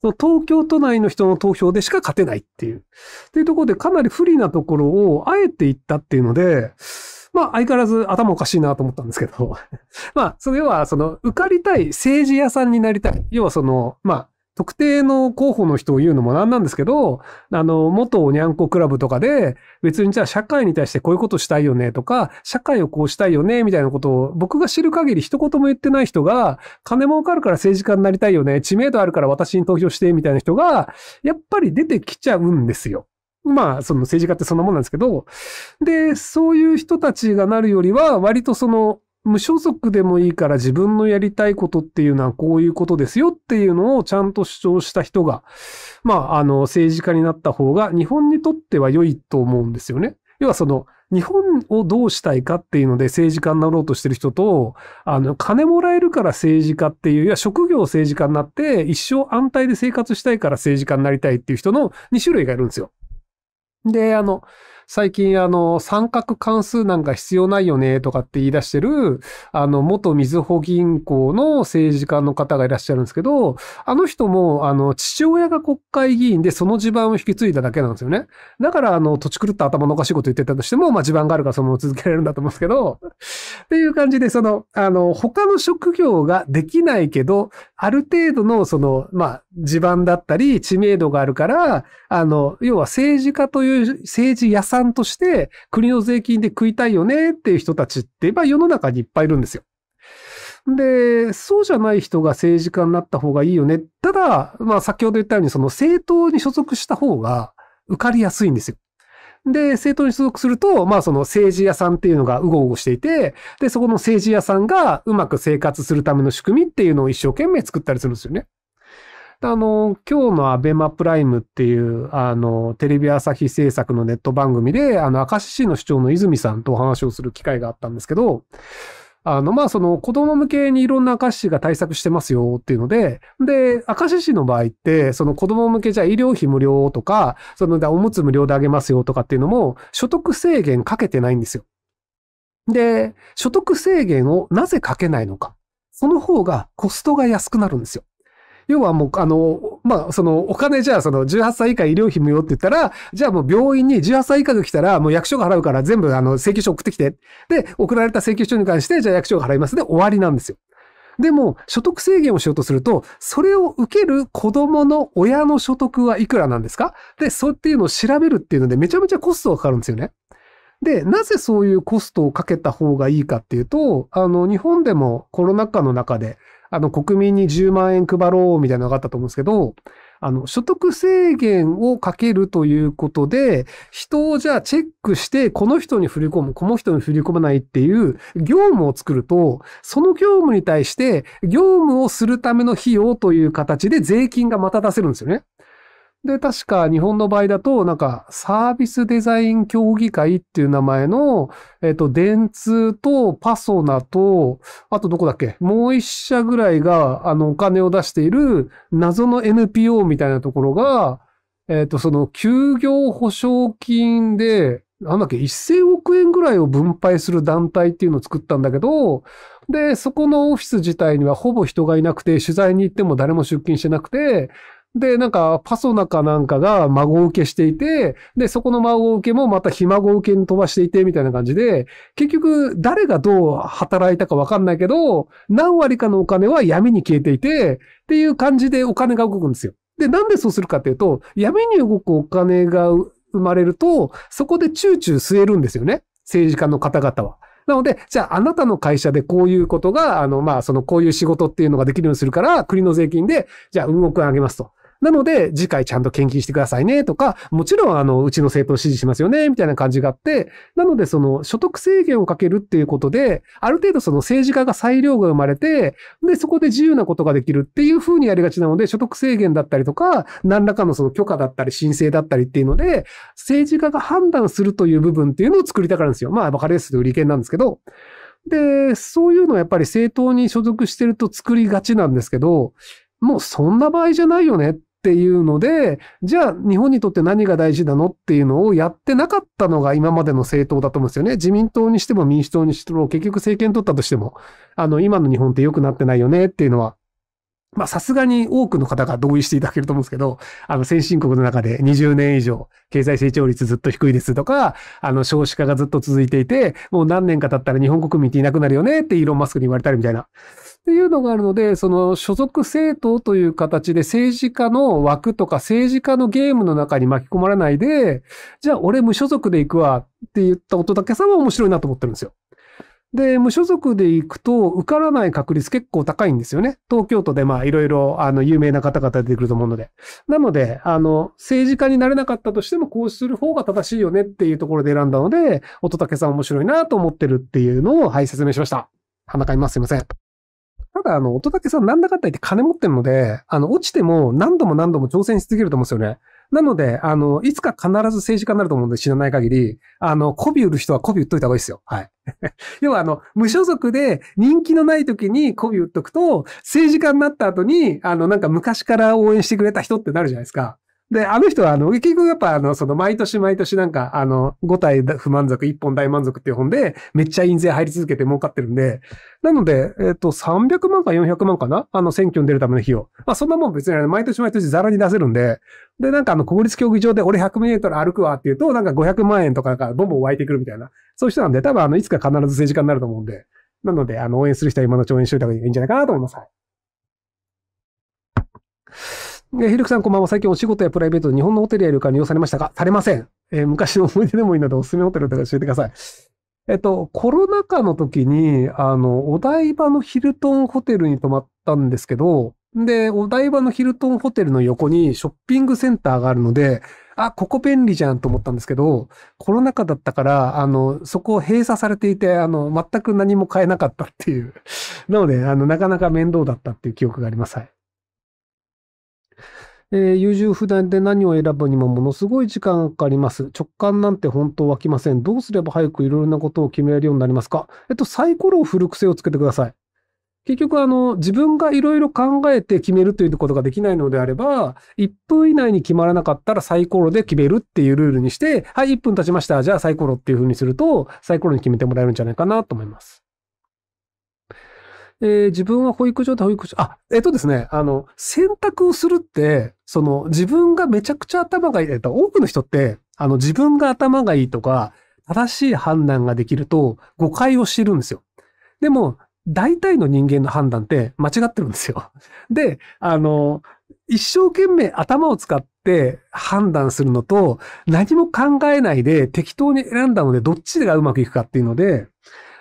その東京都内の人の投票でしか勝てないっていう。っていうところでかなり不利なところをあえて言ったっていうので、まあ相変わらず頭おかしいなと思ったんですけど まあ、それはその受かりたい政治屋さんになりたい。要はその、まあ特定の候補の人を言うのもなんなんですけど、あの、元おにゃんこクラブとかで、別にじゃあ社会に対してこういうことしたいよねとか、社会をこうしたいよねみたいなことを僕が知る限り一言も言ってない人が、金儲かるから政治家になりたいよね、知名度あるから私に投票してみたいな人が、やっぱり出てきちゃうんですよ。まあ、その政治家ってそんなもんなんですけど、で、そういう人たちがなるよりは、割とその、無所属でもいいから自分のやりたいことっていうのはこういうことですよっていうのをちゃんと主張した人が、まあ、あの、政治家になった方が日本にとっては良いと思うんですよね。要はその、日本をどうしたいかっていうので政治家になろうとしてる人と、あの、金もらえるから政治家っていう、いや、職業政治家になって一生安泰で生活したいから政治家になりたいっていう人の2種類がいるんですよ。で、あの、最近あの、三角関数なんか必要ないよねとかって言い出してる、あの、元みずほ銀行の政治家の方がいらっしゃるんですけど、あの人も、あの、父親が国会議員でその地盤を引き継いだだけなんですよね。だから、あの、土地狂った頭のおかしいこと言ってたとしても、まあ、地盤があるからそのまま続けられるんだと思うんですけど、っていう感じで、その、あの、他の職業ができないけど、ある程度の、その、まあ、地盤だったり、知名度があるから、あの、要は政治家という、政治屋さん産として国の税金で食いたいよねっていう人たちって、まあ世の中にいっぱいいるんですよ。で、そうじゃない人が政治家になった方がいいよね。ただ、まあ先ほど言ったようにその政党に所属した方が受かりやすいんですよ。で、政党に所属すると、まあその政治屋さんっていうのがうごうごしていて、で、そこの政治屋さんがうまく生活するための仕組みっていうのを一生懸命作ったりするんですよね。あの、今日のアベマプライムっていう、あの、テレビ朝日制作のネット番組で、あの、明石市の市長の泉さんとお話をする機会があったんですけど、あの、まあ、その、子供向けにいろんな明石市が対策してますよっていうので、で、明石市の場合って、その子供向けじゃ医療費無料とか、その、おむつ無料であげますよとかっていうのも、所得制限かけてないんですよ。で、所得制限をなぜかけないのか。その方がコストが安くなるんですよ。要はもう、あの、まあ、その、お金じゃあ、その、18歳以下医療費無料って言ったら、じゃあもう病院に18歳以下が来たら、もう役所が払うから全部、あの、請求書送ってきて。で、送られた請求書に関して、じゃあ役所が払います。で、終わりなんですよ。でも、所得制限をしようとすると、それを受ける子供の親の所得はいくらなんですかで、そうっていうのを調べるっていうので、めちゃめちゃコストがかかるんですよね。で、なぜそういうコストをかけた方がいいかっていうと、あの、日本でもコロナ禍の中で、あの、国民に10万円配ろうみたいなのがあったと思うんですけど、あの、所得制限をかけるということで、人をじゃあチェックして、この人に振り込む、この人に振り込まないっていう業務を作ると、その業務に対して、業務をするための費用という形で税金がまた出せるんですよね。で、確か日本の場合だと、なんかサービスデザイン協議会っていう名前の、えっと、電通とパソナと、あとどこだっけもう一社ぐらいが、あの、お金を出している謎の NPO みたいなところが、えっと、その休業保証金で、なんだっけ、1000億円ぐらいを分配する団体っていうのを作ったんだけど、で、そこのオフィス自体にはほぼ人がいなくて、取材に行っても誰も出勤してなくて、で、なんか、パソナかなんかが孫受けしていて、で、そこの孫受けもまたひ孫受けに飛ばしていて、みたいな感じで、結局、誰がどう働いたかわかんないけど、何割かのお金は闇に消えていて、っていう感じでお金が動くんですよ。で、なんでそうするかっていうと、闇に動くお金が生まれると、そこでチューチュー吸えるんですよね。政治家の方々は。なので、じゃああなたの会社でこういうことが、あの、まあ、そのこういう仕事っていうのができるようにするから、国の税金で、じゃあ運億くあげますと。なので、次回ちゃんと献金してくださいねとか、もちろん、あの、うちの政党支持しますよね、みたいな感じがあって、なので、その、所得制限をかけるっていうことで、ある程度その政治家が裁量が生まれて、で、そこで自由なことができるっていう風にやりがちなので、所得制限だったりとか、何らかのその許可だったり、申請だったりっていうので、政治家が判断するという部分っていうのを作りたからんですよ。まあ、わかりやすい売利権なんですけど、で、そういうのはやっぱり政党に所属してると作りがちなんですけど、もうそんな場合じゃないよねっっていうので、じゃあ日本にとって何が大事なのっていうのをやってなかったのが今までの政党だと思うんですよね。自民党にしても民主党にしても結局政権取ったとしても、あの今の日本って良くなってないよねっていうのは、まあさすがに多くの方が同意していただけると思うんですけど、あの先進国の中で20年以上経済成長率ずっと低いですとか、あの少子化がずっと続いていて、もう何年か経ったら日本国民っていなくなるよねってイーロン・マスクに言われたりみたいな。っていうのがあるので、その所属政党という形で政治家の枠とか政治家のゲームの中に巻き込まれないで、じゃあ俺無所属で行くわって言った音だけさは面白いなと思ってるんですよ。で、無所属で行くと受からない確率結構高いんですよね。東京都でまあいろいろあの有名な方々出てくると思うので。なので、あの政治家になれなかったとしてもこうする方が正しいよねっていうところで選んだので、乙武さん面白いなと思ってるっていうのをはい説明しました。鼻かみます。すいません。ただ、あの、音竹さんなんだかんだ言って金持ってるので、あの、落ちても何度も何度も挑戦し続けると思うんですよね。なので、あの、いつか必ず政治家になると思うんで知らない限り、あの、媚び売る人は媚び売っといた方がいいですよ。はい。要は、あの、無所属で人気のない時に媚び売っとくと、政治家になった後に、あの、なんか昔から応援してくれた人ってなるじゃないですか。で、あの人は、あの、結局やっぱ、あの、その、毎年毎年なんか、あの、5体不満足、1本大満足っていう本で、めっちゃ印税入り続けて儲かってるんで、なので、えっ、ー、と、300万か400万かなあの、選挙に出るための費用。まあ、そんなもん別に、毎年毎年ザラに出せるんで、で、なんかあの、国立競技場で俺100メートル歩くわっていうと、なんか500万円とかがボンボン湧いてくるみたいな、そういう人なんで、多分あの、いつか必ず政治家になると思うんで、なので、あの、応援する人は今のうち応援しといた方がいいんじゃないかなと思います。はいえヒひるさんこんばんは。最近お仕事やプライベートで日本のホテルや旅館利用されましたかされません。えー、昔の思い出でもいいのでおすすめホテルとか教えてください。えっと、コロナ禍の時に、あの、お台場のヒルトンホテルに泊まったんですけど、で、お台場のヒルトンホテルの横にショッピングセンターがあるので、あ、ここ便利じゃんと思ったんですけど、コロナ禍だったから、あの、そこを閉鎖されていて、あの、全く何も買えなかったっていう。なので、あの、なかなか面倒だったっていう記憶があります。はい。えー、優柔不断で何を選ぶにもものすごい時間がかかります。直感なんて本当湧きません。どうすれば早くいろいろなことを決めれるようになりますかえっと、サイコロを振る癖をつけてください。結局、あの、自分がいろいろ考えて決めるということができないのであれば、1分以内に決まらなかったらサイコロで決めるっていうルールにして、はい、1分経ちました。じゃあサイコロっていうふうにすると、サイコロに決めてもらえるんじゃないかなと思います。えー、自分は保育所で保育所、あ、えっとですね、あの、選択をするって、その、自分がめちゃくちゃ頭がいい、えっと、多くの人って、あの、自分が頭がいいとか、正しい判断ができると、誤解をしてるんですよ。でも、大体の人間の判断って間違ってるんですよ。で、あの、一生懸命頭を使って判断するのと、何も考えないで適当に選んだので、どっちがうまくいくかっていうので、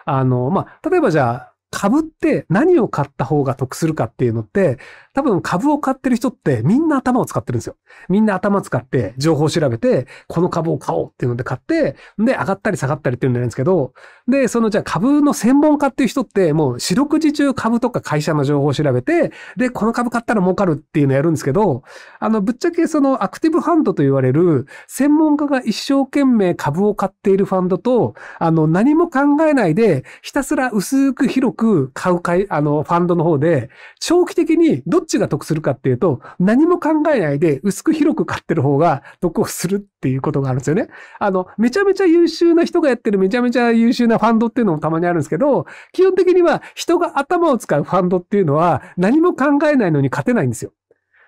あの、まあ、例えばじゃあ、株って何を買った方が得するかっていうのって、多分株を買ってる人ってみんな頭を使ってるんですよ。みんな頭使って情報を調べて、この株を買おうっていうので買って、で、上がったり下がったりっていうんじゃないんですけど、で、そのじゃあ株の専門家っていう人ってもう四六時中株とか会社の情報を調べて、で、この株買ったら儲かるっていうのをやるんですけど、あの、ぶっちゃけそのアクティブファンドと言われる専門家が一生懸命株を買っているファンドと、あの、何も考えないでひたすら薄く広くく買う買い、あの、ファンドの方で、長期的にどっちが得するかっていうと、何も考えないで薄く広く買ってる方が得をするっていうことがあるんですよね。あの、めちゃめちゃ優秀な人がやってるめちゃめちゃ優秀なファンドっていうのもたまにあるんですけど、基本的には人が頭を使うファンドっていうのは何も考えないのに勝てないんですよ。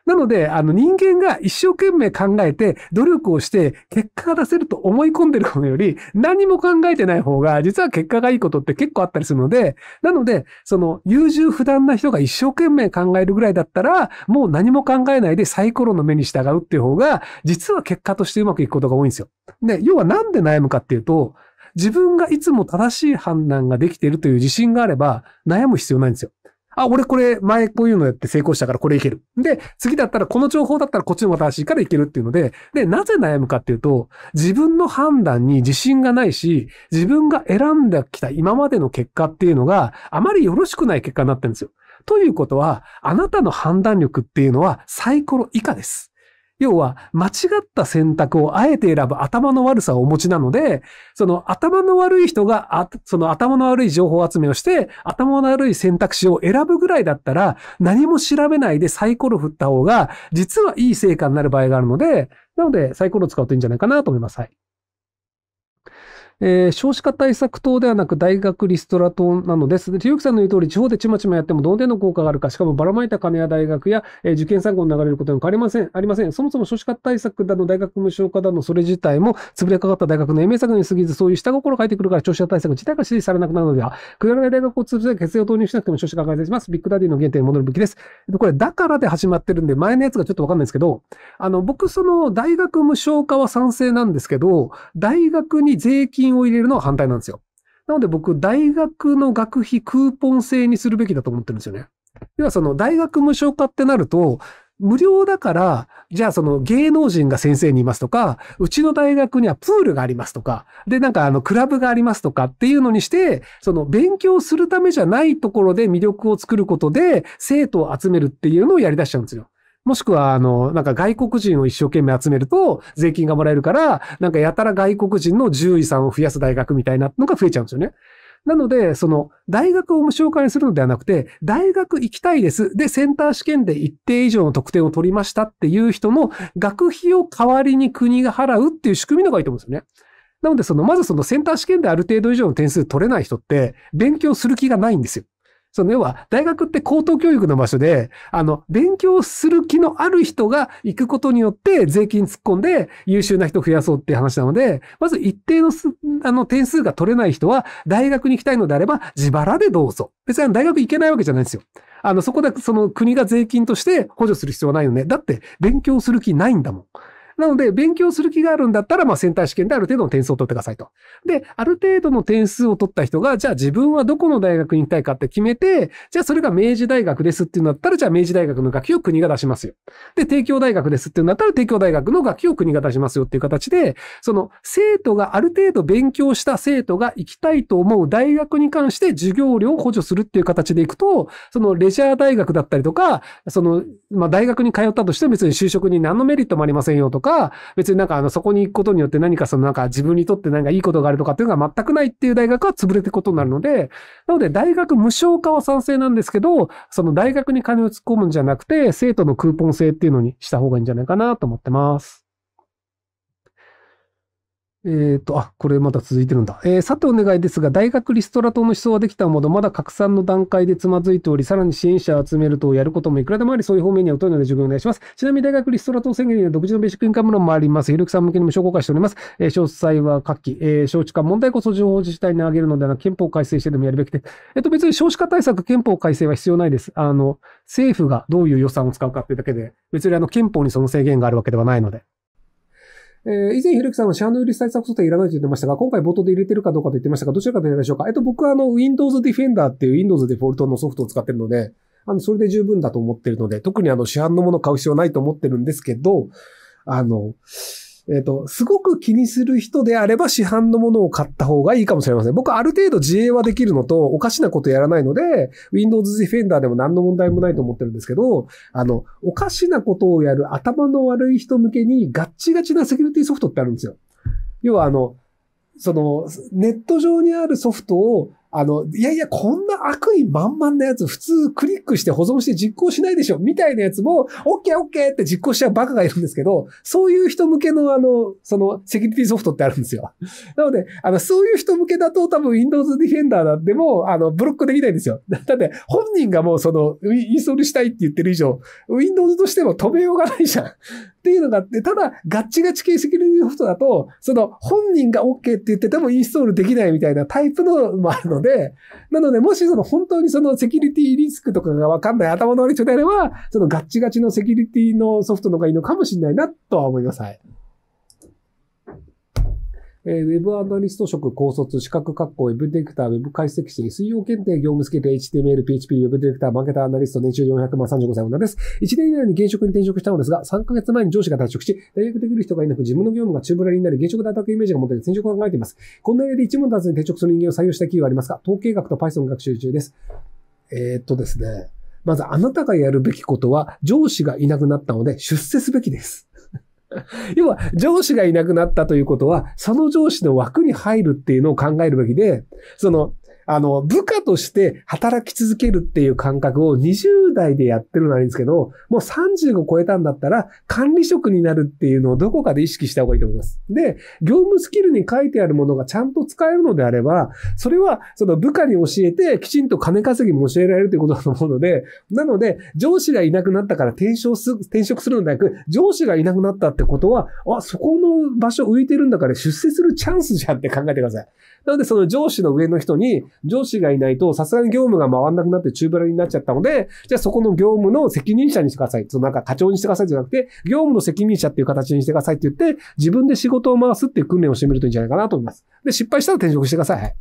なので、あの人間が一生懸命考えて努力をして結果が出せると思い込んでることより何も考えてない方が実は結果がいいことって結構あったりするので、なので、その優柔不断な人が一生懸命考えるぐらいだったらもう何も考えないでサイコロの目に従うっていう方が実は結果としてうまくいくことが多いんですよ。で、要はなんで悩むかっていうと自分がいつも正しい判断ができているという自信があれば悩む必要ないんですよ。あ、俺これ前こういうのやって成功したからこれいける。で、次だったらこの情報だったらこっちの新しいからいけるっていうので、で、なぜ悩むかっていうと、自分の判断に自信がないし、自分が選んできた今までの結果っていうのがあまりよろしくない結果になってるんですよ。ということは、あなたの判断力っていうのはサイコロ以下です。要は、間違った選択をあえて選ぶ頭の悪さをお持ちなので、その頭の悪い人が、その頭の悪い情報集めをして、頭の悪い選択肢を選ぶぐらいだったら、何も調べないでサイコロ振った方が、実はいい成果になる場合があるので、なので、サイコロを使うといいんじゃないかなと思います。はい。えー、少子化対策等ではなく大学リストラ等なのです。ひろきさんの言う通り、地方でちまちまやってもどの程度の効果があるか、しかもばらまいた金や大学や、えー、受験参考に流れることに変わりません。ありません。そもそも少子化対策だの、大学無償化だの、それ自体も、潰れかかった大学の延命策に過ぎず、そういう下心を書いてくるから、少子化対策自体が支持されなくなるのでは、くだらない大学をじて、血液を投入しなくても少子化改善します。ビッグダディの原点に戻るべきです。これ、だからで始まってるんで、前のやつがちょっとわかんないですけど、あの、僕、その、大学無償化は賛成なんですけど、大学に税金を入れるのは反対なんですよ。なので僕、大学の学費クーポン制にするべきだと思ってるんですよね。要はその大学無償化ってなると、無料だから、じゃあその芸能人が先生にいますとか、うちの大学にはプールがありますとか、でなんかあのクラブがありますとかっていうのにして、その勉強するためじゃないところで魅力を作ることで生徒を集めるっていうのをやり出しちゃうんですよ。もしくは、あの、なんか外国人を一生懸命集めると税金がもらえるから、なんかやたら外国人の獣医さんを増やす大学みたいなのが増えちゃうんですよね。なので、その、大学を無償化にするのではなくて、大学行きたいです。で、センター試験で一定以上の得点を取りましたっていう人の学費を代わりに国が払うっていう仕組みの方がいいと思うんですよね。なので、その、まずそのセンター試験である程度以上の点数取れない人って、勉強する気がないんですよ。その要は、大学って高等教育の場所で、あの、勉強する気のある人が行くことによって税金突っ込んで優秀な人増やそうっていう話なので、まず一定のあの点数が取れない人は、大学に行きたいのであれば自腹でどうぞ。別に大学行けないわけじゃないんですよ。あの、そこで、その国が税金として補助する必要はないよね。だって、勉強する気ないんだもん。なので、勉強する気があるんだったら、まあ、センター試験である程度の点数を取ってくださいと。で、ある程度の点数を取った人が、じゃあ自分はどこの大学に行きたいかって決めて、じゃあそれが明治大学ですっていうんだったら、じゃあ明治大学の学費を国が出しますよ。で、帝京大学ですっていうんだったら、帝京大学の学費を国が出しますよっていう形で、その、生徒がある程度勉強した生徒が行きたいと思う大学に関して授業料を補助するっていう形でいくと、そのレジャー大学だったりとか、その、まあ、大学に通ったとしても別に就職に何のメリットもありませんよとか、か、別になんかあの、そこに行くことによって何かそのなんか自分にとって何かいいことがあるとかっていうのが全くないっていう大学は潰れていくことになるので、なので大学無償化は賛成なんですけど、その大学に金を突っ込むんじゃなくて、生徒のクーポン制っていうのにした方がいいんじゃないかなと思ってます。えっ、ー、と、あ、これまだ続いてるんだ。えー、さてお願いですが、大学リストラ等の思想はできたもの、まだ拡散の段階でつまずいており、さらに支援者を集めるとやることもいくらでもあり、そういう方面には疎いので授業お願いします。ちなみに大学リストラ等宣言には独自のベーシックインカム論もあります。有るくさん向けにも紹介しております。えー、詳細は各期、えー、少子化問題こそ情報自治体に挙げるのではなく、憲法改正してでもやるべきで。えっ、と、別に少子化対策、憲法改正は必要ないです。あの、政府がどういう予算を使うかっていうだけで、別にあの、憲法にその制限があるわけではないので。えー、以前、ひろきさんはャ販の売り対策ソフトいらないと言ってましたが、今回冒頭で入れてるかどうかと言ってましたが、どちらかというでしょうか。えっと、僕はあの、Windows Defender っていう Windows デフォルトのソフトを使ってるので、あの、それで十分だと思ってるので、特にあの、市販のもの買う必要はないと思ってるんですけど、あの、えっ、ー、と、すごく気にする人であれば市販のものを買った方がいいかもしれません。僕ある程度自営はできるのと、おかしなことやらないので、Windows Defender でも何の問題もないと思ってるんですけど、あの、おかしなことをやる頭の悪い人向けにガッチガチなセキュリティソフトってあるんですよ。要はあの、その、ネット上にあるソフトをあの、いやいや、こんな悪意満々なやつ、普通クリックして保存して実行しないでしょ、みたいなやつも、OK、OK って実行しちゃうバカがいるんですけど、そういう人向けの、あの、その、セキュリティソフトってあるんですよ。なので、あの、そういう人向けだと多分 Windows Defender でも、あの、ブロックできないんですよ。だって、本人がもうその、インストールしたいって言ってる以上、Windows としても止めようがないじゃん。っていうのがあって、ただ、ガッチガチ系セキュリテソフトだと、その本人が OK って言っててもインストールできないみたいなタイプのもあるので、なので、もしその本当にそのセキュリティリスクとかがわかんない頭の悪い人であれば、そのガッチガチのセキュリティのソフトの方がいいのかもしれないなとは思います。はい。えー、ウェブアナリスト職高卒、資格確保、ウェブディレクター、ウェブ解析士、水曜検定、業務スけて、HTML、PHP、ウェブディレクター、マーケターアナリスト、年収400万35歳女です。1年以内に現職に転職したのですが、3ヶ月前に上司が退職し、大学できる人がいなく自分の業務が中ぶらりになり、現職いうイメージが持てて転職を考えています。こんな間で一問ずに転職する人間を採用した企業はありますか統計学と Python 学習中です。えー、っとですね。まず、あなたがやるべきことは、上司がいなくなったので、出世すべきです。要は、上司がいなくなったということは、その上司の枠に入るっていうのを考えるべきで、その、あの、部下として働き続けるっていう感覚を20代でやってるのはいいんですけど、もう35超えたんだったら管理職になるっていうのをどこかで意識した方がいいと思います。で、業務スキルに書いてあるものがちゃんと使えるのであれば、それはその部下に教えてきちんと金稼ぎも教えられるということだと思うので、なので、上司がいなくなったから転職す、転職するのではなく、上司がいなくなったってことは、あ、そこの場所浮いてるんだから出世するチャンスじゃんって考えてください。なので、その上司の上の人に、上司がいないと、さすがに業務が回んなくなって中ぶらになっちゃったので、じゃあそこの業務の責任者にしてください。そのなんか課長にしてくださいじゃなくて、業務の責任者っていう形にしてくださいって言って、自分で仕事を回すっていう訓練をしてみるといいんじゃないかなと思います。で、失敗したら転職してください。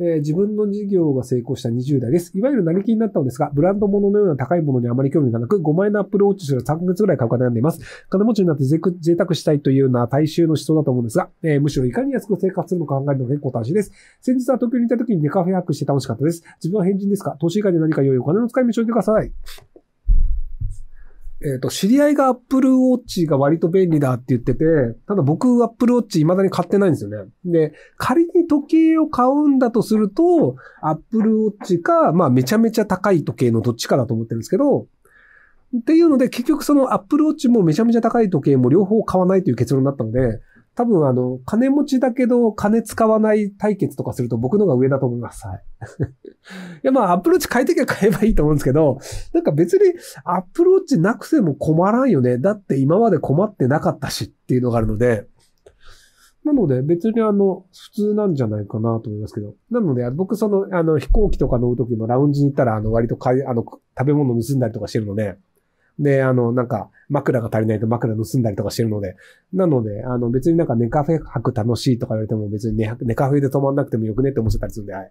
えー、自分の事業が成功した20代です。いわゆる嘆きになったのですが、ブランド物のような高いものにあまり興味がなく、5万円のアップルウォッチすら3ヶ月ぐらい買うか悩んでいます。金持ちになって贅沢したいというような大衆の思想だと思うんですが、えー、むしろいかに安く生活するのか考えるのが結構大事です。先日は東京にいた時にネカフェハックして楽しかったです。自分は変人ですか投資以外で何か良いお金の使い道を教えてください。えっ、ー、と、知り合いが Apple Watch が割と便利だって言ってて、ただ僕 Apple Watch 未だに買ってないんですよね。で、仮に時計を買うんだとすると、Apple Watch か、まあめちゃめちゃ高い時計のどっちかだと思ってるんですけど、っていうので、結局その Apple Watch もめちゃめちゃ高い時計も両方買わないという結論だったので、多分あの、金持ちだけど金使わない対決とかすると僕のが上だと思います。はい。いやまあ、アップローチ変えてきゃ買えばいいと思うんですけど、なんか別にアップローチなくても困らんよね。だって今まで困ってなかったしっていうのがあるので、なので別にあの、普通なんじゃないかなと思いますけど。なので、僕その、あの、飛行機とか乗る時もラウンジに行ったら、あの、割とかい、あの、食べ物盗んだりとかしてるので、で、あの、なんか、枕が足りないと枕盗んだりとかしてるので。なので、あの、別になんか寝カフェ泊楽しいとか言われても別に寝寝カフェで泊まんなくてもよくねって思ってたりするんで、はい。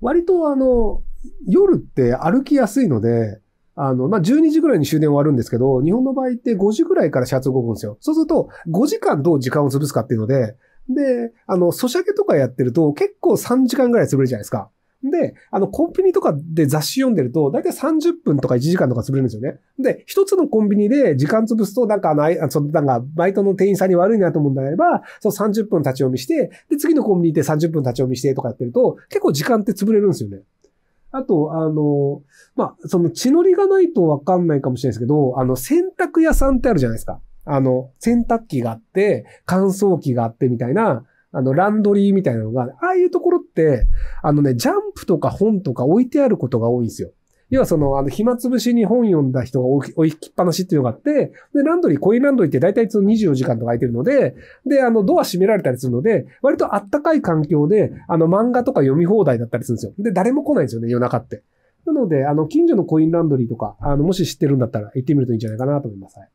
割とあの、夜って歩きやすいので、あの、まあ、12時ぐらいに終電終わるんですけど、日本の場合って5時ぐらいからシャツ動くんですよ。そうすると、5時間どう時間を潰すかっていうので、で、あの、ソシャゲとかやってると結構3時間ぐらい潰れるじゃないですか。で、あの、コンビニとかで雑誌読んでると、だいたい30分とか1時間とか潰れるんですよね。で、一つのコンビニで時間潰すと、なんかあの、その、なんか、バイトの店員さんに悪いなと思うんであれば、その30分立ち読みして、で、次のコンビニで30分立ち読みしてとかやってると、結構時間って潰れるんですよね。あと、あの、まあ、その血のりがないとわかんないかもしれないですけど、あの、洗濯屋さんってあるじゃないですか。あの、洗濯機があって、乾燥機があってみたいな、あの、ランドリーみたいなのが、ああいうところって、あのね、ジャンプとか本とか置いてあることが多いんですよ。要はその、あの、暇つぶしに本読んだ人が置きっぱなしっていうのがあって、で、ランドリー、コインランドリーって大体その24時間とか空いてるので、で、あの、ドア閉められたりするので、割とあったかい環境で、あの、漫画とか読み放題だったりするんですよ。で、誰も来ないんですよね、夜中って。なので、あの、近所のコインランドリーとか、あの、もし知ってるんだったら行ってみるといいんじゃないかなと思います。はい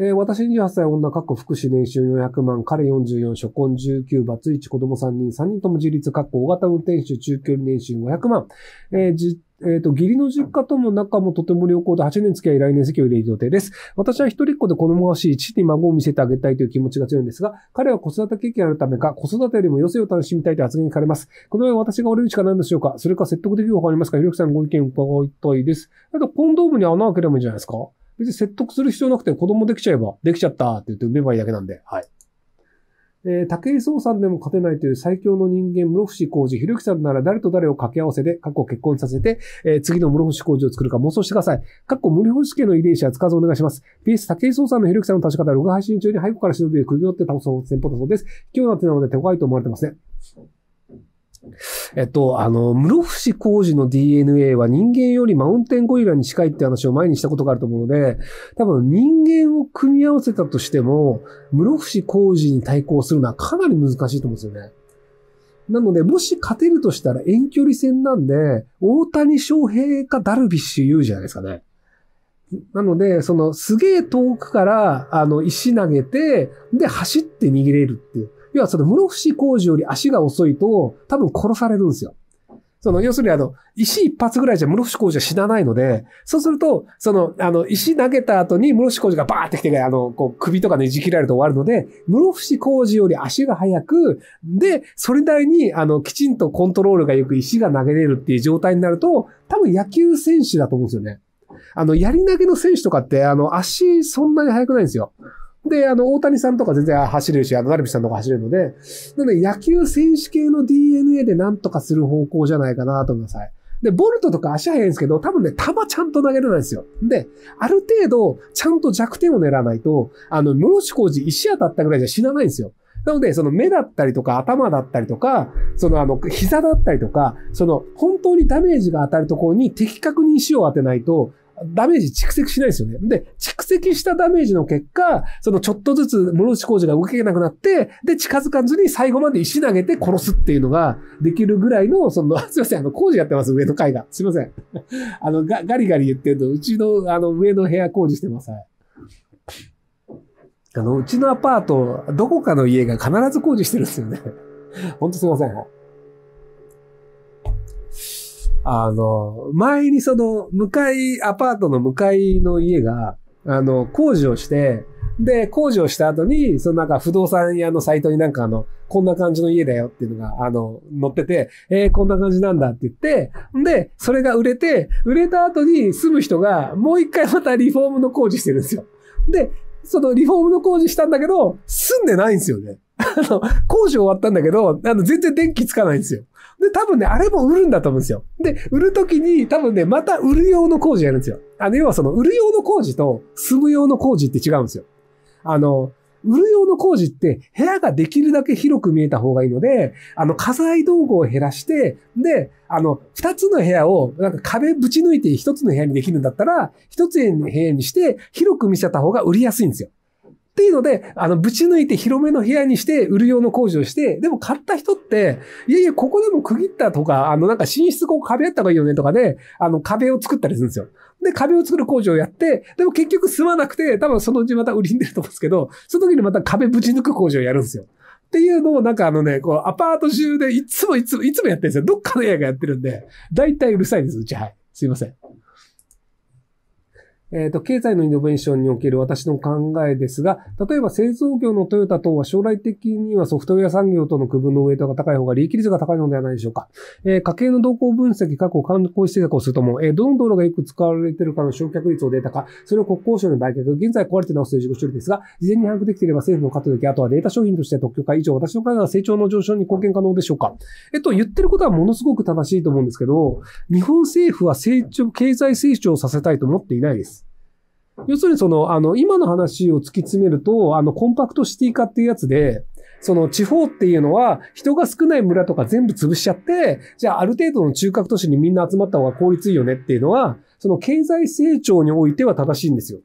えー、私28歳女、過去福祉年収400万、彼44、初婚19、罰1、子供3人、3人とも自立、過去大型運転手、中距離年収500万、えー、じえっ、ー、と、義理の実家とも仲もとても良好で8年付き合い来年席を入れる予定です。私は一人っ子で子供が欲しい、父に孫を見せてあげたいという気持ちが強いんですが、彼は子育て経験あるためか、子育てよりも余生を楽しみたいと発言されます。この上私が折れるしかないんでしょうかそれか説得できる方法ありますかひろきさんご意見伺いたいです。あと、コンドームに穴開ければいいんじゃないですか別に説得する必要なくて子供できちゃえば、できちゃったって言って産めばいいだけなんで、はい。えー、武井壮さんでも勝てないという最強の人間、室伏浩二、ひろゆきさんなら誰と誰を掛け合わせで、過去結婚させて、えー、次の室伏浩二を作るか妄想してください。過去森星家の遺伝子は使わずお願いします。PS、武井壮さんのひろゆきさんの立ち方は、録画配信中に背後から忍びを首をって倒す戦法だそうです。今日の手なので手強いと思われてますね。えっと、あの、室伏浩二の DNA は人間よりマウンテンゴリラに近いって話を前にしたことがあると思うので、多分人間を組み合わせたとしても、室伏浩二に対抗するのはかなり難しいと思うんですよね。なので、もし勝てるとしたら遠距離戦なんで、大谷翔平かダルビッシュ言うじゃないですかね。なので、その、すげえ遠くから、あの、石投げて、で、走って逃げれるっていう。要はその室伏工事より足が遅いと、多分殺されるんですよ。その、要するにあの、石一発ぐらいじゃ室伏工事は死なないので、そうすると、その、あの、石投げた後に室伏工事がバーって来て、あの、こう、首とかねじ切られて終わるので、室伏工事より足が速く、で、それなりに、あの、きちんとコントロールがよく石が投げれるっていう状態になると、多分野球選手だと思うんですよね。あの、やり投げの選手とかって、あの、足そんなに速くないんですよ。で、あの、大谷さんとか全然走れるし、あの、ダルビッシュさんとか走れるので、なので野球選手系の DNA でなんとかする方向じゃないかなと思います。で、ボルトとか足速いんですけど、多分ね、球ちゃんと投げれないんですよ。で、ある程度、ちゃんと弱点を狙わないと、あの、室伏工事石当たったぐらいじゃ死なないんですよ。なので、その目だったりとか、頭だったりとか、そのあの、膝だったりとか、その、本当にダメージが当たるところに的確に石を当てないと、ダメージ蓄積しないですよね。で、蓄積したダメージの結果、そのちょっとずつ室内工事が動けなくなって、で、近づかずに最後まで石投げて殺すっていうのができるぐらいの、その、すいません、あの、工事やってます、上の階が。すいません。あの、ガリガリ言ってると、うちの、あの、上の部屋工事してます。あの、うちのアパート、どこかの家が必ず工事してるんですよね。ほんとすいません。あの、前にその、向かい、アパートの向かいの家が、あの、工事をして、で、工事をした後に、そのなんか不動産屋のサイトになんかあの、こんな感じの家だよっていうのが、あの、載ってて、えー、こんな感じなんだって言って、で、それが売れて、売れた後に住む人が、もう一回またリフォームの工事してるんですよ。で、そのリフォームの工事したんだけど、住んでないんですよね。あの、工事終わったんだけど、あの、全然電気つかないんですよ。で、多分ね、あれも売るんだと思うんですよ。で、売るときに、多分ね、また売る用の工事やるんですよ。あの、要はその、売る用の工事と、住む用の工事って違うんですよ。あの、売る用の工事って、部屋ができるだけ広く見えた方がいいので、あの、家財道具を減らして、で、あの、二つの部屋を、なんか壁ぶち抜いて一つの部屋にできるんだったら、一つの部屋にして、広く見せた方が売りやすいんですよ。っていうので、あの、ぶち抜いて広めの部屋にして、売る用の工事をして、でも買った人って、いやいや、ここでも区切ったとか、あの、なんか寝室こう壁あった方がいいよねとかで、あの、壁を作ったりするんですよ。で、壁を作る工事をやって、でも結局住まなくて、多分そのうちまた売りに出ると思うんですけど、その時にまた壁ぶち抜く工事をやるんですよ。っていうのをなんかあのね、こう、アパート中でいつもいつも、いつもやってるんですよ。どっかの部屋がやってるんで、だいたいうるさいです、うちはい。すいません。えっ、ー、と、経済のイノベーションにおける私の考えですが、例えば製造業のトヨタ等は将来的にはソフトウェア産業との区分のウェイトが高い方が利益率が高いのではないでしょうか。えー、家計の動向分析、過去観光施策をするとも、えー、どの道路がよく使われているかの焼却率をデータ化、それを国交省に売却、現在壊れて直すという自己処理ですが、事前に把握できていれば政府の活力、あとはデータ商品として特許化以上、私の考えは成長の上昇に貢献可能でしょうか。えっと、言ってることはものすごく正しいと思うんですけど、日本政府は成長、経済成長させたいと思っていないです。要するにその、あの、今の話を突き詰めると、あの、コンパクトシティ化っていうやつで、その地方っていうのは人が少ない村とか全部潰しちゃって、じゃあある程度の中核都市にみんな集まった方が効率いいよねっていうのは、その経済成長においては正しいんですよ。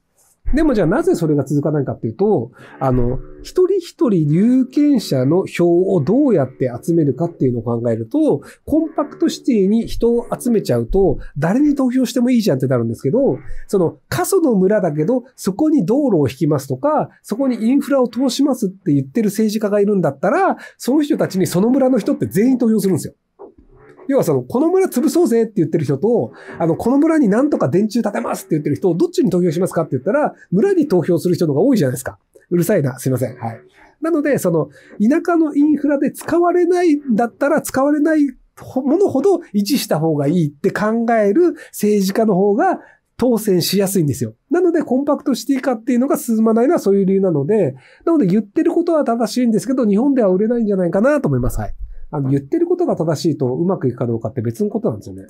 でもじゃあなぜそれが続かないかっていうと、あの、一人一人有権者の票をどうやって集めるかっていうのを考えると、コンパクトシティに人を集めちゃうと、誰に投票してもいいじゃんってなるんですけど、その、過疎の村だけど、そこに道路を引きますとか、そこにインフラを通しますって言ってる政治家がいるんだったら、その人たちにその村の人って全員投票するんですよ。要はその、この村潰そうぜって言ってる人と、あの、この村になんとか電柱建てますって言ってる人をどっちに投票しますかって言ったら、村に投票する人のが多いじゃないですか。うるさいな。すいません。はい。なので、その、田舎のインフラで使われないんだったら、使われないものほど維持した方がいいって考える政治家の方が当選しやすいんですよ。なので、コンパクトシティ化っていうのが進まないのはそういう理由なので、なので言ってることは正しいんですけど、日本では売れないんじゃないかなと思います。はい。あの言ってることが正しいとうまくいくかどうかって別のことなんですよね。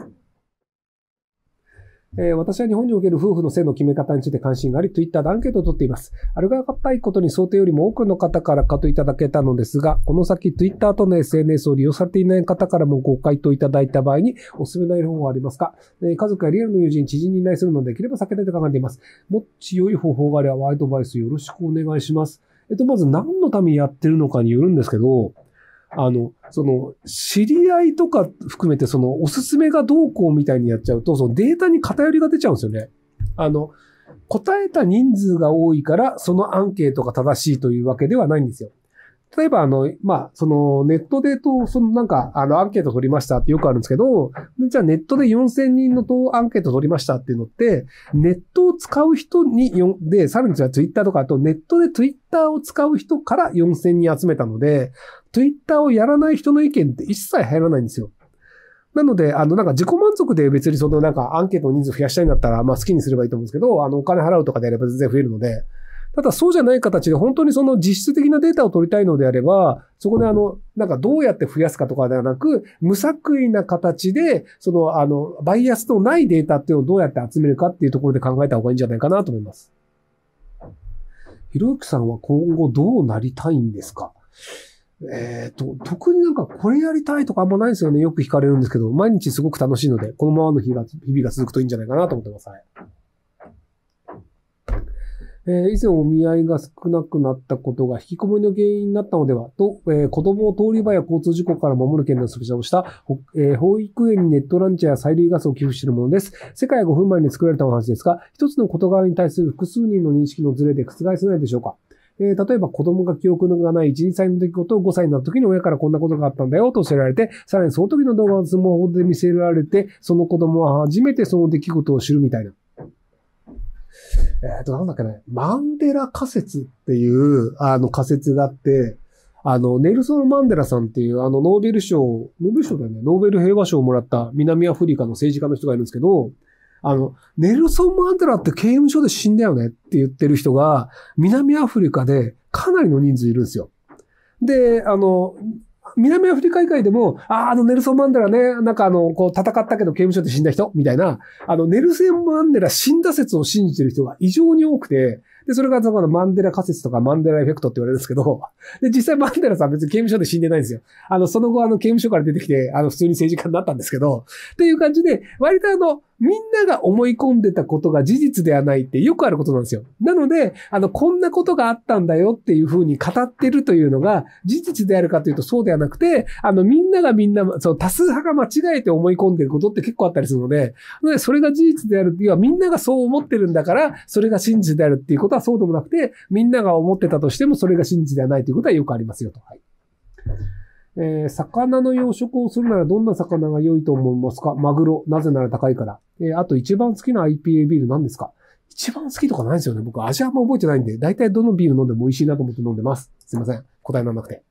えー、私は日本における夫婦の性の決め方について関心があり、Twitter でアンケートを取っています。あるがかったいことに想定よりも多くの方からかといただけたのですが、この先 Twitter との SNS を利用されていない方からもご回答いただいた場合に、おすすめの方法はありますか、えー、家族やリアルの友人、知人に依頼するのでできれば避けたいと考えています。もっち良い方法があれば、アドバイスよろしくお願いします。えっと、まず何のためにやってるのかによるんですけど、あの、その、知り合いとか含めて、その、おすすめがどうこうみたいにやっちゃうと、そのデータに偏りが出ちゃうんですよね。あの、答えた人数が多いから、そのアンケートが正しいというわけではないんですよ。例えば、あの、まあ、その、ネットでと、そのなんか、あの、アンケート取りましたってよくあるんですけど、じゃあネットで4000人のアンケート取りましたっていうのって、ネットを使う人に、で、さらにじゃあ、ツイッターとか、あとネットでツイッターを使う人から4000人集めたので、Twitter をやらない人の意見って一切入らないんですよ。なので、あの、なんか自己満足で別にそのなんかアンケートの人数増やしたいんだったら、まあ好きにすればいいと思うんですけど、あの、お金払うとかであれば全然増えるので、ただそうじゃない形で本当にその実質的なデータを取りたいのであれば、そこであの、なんかどうやって増やすかとかではなく、無作為な形で、そのあの、バイアスのないデータっていうのをどうやって集めるかっていうところで考えた方がいいんじゃないかなと思います。ひろゆきさんは今後どうなりたいんですかえっ、ー、と、特になんかこれやりたいとかあんまないんですよね。よく聞かれるんですけど、毎日すごく楽しいので、このままの日が、日々が続くといいんじゃないかなと思ってます。はい。えー、以前お見合いが少なくなったことが引きこもりの原因になったのではと、えー、子供を通り場や交通事故から守る権のスペシャルをした、えー、保育園にネットランチャーや催涙ガスを寄付しているものです。世界5分前に作られたお話ですが、一つの事柄に対する複数人の認識のズレで覆せないでしょうかえー、例えば子供が記憶がない1、2歳の出来事を5歳になった時に親からこんなことがあったんだよと教えられて、さらにその時の動画をスマホで見せられて、その子供は初めてその出来事を知るみたいな。えっ、ー、と、なんだっけね、マンデラ仮説っていう、あの仮説があって、あの、ネルソン・マンデラさんっていう、あの、ノーベル賞、ノーベル賞だよね、ノーベル平和賞をもらった南アフリカの政治家の人がいるんですけど、あの、ネルソン・マンデラって刑務所で死んだよねって言ってる人が、南アフリカでかなりの人数いるんですよ。で、あの、南アフリカ以外でも、ああ、あのネルソン・マンデラね、なんかあの、こう戦ったけど刑務所で死んだ人みたいな、あの、ネルセン・マンデラ死んだ説を信じてる人が異常に多くて、で、それがそのマンデラ仮説とかマンデラエフェクトって言われるんですけど、で、実際マンデラさん別に刑務所で死んでないんですよ。あの、その後あの刑務所から出てきて、あの、普通に政治家になったんですけど、っていう感じで、割とあの、みんなが思い込んでたことが事実ではないってよくあることなんですよ。なので、あの、こんなことがあったんだよっていうふうに語ってるというのが事実であるかというとそうではなくて、あの、みんながみんな、その多数派が間違えて思い込んでることって結構あったりするので、でそれが事実であるっていうのはみんながそう思ってるんだから、それが真実であるっていうことはそうでもなくて、みんなが思ってたとしてもそれが真実ではないということはよくありますよと。はいえー、魚の養殖をするならどんな魚が良いと思いますかマグロ。なぜなら高いから。えー、あと一番好きな IPA ビール何ですか一番好きとかないですよね。僕味はあんま覚えてないんで、大体どのビール飲んでも美味しいなと思って飲んでます。すいません。答えならなくて。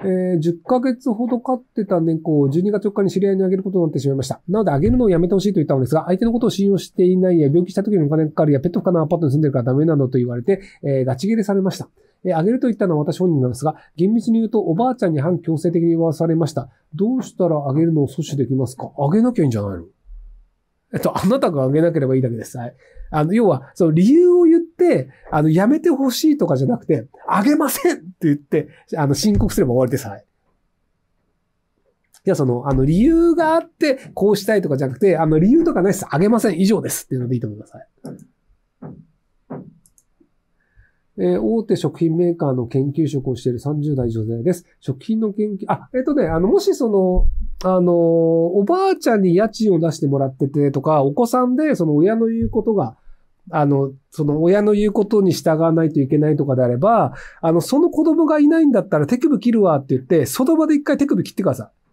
えー、10ヶ月ほど飼ってた猫を12月4日に知り合いにあげることになってしまいました。なのであげるのをやめてほしいと言ったのですが、相手のことを信用していないや、病気した時にお金かかるや、ペット不可なアパートに住んでるからダメなのと言われて、えー、ガチ切れされました。えあげると言ったのは私本人なんですが、厳密に言うとおばあちゃんに反強制的に言わされました。どうしたらあげるのを阻止できますかあげなきゃいいんじゃないのえっと、あなたがあげなければいいだけです。はい。あの、要は、その理由を言って、あの、やめてほしいとかじゃなくて、あげませんって言って、あの、申告すれば終わりです。はい。いや、その、あの、理由があって、こうしたいとかじゃなくて、あの、理由とかないです。あげません。以上です。っていうのでいいと思います。はい。えー、大手食品メーカーの研究職をしている30代女性です。食品の研究、あ、えっ、ー、とね、あの、もしその、あの、おばあちゃんに家賃を出してもらっててとか、お子さんでその親の言うことが、あの、その親の言うことに従わないといけないとかであれば、あの、その子供がいないんだったら手首切るわって言って、その場で一回手首切ってください。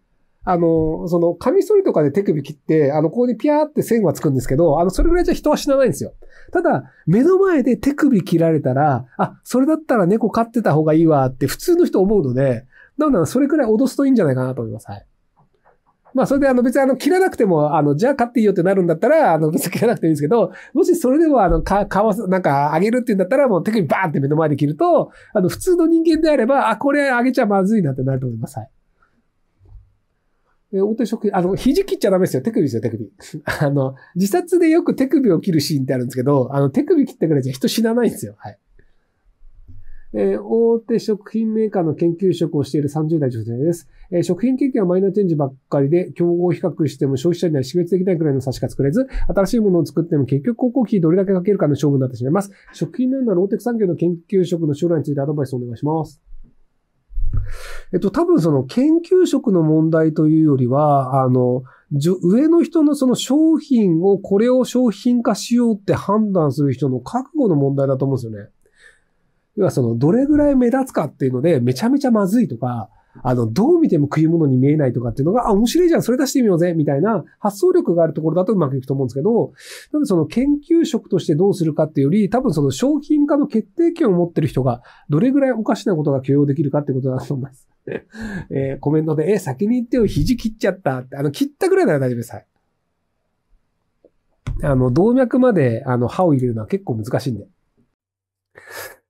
あの、その、カミソリとかで手首切って、あの、ここにピャーって線はつくんですけど、あの、それぐらいじゃ人は死なないんですよ。ただ、目の前で手首切られたら、あ、それだったら猫飼ってた方がいいわって普通の人思うので、なので、それくらい脅すといいんじゃないかなと思います。はい。まあ、それで、あの、別にあの、切らなくても、あの、じゃあ飼っていいよってなるんだったら、あの、別に切らなくていいんですけど、もしそれでも、あの、か、かわす、なんか、あげるって言うんだったら、もう手首バーンって目の前で切ると、あの、普通の人間であれば、あ、これあげちゃまずいなってなると思います。はい。大手職あの、肘切っちゃダメですよ。手首ですよ、手首。あの、自殺でよく手首を切るシーンってあるんですけど、あの、手首切ってくれいじゃ人死なないんですよ。はい。えー、大手食品メーカーの研究職をしている30代女性です。えー、食品経験はマイナーチェンジばっかりで、競合比較しても消費者には識別できないくらいの差しか作れず、新しいものを作っても結局高校費どれだけかけるかの勝負になってしまいます。食品のようなローテク産業の研究職の将来についてアドバイスをお願いします。えっと、多分その研究職の問題というよりは、あの、上の人のその商品を、これを商品化しようって判断する人の覚悟の問題だと思うんですよね。要はその、どれぐらい目立つかっていうので、めちゃめちゃまずいとか、あの、どう見ても食い物に見えないとかっていうのが、あ、面白いじゃん、それ出してみようぜ、みたいな発想力があるところだとうまくいくと思うんですけど、なんでその研究職としてどうするかっていうより、多分その商品化の決定権を持ってる人が、どれぐらいおかしなことが許容できるかってことだと思います。えー、コメントで、え先に言ってよ、肘切っちゃったって、あの、切ったぐらいなら大丈夫です。はい。あの、動脈まで、あの、歯を入れるのは結構難しいんで。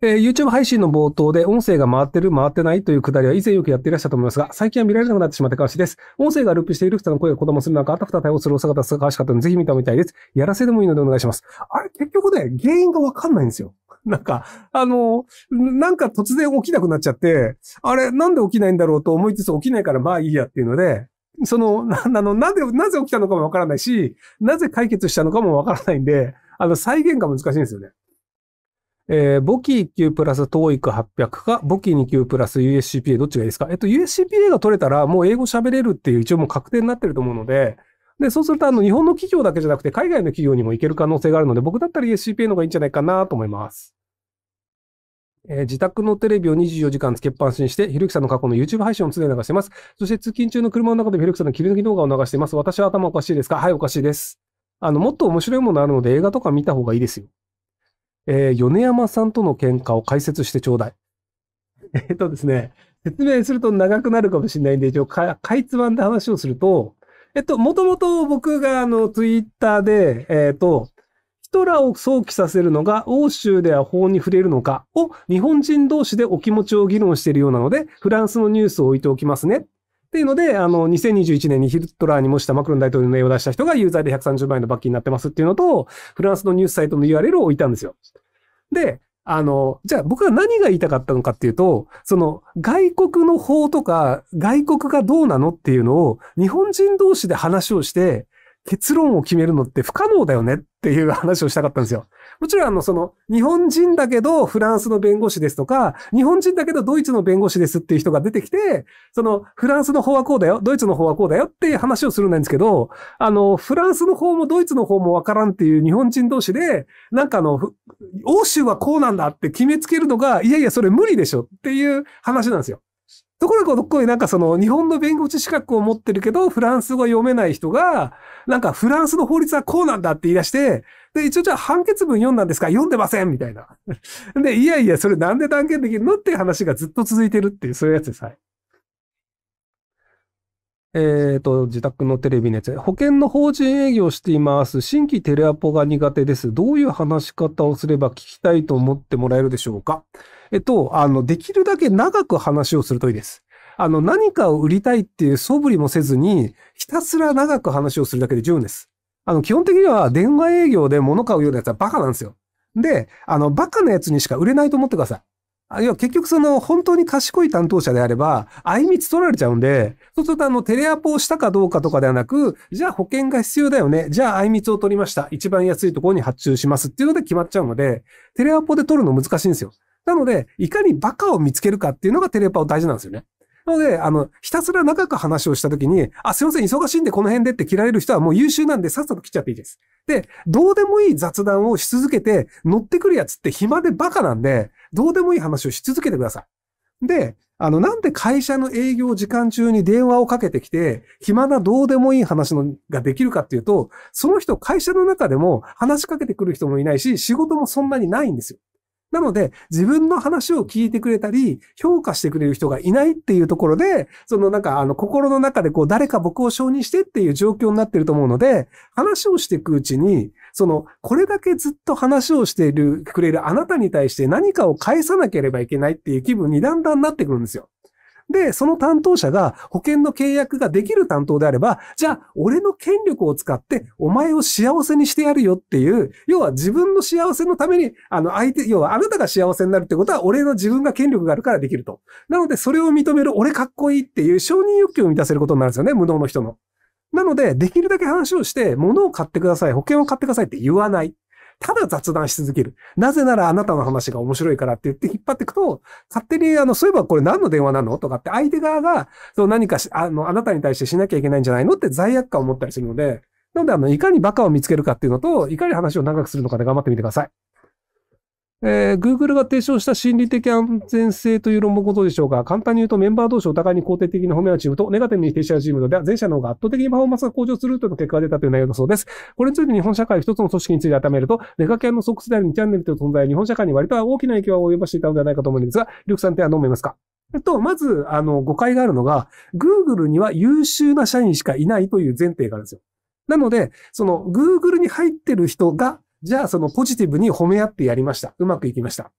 えー、YouTube 配信の冒頭で音声が回ってる、回ってないというくだりは以前よくやっていらっしゃったと思いますが、最近は見られなくなってしまったかわしです。音声がループしている人の声が子供する中、あたふた対応するお姿がかわしかったので、ぜひ見たみたいです。やらせでもいいのでお願いします。あれ、結局ね、原因がわかんないんですよ。なんか、あの、なんか突然起きなくなっちゃって、あれ、なんで起きないんだろうと思いつつ起きないからまあいいやっていうので、その、な、あの、なぜ、なぜ起きたのかもわからないし、なぜ解決したのかもわからないんで、あの、再現が難しいんですよね。えー、簿記1級プラス TOEIC800 か、簿記2級プラス USCPA どっちがいいですかえっと、USCPA が取れたらもう英語喋れるっていう一応もう確定になってると思うので、で、そうするとあの日本の企業だけじゃなくて海外の企業にも行ける可能性があるので、僕だったら USCPA の方がいいんじゃないかなと思います。えー、自宅のテレビを24時間つけっぱなしにして、ひろゆきさんの過去の YouTube 配信を常に流してます。そして通勤中の車の中でひろゆきさんの切り抜き動画を流しています。私は頭おかしいですかはい、おかしいです。あの、もっと面白いものあるので映画とか見た方がいいですよ。えー、米山さんとの喧嘩を解説してちょうだい。えっ、ー、とですね、説明すると長くなるかもしれないんで、一応か、かいつまんで話をすると、えっと、もともと僕があの、ツイッターで、えっ、ー、と、ヒトラーを想起させるのが、欧州では法に触れるのかを、日本人同士でお気持ちを議論しているようなので、フランスのニュースを置いておきますね。っていうので、あの、2021年にヒルトラーに模したマクロン大統領の絵を出した人が有罪で130万円の罰金になってますっていうのと、フランスのニュースサイトの URL を置いたんですよ。で、あの、じゃあ僕は何が言いたかったのかっていうと、その外国の法とか外国がどうなのっていうのを日本人同士で話をして、結論を決めるのって不可能だよねっていう話をしたかったんですよ。もちろん、あの、その、日本人だけどフランスの弁護士ですとか、日本人だけどドイツの弁護士ですっていう人が出てきて、その、フランスの方はこうだよ、ドイツの方はこうだよっていう話をするんですけど、あの、フランスの方もドイツの方もわからんっていう日本人同士で、なんかあの、欧州はこうなんだって決めつけるのが、いやいや、それ無理でしょっていう話なんですよ。ところがどっこいなんかその日本の弁護士資格を持ってるけど、フランス語読めない人が、なんかフランスの法律はこうなんだって言い出して、で、一応じゃあ判決文読んだんですか読んでませんみたいな。で、いやいや、それなんで断言できるのっていう話がずっと続いてるっていう、そういうやつです。はい。えっ、ー、と、自宅のテレビのやつ。保険の法人営業しています。新規テレアポが苦手です。どういう話し方をすれば聞きたいと思ってもらえるでしょうかえっと、あの、できるだけ長く話をするといいです。あの、何かを売りたいっていう素振りもせずに、ひたすら長く話をするだけで十分です。あの、基本的には電話営業で物買うようなやつはバカなんですよ。で、あの、バカなやつにしか売れないと思ってください。あ要は結局その本当に賢い担当者であれば、あいみつ取られちゃうんで、そうするとあのテレアポをしたかどうかとかではなく、じゃあ保険が必要だよね。じゃああいみつを取りました。一番安いところに発注しますっていうので決まっちゃうので、テレアポで取るの難しいんですよ。なので、いかにバカを見つけるかっていうのがテレパは大事なんですよね。なので、あの、ひたすら長く話をしたときに、あ、すいません、忙しいんでこの辺でって切られる人はもう優秀なんでさっさと切っちゃっていいです。で、どうでもいい雑談をし続けて、乗ってくるやつって暇でバカなんで、どうでもいい話をし続けてください。で、あの、なんで会社の営業時間中に電話をかけてきて、暇などうでもいい話のができるかっていうと、その人会社の中でも話しかけてくる人もいないし、仕事もそんなにないんですよ。なので、自分の話を聞いてくれたり、評価してくれる人がいないっていうところで、そのなんか、あの、心の中でこう、誰か僕を承認してっていう状況になってると思うので、話をしていくうちに、その、これだけずっと話をしている、くれるあなたに対して何かを返さなければいけないっていう気分にだんだんなってくるんですよ。で、その担当者が保険の契約ができる担当であれば、じゃあ、俺の権力を使ってお前を幸せにしてやるよっていう、要は自分の幸せのために、あの、相手、要はあなたが幸せになるってことは、俺の自分が権力があるからできると。なので、それを認める、俺かっこいいっていう承認欲求を満たせることになるんですよね、無能の人の。なので、できるだけ話をして、物を買ってください、保険を買ってくださいって言わない。ただ雑談し続ける。なぜならあなたの話が面白いからって言って引っ張っていくと、勝手に、あの、そういえばこれ何の電話なのとかって相手側が、そう何かし、あの、あなたに対してしなきゃいけないんじゃないのって罪悪感を持ったりするので、なので、あの、いかにバカを見つけるかっていうのと、いかに話を長くするのかで頑張ってみてください。えー、Google が提唱した心理的安全性という論文ことでしょうか簡単に言うとメンバー同士お互いに肯定的に褒め合うチームとネガティブに否定し合うチームでは前者の方が圧倒的にパフォーマンスが向上するという結果が出たという内容だそうです。これについて日本社会一つの組織について温めると、ネガキャンの即世代にチャンネルという存在は日本社会に割と大きな影響を及ぼしていたのではないかと思うんですが、緑ュクさんってはどう思いますかえっと、まず、あの、誤解があるのが、Google には優秀な社員しかいないという前提があるんですよ。なので、その、Google に入ってる人が、じゃあそのポジティブに褒め合ってやりました。うまくいきました。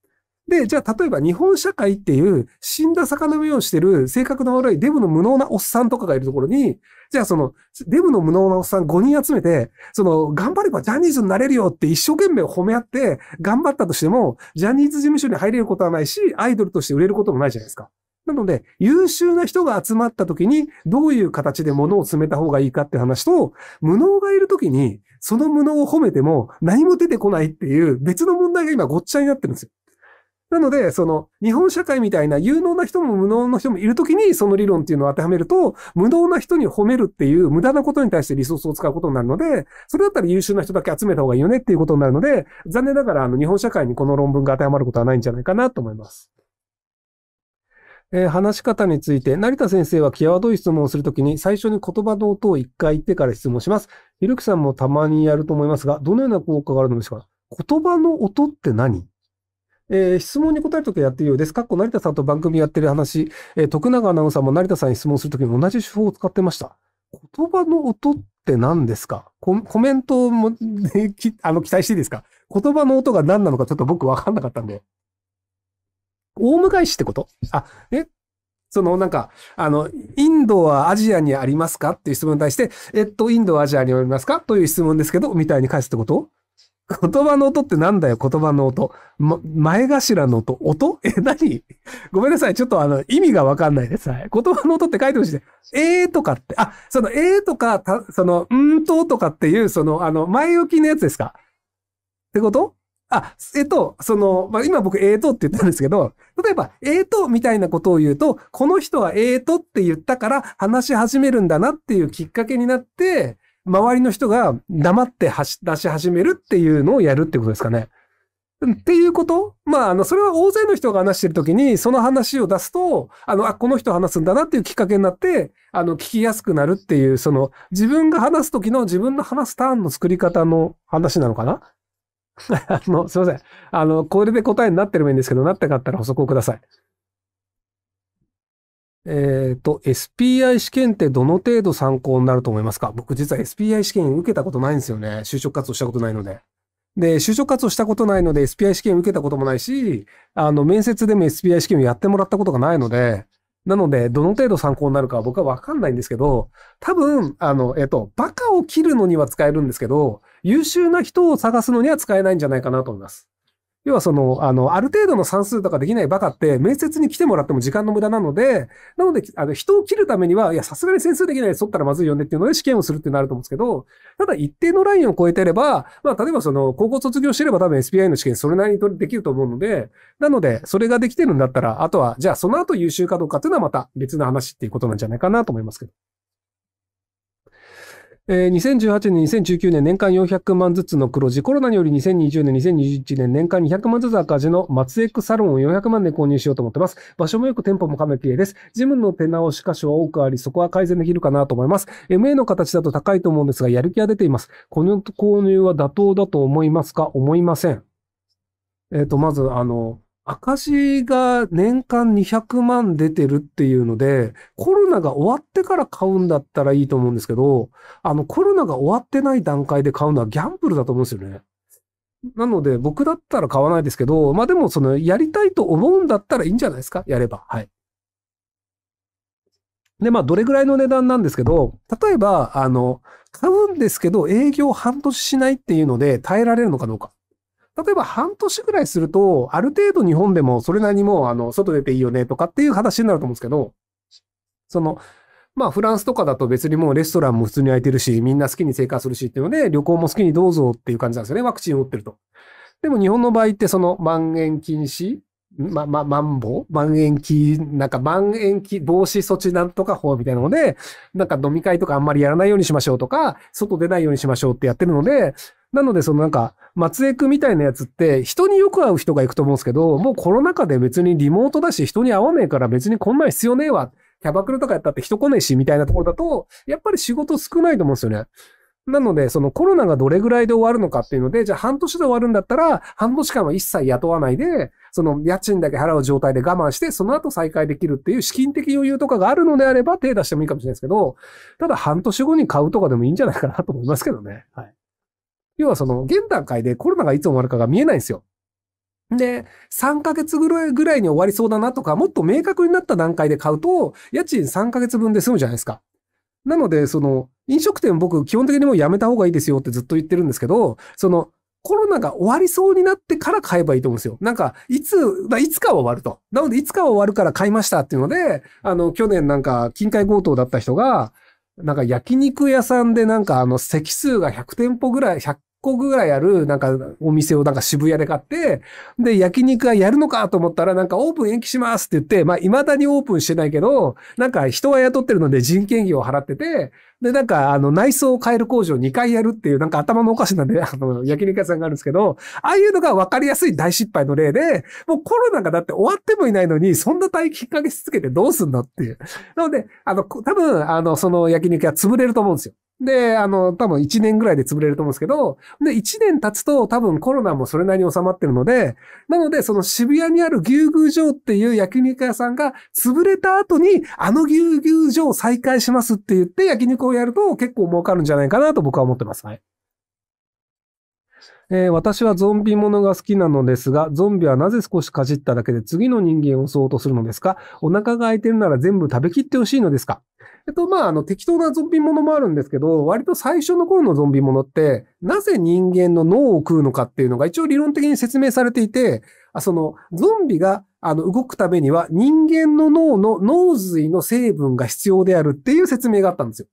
で、じゃあ例えば日本社会っていう死んだ魚のをしてる性格の悪いデブの無能なおっさんとかがいるところに、じゃあそのデブの無能なおっさん5人集めて、その頑張ればジャニーズになれるよって一生懸命褒め合って頑張ったとしても、ジャニーズ事務所に入れることはないし、アイドルとして売れることもないじゃないですか。なので、優秀な人が集まった時に、どういう形で物を詰めた方がいいかって話と、無能がいる時に、その無能を褒めても何も出てこないっていう別の問題が今ごっちゃになってるんですよ。なので、その、日本社会みたいな有能な人も無能の人もいるときに、その理論っていうのを当てはめると、無能な人に褒めるっていう無駄なことに対してリソースを使うことになるので、それだったら優秀な人だけ集めた方がいいよねっていうことになるので、残念ながら、あの、日本社会にこの論文が当てはまることはないんじゃないかなと思います。えー、話し方について、成田先生は際どい質問をするときに、最初に言葉の音を一回言ってから質問します。ひろきさんもたまにやると思いますが、どのような効果があるのでしょうか言葉の音って何えー、質問に答えるときはやってるようです。かっこ成田さんと番組やってる話、えー、徳永アナウンサーも成田さんに質問するときに同じ手法を使ってました。言葉の音って何ですかコメントも あの、期待していいですか言葉の音が何なのかちょっと僕わかんなかったんで。大昔ってことあ、え、そのなんか、あの、インドはアジアにありますかっていう質問に対して、えっと、インドはアジアにありますかという質問ですけど、みたいに返すってこと言葉の音ってなんだよ、言葉の音。ま、前頭の音音え、何ごめんなさい。ちょっとあの、意味がわかんないです。はい。言葉の音って書いてほしいで。えーとかって、あ、そのえーとか、たその、んーととかっていう、その、あの、前置きのやつですかってことあ、えっと、その、まあ、今僕、ええとって言ったんですけど、例えば、ええとみたいなことを言うと、この人はええとって言ったから話し始めるんだなっていうきっかけになって、周りの人が黙って出し始めるっていうのをやるってことですかね。っていうことまあ、あの、それは大勢の人が話してるときに、その話を出すと、あの、あ、この人話すんだなっていうきっかけになって、あの、聞きやすくなるっていう、その、自分が話すときの自分の話すターンの作り方の話なのかな あの、すいません。あの、これで答えになってればいいんですけど、なってかったら補足をください。えっ、ー、と、SPI 試験ってどの程度参考になると思いますか僕実は SPI 試験受けたことないんですよね。就職活動したことないので。で、就職活動したことないので SPI 試験受けたこともないし、あの、面接でも SPI 試験をやってもらったことがないので、なので、どの程度参考になるかは僕はわかんないんですけど、多分、あの、えっと、バカを切るのには使えるんですけど、優秀な人を探すのには使えないんじゃないかなと思います。要はその、あの、ある程度の算数とかできないバカって、面接に来てもらっても時間の無駄なので、なので、あの、人を切るためには、いや、さすがに算数できないで取ったらまずいよねっていうので試験をするってなると思うんですけど、ただ一定のラインを超えてれば、まあ、例えばその、高校卒業してれば多分 SPI の試験それなりにできると思うので、なので、それができてるんだったら、あとは、じゃあその後優秀かどうかっていうのはまた別の話っていうことなんじゃないかなと思いますけど。えー、2018年、2019年年間400万ずつの黒字、コロナにより2020年、2021年年間200万ずつ赤字の松エクサロンを400万で購入しようと思ってます。場所もよく店舗もかめきです。ジムの手直し箇所は多くあり、そこは改善できるかなと思います。MA の形だと高いと思うんですが、やる気は出ています。この購入は妥当だと思いますか思いません。えっ、ー、と、まず、あの、赤字が年間200万出てるっていうので、コロナが終わってから買うんだったらいいと思うんですけど、あの、コロナが終わってない段階で買うのはギャンブルだと思うんですよね。なので、僕だったら買わないですけど、まあでも、その、やりたいと思うんだったらいいんじゃないですかやれば。はい。で、まあ、どれぐらいの値段なんですけど、例えば、あの、買うんですけど、営業半年しないっていうので耐えられるのかどうか。例えば半年ぐらいすると、ある程度日本でもそれなりにもあの、外出ていいよねとかっていう話になると思うんですけど、その、まあフランスとかだと別にもうレストランも普通に空いてるし、みんな好きに生活するしっていうので、旅行も好きにどうぞっていう感じなんですよね。ワクチンを打ってると。でも日本の場合ってその、まん延禁止ま、ま、まんぼまん延禁、なんかまん延防止措置なんとか法みたいなので、なんか飲み会とかあんまりやらないようにしましょうとか、外出ないようにしましょうってやってるので、なので、そのなんか、松江区みたいなやつって、人によく会う人が行くと思うんですけど、もうコロナ禍で別にリモートだし、人に会わねえから別にこんなん必要ねえわ。キャバクラとかやったって人来ねえし、みたいなところだと、やっぱり仕事少ないと思うんですよね。なので、そのコロナがどれぐらいで終わるのかっていうので、じゃあ半年で終わるんだったら、半年間は一切雇わないで、その家賃だけ払う状態で我慢して、その後再開できるっていう資金的余裕とかがあるのであれば手出してもいいかもしれないですけど、ただ半年後に買うとかでもいいんじゃないかなと思いますけどね。はい。要はその、現段階でコロナがいつ終わるかが見えないんですよ。で、3ヶ月ぐらいぐらいに終わりそうだなとか、もっと明確になった段階で買うと、家賃3ヶ月分で済むじゃないですか。なので、その、飲食店僕基本的にもうやめた方がいいですよってずっと言ってるんですけど、その、コロナが終わりそうになってから買えばいいと思うんですよ。なんか、いつ、まあ、いつかは終わると。なので、いつかは終わるから買いましたっていうので、あの、去年なんか、近海強盗だった人が、なんか焼肉屋さんでなんかあの席数が100店舗ぐらい、100個ぐらいあるなんかお店をなんか渋谷で買って、で焼肉がやるのかと思ったらなんかオープン延期しますって言って、まあ未だにオープンしてないけど、なんか人は雇ってるので人件費を払ってて、で、なんか、あの、内装を変える工場を2回やるっていう、なんか頭のおかしなね、あの、焼肉屋さんがあるんですけど、ああいうのが分かりやすい大失敗の例で、もうコロナがだって終わってもいないのに、そんな待機っかけ続けてどうすんだっていう。なので、あの、多分、あの、その焼肉屋潰れると思うんですよ。で、あの、多分1年ぐらいで潰れると思うんですけど、で、1年経つと多分コロナもそれなりに収まってるので、なので、その渋谷にある牛宮城っていう焼肉屋さんが潰れた後に、あの牛宮城を再開しますって言って焼肉ををやると結構儲かるんじゃないかなと僕は思ってます。はい。えー、私はゾンビものが好きなのですが、ゾンビはなぜ少しかじっただけで次の人間を襲おうとするのですかお腹が空いてるなら全部食べきってほしいのですかえっと、まあ、あの、適当なゾンビものもあるんですけど、割と最初の頃のゾンビものって、なぜ人間の脳を食うのかっていうのが一応理論的に説明されていて、あその、ゾンビが、あの、動くためには人間の脳の脳髄の成分が必要であるっていう説明があったんですよ。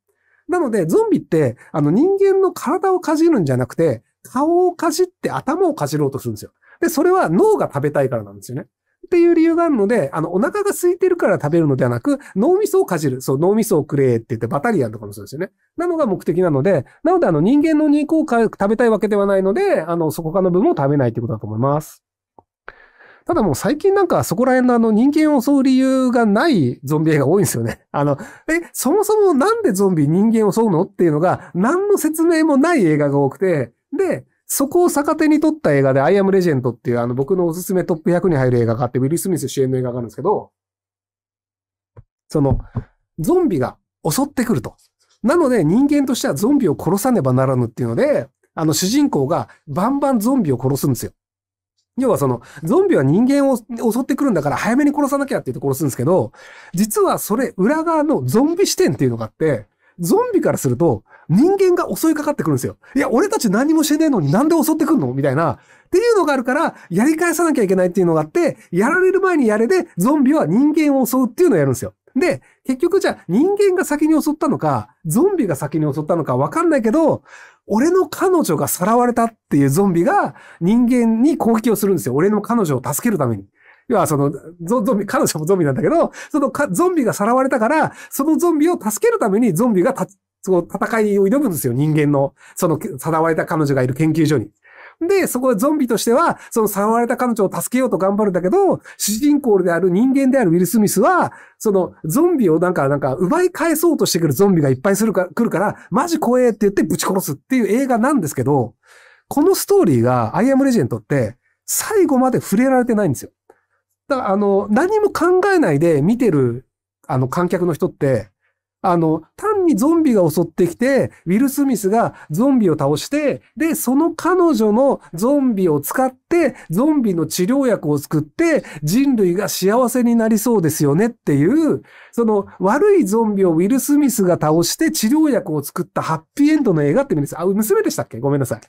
なので、ゾンビって、あの、人間の体をかじるんじゃなくて、顔をかじって頭をかじろうとするんですよ。で、それは脳が食べたいからなんですよね。っていう理由があるので、あの、お腹が空いてるから食べるのではなく、脳みそをかじる。そう、脳みそをくれって言って、バタリアンとかもそうですよね。なのが目的なので、なので、あの、人間の肉を食べたいわけではないので、あの、そこかの分も食べないってことだと思います。ただもう最近なんかそこら辺のあの人間を襲う理由がないゾンビ映画多いんですよね。あの、え、そもそもなんでゾンビ人間を襲うのっていうのが何の説明もない映画が多くて、で、そこを逆手に取った映画で、アイアムレジェンドっていう、あの、僕のおすすめトップ100に入る映画があって、ウィリスミス主演の映画があるんですけど、その、ゾンビが襲ってくると。なので、人間としてはゾンビを殺さねばならぬっていうので、あの、主人公がバンバンゾンビを殺すんですよ。要はその、ゾンビは人間を襲ってくるんだから早めに殺さなきゃっていうところするんですけど、実はそれ裏側のゾンビ視点っていうのがあって、ゾンビからすると人間が襲いかかってくるんですよ。いや、俺たち何もしてねえのになんで襲ってくんのみたいな。っていうのがあるから、やり返さなきゃいけないっていうのがあって、やられる前にやれで、ゾンビは人間を襲うっていうのをやるんですよ。で、結局じゃあ人間が先に襲ったのか、ゾンビが先に襲ったのかわかんないけど、俺の彼女がさらわれたっていうゾンビが人間に攻撃をするんですよ。俺の彼女を助けるために。要はそのゾ、ゾンビ、彼女もゾンビなんだけど、そのゾンビがさらわれたから、そのゾンビを助けるためにゾンビがた、そ戦いを挑むんですよ。人間の、そのさらわれた彼女がいる研究所に。で、そこでゾンビとしては、その触られた彼女を助けようと頑張るんだけど、主人公である人間であるウィル・スミスは、そのゾンビをなんか、なんか奪い返そうとしてくるゾンビがいっぱいするか、来るから、マジ怖えって言ってぶち殺すっていう映画なんですけど、このストーリーが、アイアムレジェントって、最後まで触れられてないんですよ。だから、あの、何も考えないで見てる、あの、観客の人って、あの、単にゾンビが襲ってきて、ウィル・スミスがゾンビを倒して、で、その彼女のゾンビを使って、ゾンビの治療薬を作って、人類が幸せになりそうですよねっていう、その悪いゾンビをウィル・スミスが倒して治療薬を作ったハッピーエンドの映画って見るんです。あ、娘でしたっけごめんなさい。っ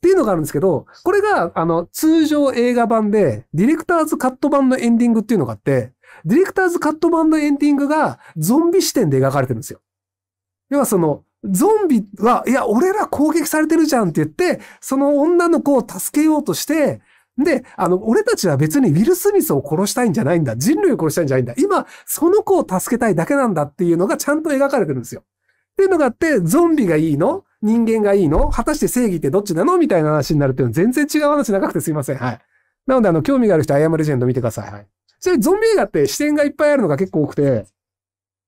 ていうのがあるんですけど、これが、あの、通常映画版で、ディレクターズカット版のエンディングっていうのがあって、ディレクターズカット版のエンディングがゾンビ視点で描かれてるんですよ。要はその、ゾンビは、いや、俺ら攻撃されてるじゃんって言って、その女の子を助けようとして、で、あの、俺たちは別にウィル・スミスを殺したいんじゃないんだ。人類を殺したいんじゃないんだ。今、その子を助けたいだけなんだっていうのがちゃんと描かれてるんですよ。っていうのがあって、ゾンビがいいの人間がいいの果たして正義ってどっちなのみたいな話になるっていうのは全然違う話長くてすいません。はい。なので、あの、興味がある人、アイアムレジェンド見てください。はい。そういうゾンビ映画って視点がいっぱいあるのが結構多くて、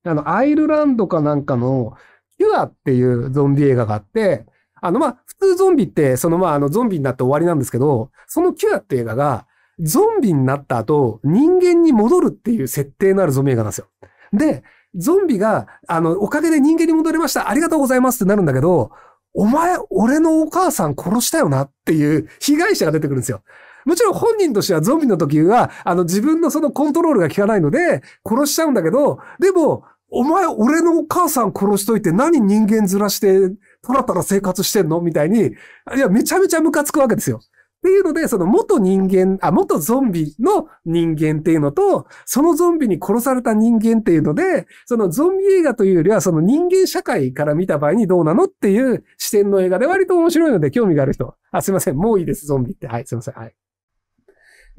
あの、アイルランドかなんかの、キュアっていうゾンビ映画があって、あの、ま普通ゾンビって、その、まあ、あの、ゾンビになって終わりなんですけど、そのキュアって映画が、ゾンビになった後、人間に戻るっていう設定のあるゾンビ映画なんですよ。で、ゾンビが、あの、おかげで人間に戻りました、ありがとうございますってなるんだけど、お前、俺のお母さん殺したよなっていう被害者が出てくるんですよ。もちろん本人としてはゾンビの時は、あの自分のそのコントロールが効かないので、殺しちゃうんだけど、でも、お前、俺のお母さん殺しといて何人間ずらして、たらたら生活してんのみたいに、いや、めちゃめちゃムカつくわけですよ。っていうので、その元人間、あ、元ゾンビの人間っていうのと、そのゾンビに殺された人間っていうので、そのゾンビ映画というよりは、その人間社会から見た場合にどうなのっていう視点の映画で割と面白いので興味がある人あ、すいません。もういいです、ゾンビって。はい、すいません。はい。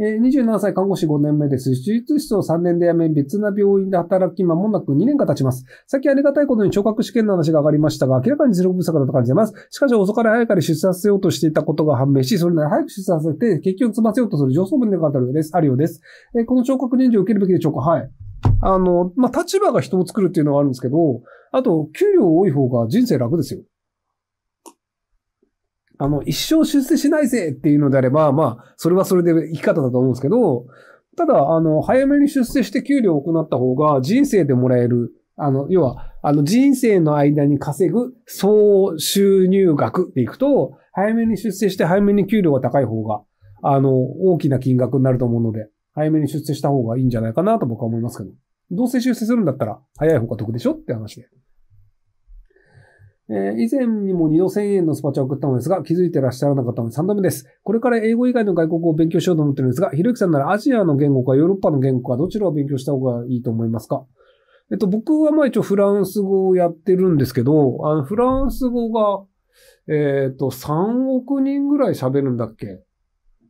27歳看護師5年目です。手術室を3年で辞め、別な病院で働き、間もなく2年が経ちます。さっきありがたいことに聴覚試験の話が上がりましたが、明らかに実力不足だと感じます。しかし、遅かれ早かれ出産せようとしていたことが判明し、それなら早く出産させて、結局詰ませようとする上層部の方です。あるようです。えこの聴覚認事を受けるべきでしょうかはい。あの、まあ、立場が人を作るっていうのはあるんですけど、あと、給料多い方が人生楽ですよ。あの、一生出世しないぜっていうのであれば、まあ、それはそれで生き方だと思うんですけど、ただ、あの、早めに出世して給料を行った方が人生でもらえる、あの、要は、あの、人生の間に稼ぐ総収入額でいくと、早めに出世して早めに給料が高い方が、あの、大きな金額になると思うので、早めに出世した方がいいんじゃないかなと僕は思いますけど。どうせ出世するんだったら、早い方が得でしょって話で。えー、以前にも2度1000円のスパチャを送ったのですが、気づいてらっしゃらなかったので3度目です。これから英語以外の外国語を勉強しようと思ってるんですが、ひろゆきさんならアジアの言語かヨーロッパの言語かどちらを勉強した方がいいと思いますかえっと、僕はまあ一応フランス語をやってるんですけど、あの、フランス語が、えっ、ー、と、3億人ぐらい喋るんだっけ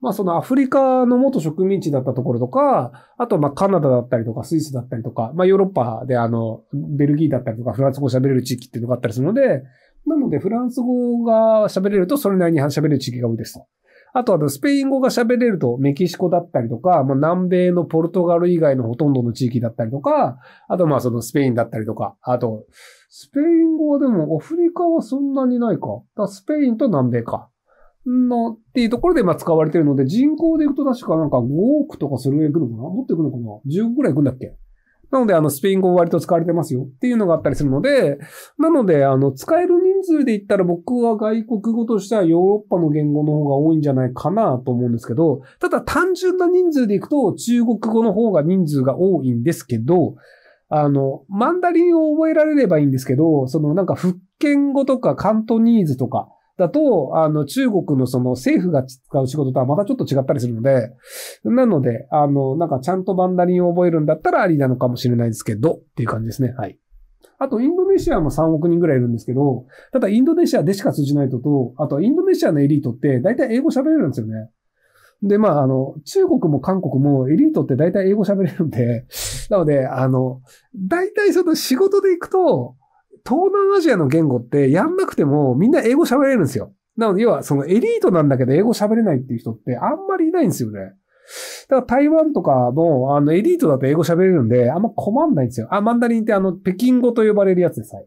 まあそのアフリカの元植民地だったところとか、あとまあカナダだったりとかスイスだったりとか、まあヨーロッパであの、ベルギーだったりとかフランス語喋れる地域っていうのがあったりするので、なのでフランス語が喋れるとそれなりに喋れる地域が多いですと。あとはスペイン語が喋れるとメキシコだったりとか、まあ南米のポルトガル以外のほとんどの地域だったりとか、あとまあそのスペインだったりとか、あと、スペイン語はでもアフリカはそんなにないか。だスペインと南米か。のっていうところでまあ使われてるので、人口でいくと確かなんか5億とかそれぐらい来くのかなもっとくくのかな ?10 億ぐらい行くんだっけなので、あの、スペイン語割と使われてますよっていうのがあったりするので、なので、あの、使える人数で言ったら僕は外国語としてはヨーロッパの言語の方が多いんじゃないかなと思うんですけど、ただ単純な人数でいくと中国語の方が人数が多いんですけど、あの、マンダリンを覚えられればいいんですけど、そのなんか福建語とかカントニーズとか、だと、あの、中国のその政府が使う仕事とはまたちょっと違ったりするので、なので、あの、なんかちゃんとバンダリンを覚えるんだったらありなのかもしれないですけど、っていう感じですね。はい。あと、インドネシアも3億人ぐらいいるんですけど、ただインドネシアでしか通じないとと、あとインドネシアのエリートって大体英語喋れるんですよね。で、まあ、あの、中国も韓国もエリートって大体英語喋れるんで、なので、あの、大体その仕事で行くと、東南アジアの言語ってやんなくてもみんな英語喋れるんですよ。なので、要はそのエリートなんだけど英語喋れないっていう人ってあんまりいないんですよね。だから台湾とかもあの、エリートだと英語喋れるんで、あんま困んないんですよ。あ、マンダリンってあの、北京語と呼ばれるやつです。は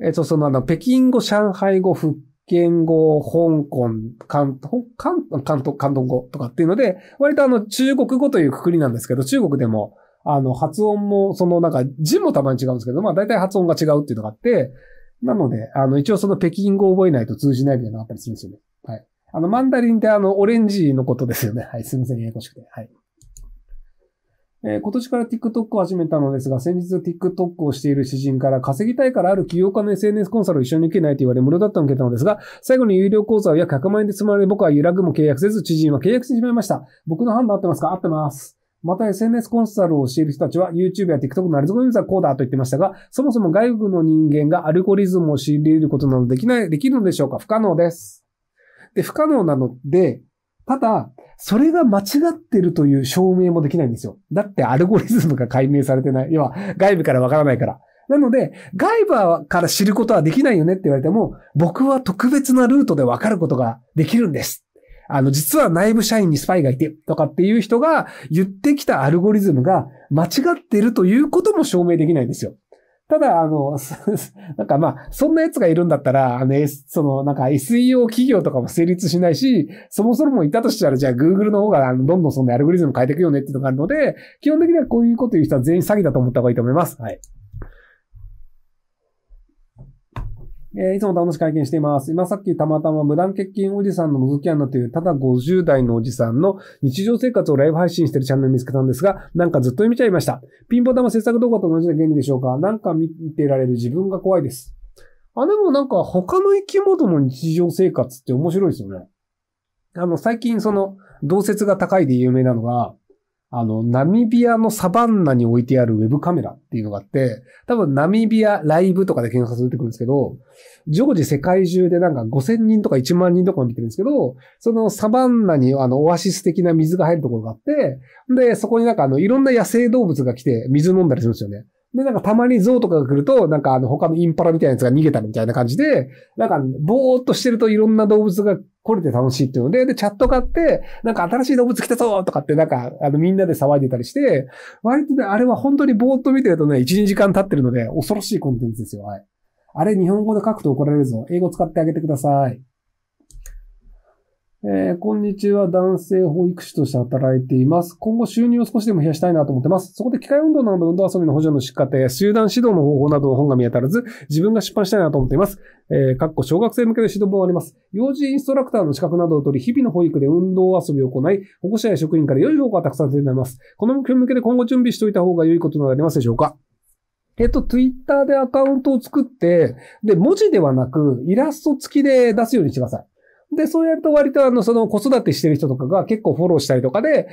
えっと、そのあの、北京語、上海語、福建語、香港、関東、関東、関東語とかっていうので、割とあの、中国語というくくりなんですけど、中国でも、あの、発音も、そのなんか字もたまに違うんですけど、まあ大体発音が違うっていうのがあって、なので、あの、一応その北京語を覚えないと通じないみたいなのがあったりするんですよね。はい。あの、マンダリンってあの、オレンジのことですよね。はい。すみません、ややこしくて。はい。えー、今年から TikTok を始めたのですが、先日 TikTok をしている詩人から稼ぎたいからある起業家の SNS コンサルを一緒に受けないと言われ無料だったのを受けたのですが、最後に有料講座を約100万円で積まれ僕は揺らぐも契約せず、知人は契約してしまいました。僕の判断合ってますか合ってます。また SNS コンサルを教える人たちは YouTube や TikTok のアルゴリズムはこうだと言ってましたが、そもそも外部の人間がアルゴリズムを知り入れることなどできない、できるのでしょうか不可能です。で、不可能なので、ただ、それが間違ってるという証明もできないんですよ。だってアルゴリズムが解明されてない。要は、外部からわからないから。なので、外部から知ることはできないよねって言われても、僕は特別なルートでわかることができるんです。あの、実は内部社員にスパイがいて、とかっていう人が言ってきたアルゴリズムが間違ってるということも証明できないんですよ。ただ、あの、なんかまあ、そんな奴がいるんだったら、あの、S、その、なんか SEO 企業とかも成立しないし、そもそもいたとしたら、じゃあ Google の方が、あの、どんどんそのアルゴリズム変えていくよねっていうのがあるので、基本的にはこういうこと言う人は全員詐欺だと思った方がいいと思います。はい。えー、いつも楽しく拝見しています。今さっきたまたま無断欠勤おじさんの覗き穴というただ50代のおじさんの日常生活をライブ配信してるチャンネル見つけたんですが、なんかずっと読みちゃいました。ピンポン玉制作動画と同じな原理でしょうかなんか見てられる自分が怖いです。あ、でもなんか他の生き物の日常生活って面白いですよね。あの、最近その、同説が高いで有名なのが、あの、ナミビアのサバンナに置いてあるウェブカメラっていうのがあって、多分ナミビアライブとかで検索れてくるんですけど、常時世界中でなんか5000人とか1万人とか見てるんですけど、そのサバンナにあのオアシス的な水が入るところがあって、で、そこになんかあのいろんな野生動物が来て水飲んだりするんですよね。で、なんかたまに象とかが来ると、なんかあの他のインパラみたいなやつが逃げたみたいな感じで、なんかぼーっとしてるといろんな動物が来れて楽しいっていうので、で、チャット買って、なんか新しい動物来たぞとかってなんか、あのみんなで騒いでたりして、割とね、あれは本当にぼーっと見てるとね、1、2時間経ってるので、恐ろしいコンテンツですよ。はい。あれ日本語で書くと怒られるぞ。英語使ってあげてください。えー、こんにちは。男性保育士として働いています。今後収入を少しでも増やしたいなと思ってます。そこで機械運動などの運動遊びの補助の仕方や集団指導の方法などの本が見当たらず、自分が出版したいなと思っています。えー、かっこ小学生向けの指導もあります。幼児インストラクターの資格などを取り、日々の保育で運動遊びを行い、保護者や職員から良い評価がたくさん出ています。この目標向けて今後準備しておいた方が良いことなどありますでしょうかえっと、ツイッターでアカウントを作って、で、文字ではなく、イラスト付きで出すようにしてください。で、そうやると割とあの、その子育てしてる人とかが結構フォローしたりとかで、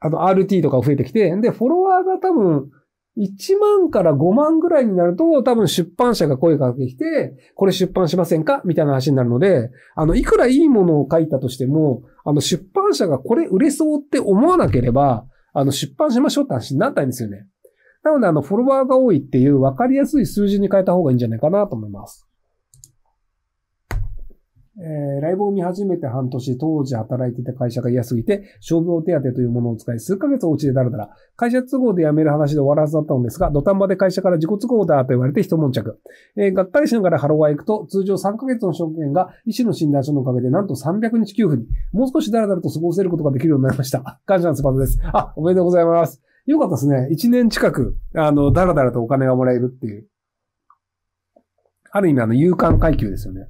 あの、RT とか増えてきて、で、フォロワーが多分、1万から5万ぐらいになると、多分出版社が声かけてきて、これ出版しませんかみたいな話になるので、あの、いくらいいものを書いたとしても、あの、出版社がこれ売れそうって思わなければ、あの、出版しましょうって話になったんですよね。なので、あの、フォロワーが多いっていう分かりやすい数字に変えた方がいいんじゃないかなと思います。えー、ライブを見始めて半年、当時働いてた会社が嫌すぎて、傷病手当というものを使い、数ヶ月お家でだらだら、会社都合で辞める話で終わらずだったのですが、土壇場で会社から自己都合だと言われて一悶着。えー、がっかりしながらハローワ行くと、通常3ヶ月の証券が医師の診断書のおかげで、なんと300日給付に、もう少しだらだらと過ごせることができるようになりました。感謝のスパートです。あ、おめでとうございます。よかったですね。1年近く、あの、だらだらとお金がもらえるっていう。ある意味、あの、勇敢階級ですよね。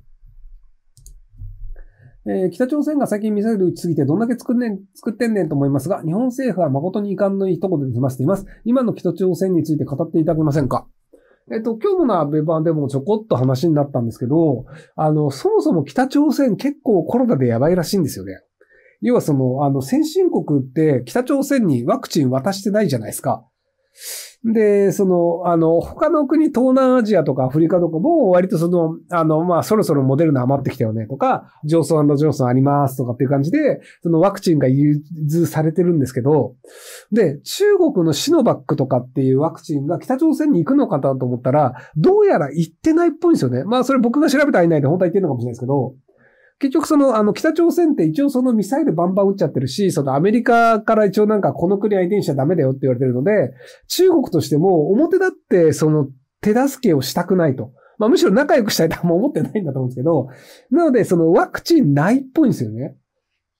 えー、北朝鮮が最近ミサイル撃ちすぎてどんだけ作,、んね、ん作ってんねんと思いますが、日本政府は誠に遺憾の一言で済ませています。今の北朝鮮について語っていただけませんかえっと、今日のアベ版でもちょこっと話になったんですけど、あの、そもそも北朝鮮結構コロナでやばいらしいんですよね。要はその、あの、先進国って北朝鮮にワクチン渡してないじゃないですか。で、その、あの、他の国、東南アジアとかアフリカとかも、割とその、あの、まあ、そろそろモデルナ余ってきたよねとか、ジョーソンジョンソンありますとかっていう感じで、そのワクチンが融通されてるんですけど、で、中国のシノバックとかっていうワクチンが北朝鮮に行くのかなと思ったら、どうやら行ってないっぽいんですよね。まあ、それ僕が調べたらいないで本当は言ってるのかもしれないですけど、結局その、あの、北朝鮮って一応そのミサイルバンバン撃っちゃってるし、そのアメリカから一応なんかこの国相手にしちゃダメだよって言われてるので、中国としても表立ってその手助けをしたくないと。まあむしろ仲良くしたいとは思ってないんだと思うんですけど、なのでそのワクチンないっぽいんですよね。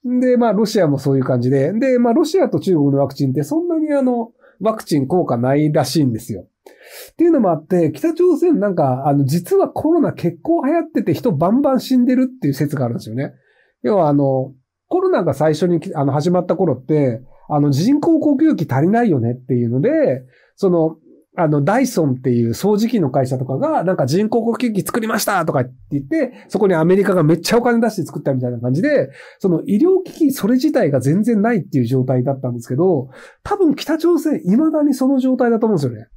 で、まあロシアもそういう感じで、で、まあロシアと中国のワクチンってそんなにあの、ワクチン効果ないらしいんですよ。っていうのもあって、北朝鮮なんか、あの、実はコロナ結構流行ってて人バンバン死んでるっていう説があるんですよね。要はあの、コロナが最初にあの始まった頃って、あの、人工呼吸器足りないよねっていうので、その、あの、ダイソンっていう掃除機の会社とかが、なんか人工呼吸器作りましたとかって言って、そこにアメリカがめっちゃお金出して作ったみたいな感じで、その医療機器それ自体が全然ないっていう状態だったんですけど、多分北朝鮮未だにその状態だと思うんですよね。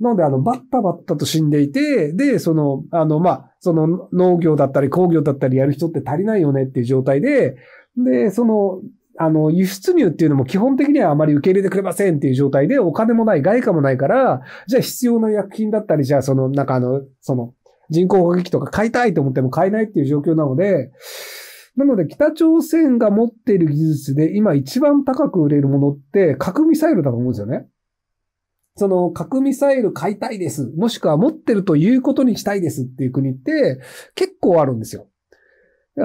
なので、あの、バッタバッタと死んでいて、で、その、あの、まあ、その農業だったり工業だったりやる人って足りないよねっていう状態で、で、その、あの、輸出入っていうのも基本的にはあまり受け入れてくれませんっていう状態で、お金もない、外貨もないから、じゃあ必要な薬品だったり、じゃあその、なんかあの、その、人工攻撃とか買いたいと思っても買えないっていう状況なので、なので北朝鮮が持っている技術で今一番高く売れるものって核ミサイルだと思うんですよね。その核ミサイル買いたいです。もしくは持ってるということにしたいですっていう国って結構あるんですよ。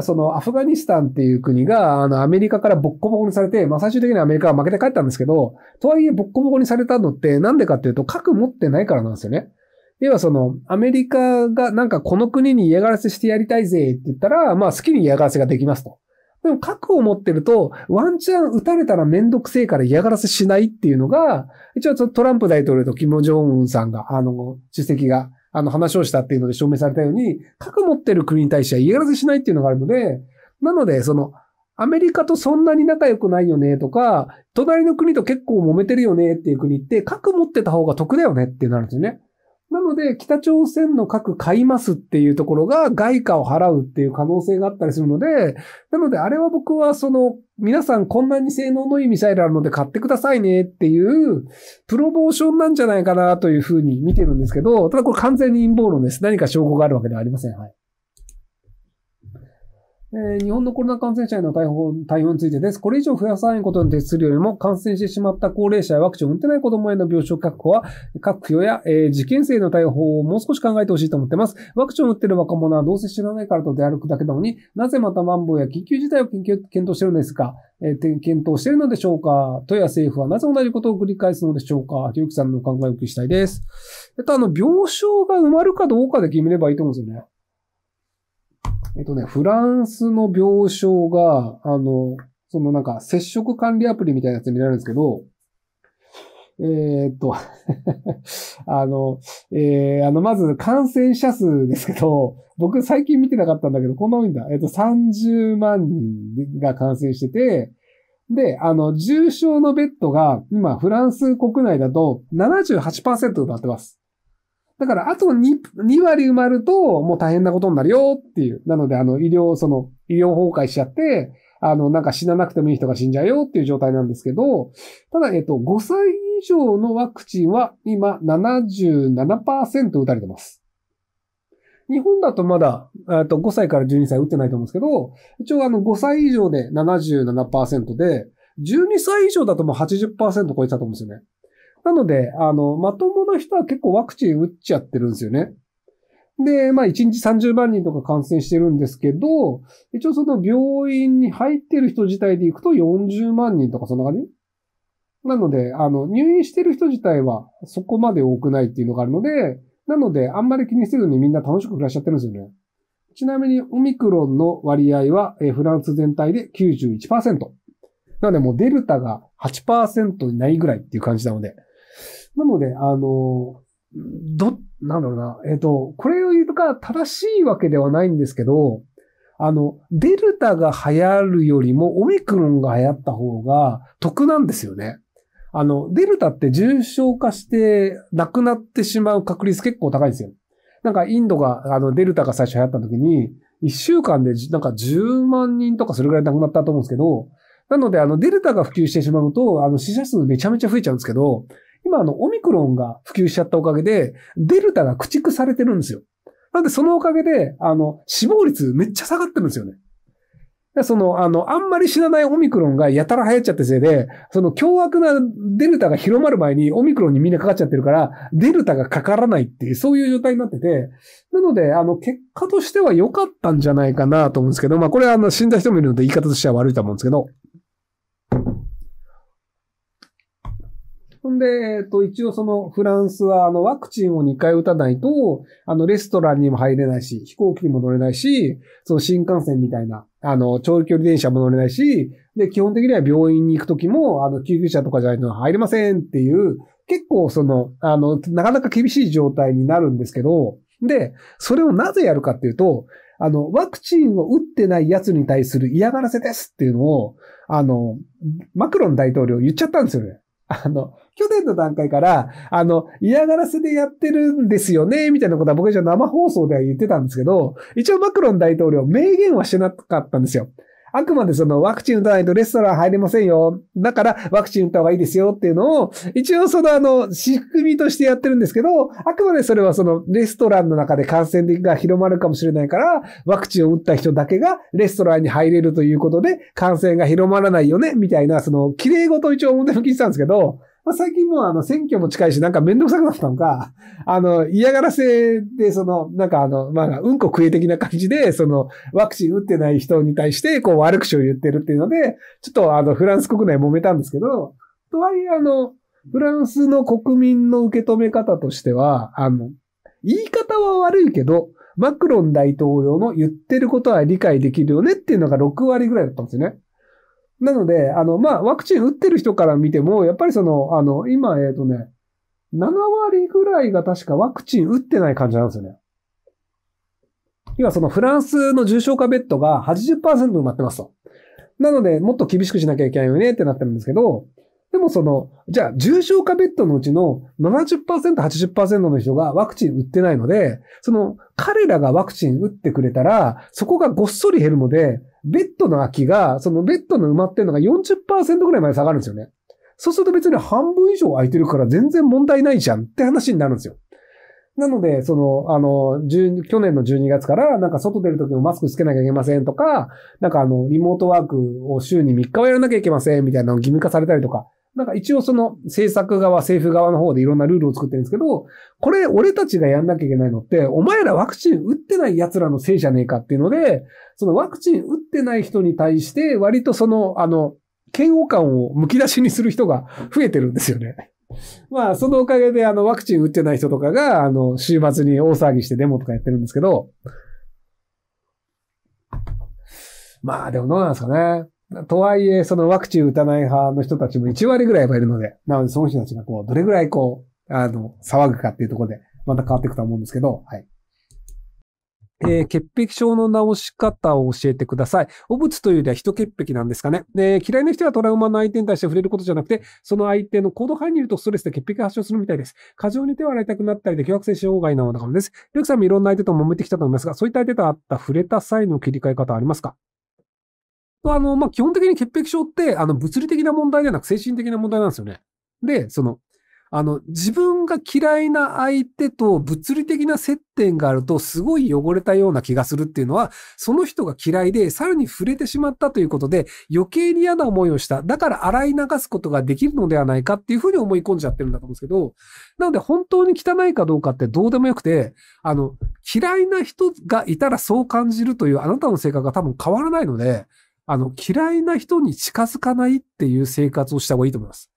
そのアフガニスタンっていう国が、あの、アメリカからボッコボコにされて、まあ最終的にアメリカは負けて帰ったんですけど、とはいえボッコボコにされたのってなんでかっていうと、核持ってないからなんですよね。要はその、アメリカがなんかこの国に嫌がらせしてやりたいぜって言ったら、まあ好きに嫌がらせができますと。でも核を持ってると、ワンチャン撃たれたらめんどくせえから嫌がらせしないっていうのが、一応トランプ大統領とキム・ジョンウンさんが、あの、主席があの話をしたっていうので証明されたように、核持ってる国に対しては嫌がらせしないっていうのがあるので、なので、その、アメリカとそんなに仲良くないよねとか、隣の国と結構揉めてるよねっていう国って、核持ってた方が得だよねっていうのあるんですよね。なので、北朝鮮の核買いますっていうところが外貨を払うっていう可能性があったりするので、なので、あれは僕はその、皆さんこんなに性能のいいミサイルあるので買ってくださいねっていう、プロモーションなんじゃないかなというふうに見てるんですけど、ただこれ完全に陰謀論です。何か証拠があるわけではありません。はい。えー、日本のコロナ感染者への対応対応についてです。これ以上増やさないことに徹するよりも、感染してしまった高齢者やワクチンを打ってない子供への病床確保は、確保や、えー、受験生の対応法をもう少し考えてほしいと思っています。ワクチンを打ってる若者はどうせ知らないからと出歩くだけなのに、なぜまたマンボウや緊急事態を検討してるんですかえー、検討してるのでしょうか都や政府はなぜ同じことを繰り返すのでしょうかひろきさんのお考えをお聞きしたいです。えっと、あの、病床が埋まるかどうかで決めればいいと思うんですよね。えっとね、フランスの病床が、あの、そのなんか接触管理アプリみたいなやつ見られるんですけど、えー、っと あの、えー、あの、まず感染者数ですけど、僕最近見てなかったんだけど、こんな多いんだ。えっと、30万人が感染してて、で、あの、重症のベッドが、今、フランス国内だと78%奪ってます。だから、あと 2, 2割埋まると、もう大変なことになるよっていう。なので、あの、医療、その、医療崩壊しちゃって、あの、なんか死ななくてもいい人が死んじゃうよっていう状態なんですけど、ただ、えっと、5歳以上のワクチンは今77%打たれてます。日本だとまだ、えと5歳から12歳打ってないと思うんですけど、一応あの5歳以上で77%で、12歳以上だともう80%超えてたと思うんですよね。なので、あの、まともな人は結構ワクチン打っちゃってるんですよね。で、まあ、1日30万人とか感染してるんですけど、一応その病院に入ってる人自体で行くと40万人とかそんな感じなので、あの、入院してる人自体はそこまで多くないっていうのがあるので、なので、あんまり気にせずにみんな楽しく暮らしちゃってるんですよね。ちなみに、オミクロンの割合は、えフランス全体で91%。なので、もうデルタが8%ないぐらいっていう感じなので、なので、あの、ど、なんだろうな、えっ、ー、と、これが正しいわけではないんですけど、あの、デルタが流行るよりもオミクロンが流行った方が得なんですよね。あの、デルタって重症化して亡くなってしまう確率結構高いんですよ。なんかインドが、あの、デルタが最初流行った時に、1週間でなんか10万人とかそれぐらい亡くなったと思うんですけど、なので、あの、デルタが普及してしまうと、あの、死者数めちゃめちゃ増えちゃうんですけど、今あの、オミクロンが普及しちゃったおかげで、デルタが駆逐されてるんですよ。なんでそのおかげで、あの、死亡率めっちゃ下がってるんですよね。その、あの、あんまり死なないオミクロンがやたら流行っちゃったせいで、その凶悪なデルタが広まる前にオミクロンにみんなかかっちゃってるから、デルタがかからないっていう、そういう状態になってて、なので、あの、結果としては良かったんじゃないかなと思うんですけど、まあ、これはあの、死んだ人もいるので言い方としては悪いと思うんですけど、んで、えっと、一応そのフランスはあのワクチンを2回打たないと、あのレストランにも入れないし、飛行機にも乗れないし、その新幹線みたいな、あの、長距離電車も乗れないし、で、基本的には病院に行くときも、あの、救急車とかじゃないと入れませんっていう、結構その、あの、なかなか厳しい状態になるんですけど、で、それをなぜやるかっていうと、あの、ワクチンを打ってない奴に対する嫌がらせですっていうのを、あの、マクロン大統領言っちゃったんですよね。あの、去年の段階から、あの、嫌がらせでやってるんですよね、みたいなことは僕は生放送では言ってたんですけど、一応マクロン大統領、明言はしてなかったんですよ。あくまでそのワクチン打たないとレストラン入れませんよ。だからワクチン打った方がいいですよっていうのを、一応そのあの、仕組みとしてやってるんですけど、あくまでそれはそのレストランの中で感染が広まるかもしれないから、ワクチンを打った人だけがレストランに入れるということで、感染が広まらないよね、みたいな、その、綺麗事を一応表向きにしたんですけど、まあ、最近もあの、選挙も近いし、なんかめんどくさくなったのか、あの、嫌がらせで、その、なんかあの、まあ、うんこ食え的な感じで、その、ワクチン打ってない人に対して、こう、悪口を言ってるっていうので、ちょっとあの、フランス国内揉めたんですけど、とはいえあの、フランスの国民の受け止め方としては、あの、言い方は悪いけど、マクロン大統領の言ってることは理解できるよねっていうのが6割ぐらいだったんですよね。なので、あの、まあ、ワクチン打ってる人から見ても、やっぱりその、あの、今、えっ、ー、とね、7割ぐらいが確かワクチン打ってない感じなんですよね。今そのフランスの重症化ベッドが80%埋まってますと。なので、もっと厳しくしなきゃいけないよねってなってるんですけど、でもその、じゃあ重症化ベッドのうちの70%、80%の人がワクチン打ってないので、その彼らがワクチン打ってくれたら、そこがごっそり減るので、ベッドの空きが、そのベッドの埋まってるのが40%ぐらいまで下がるんですよね。そうすると別に半分以上空いてるから全然問題ないじゃんって話になるんですよ。なので、その、あの、去年の12月から、なんか外出るときもマスクつけなきゃいけませんとか、なんかあの、リモートワークを週に3日はやらなきゃいけませんみたいなのを義務化されたりとか、なんか一応その政策側、政府側の方でいろんなルールを作ってるんですけど、これ俺たちがやんなきゃいけないのって、お前らワクチン打ってない奴らのせいじゃねえかっていうので、そのワクチン打ってない人に対して割とその、あの、嫌悪感をむき出しにする人が増えてるんですよね。まあ、そのおかげで、あの、ワクチン打ってない人とかが、あの、週末に大騒ぎしてデモとかやってるんですけど、まあ、でもどうなんですかね。とはいえ、そのワクチン打たない派の人たちも1割ぐらいはいるので、なのでその人たちがこう、どれぐらいこう、あの、騒ぐかっていうところで、また変わっていくと思うんですけど、はい。えー、潔癖症の治し方を教えてください。汚物というよりは人潔癖なんですかね。で、嫌いな人はトラウマの相手に対して触れることじゃなくて、その相手の行動範囲にいるとストレスで潔癖が発症するみたいです。過剰に手を洗いたくなったりで凶悪性障害なのだからです。りょうさんもいろんな相手と揉めてきたと思いますが、そういった相手と会った触れた際の切り替え方ありますかあの、まあ、基本的に潔癖症って、あの、物理的な問題ではなく精神的な問題なんですよね。で、その、あの、自分が嫌いな相手と物理的な接点があると、すごい汚れたような気がするっていうのは、その人が嫌いで、さらに触れてしまったということで、余計に嫌な思いをした。だから洗い流すことができるのではないかっていうふうに思い込んじゃってるんだと思うんですけど、なので本当に汚いかどうかってどうでもよくて、あの、嫌いな人がいたらそう感じるというあなたの性格が多分変わらないので、あの、嫌いな人に近づかないっていう生活をした方がいいと思います。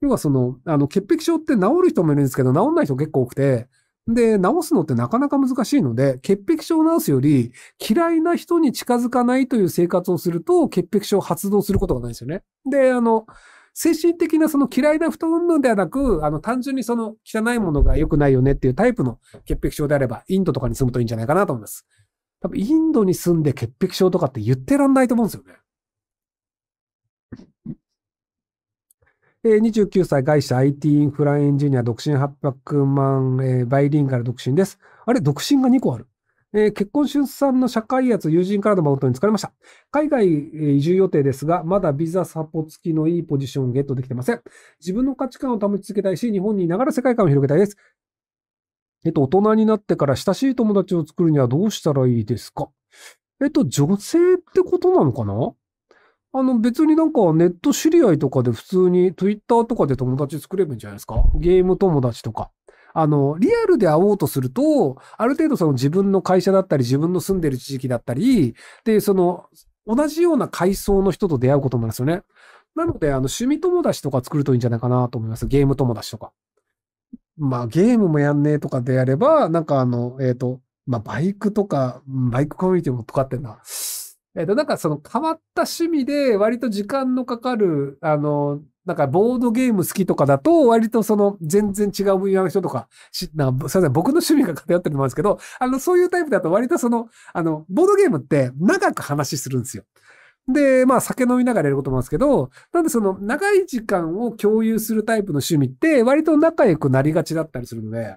要はその、あの、潔癖症って治る人もいるんですけど、治んない人結構多くて、で、治すのってなかなか難しいので、潔癖症を治すより、嫌いな人に近づかないという生活をすると、潔癖症を発動することがないですよね。で、あの、精神的なその嫌いな人運動ではなく、あの、単純にその汚いものが良くないよねっていうタイプの潔癖症であれば、インドとかに住むといいんじゃないかなと思います。多分インドに住んで潔癖症とかって言ってらんないと思うんですよね。えー、29歳、会社 IT インフラエンジニア、独身800万、えー、バイリンガル独身です。あれ、独身が2個ある。えー、結婚出産の社会圧、友人からのマウントに疲れました。海外、えー、移住予定ですが、まだビザサポ付きのいいポジションをゲットできてません。自分の価値観を保ち続けたいし、日本にいながら世界観を広げたいです。えっと、大人になってから親しい友達を作るにはどうしたらいいですかえっと、女性ってことなのかなあの、別になんかネット知り合いとかで普通に Twitter とかで友達作ればいいんじゃないですかゲーム友達とか。あの、リアルで会おうとすると、ある程度その自分の会社だったり、自分の住んでる地域だったり、で、その、同じような階層の人と出会うこともなるんですよね。なので、あの、趣味友達とか作るといいんじゃないかなと思います。ゲーム友達とか。まあゲームもやんねえとかでやれば、なんかあの、えっ、ー、と、まあバイクとか、バイクコミュニティもとかってんな。えっ、ー、と、なんかその変わった趣味で割と時間のかかる、あの、なんかボードゲーム好きとかだと、割とその全然違う分野の人とか、なんかすいません、僕の趣味が偏ってると思うんですけど、あの、そういうタイプだと割とその、あの、ボードゲームって長く話するんですよ。で、まあ酒飲みながらやることもあるんですけど、なんでその長い時間を共有するタイプの趣味って割と仲良くなりがちだったりするので、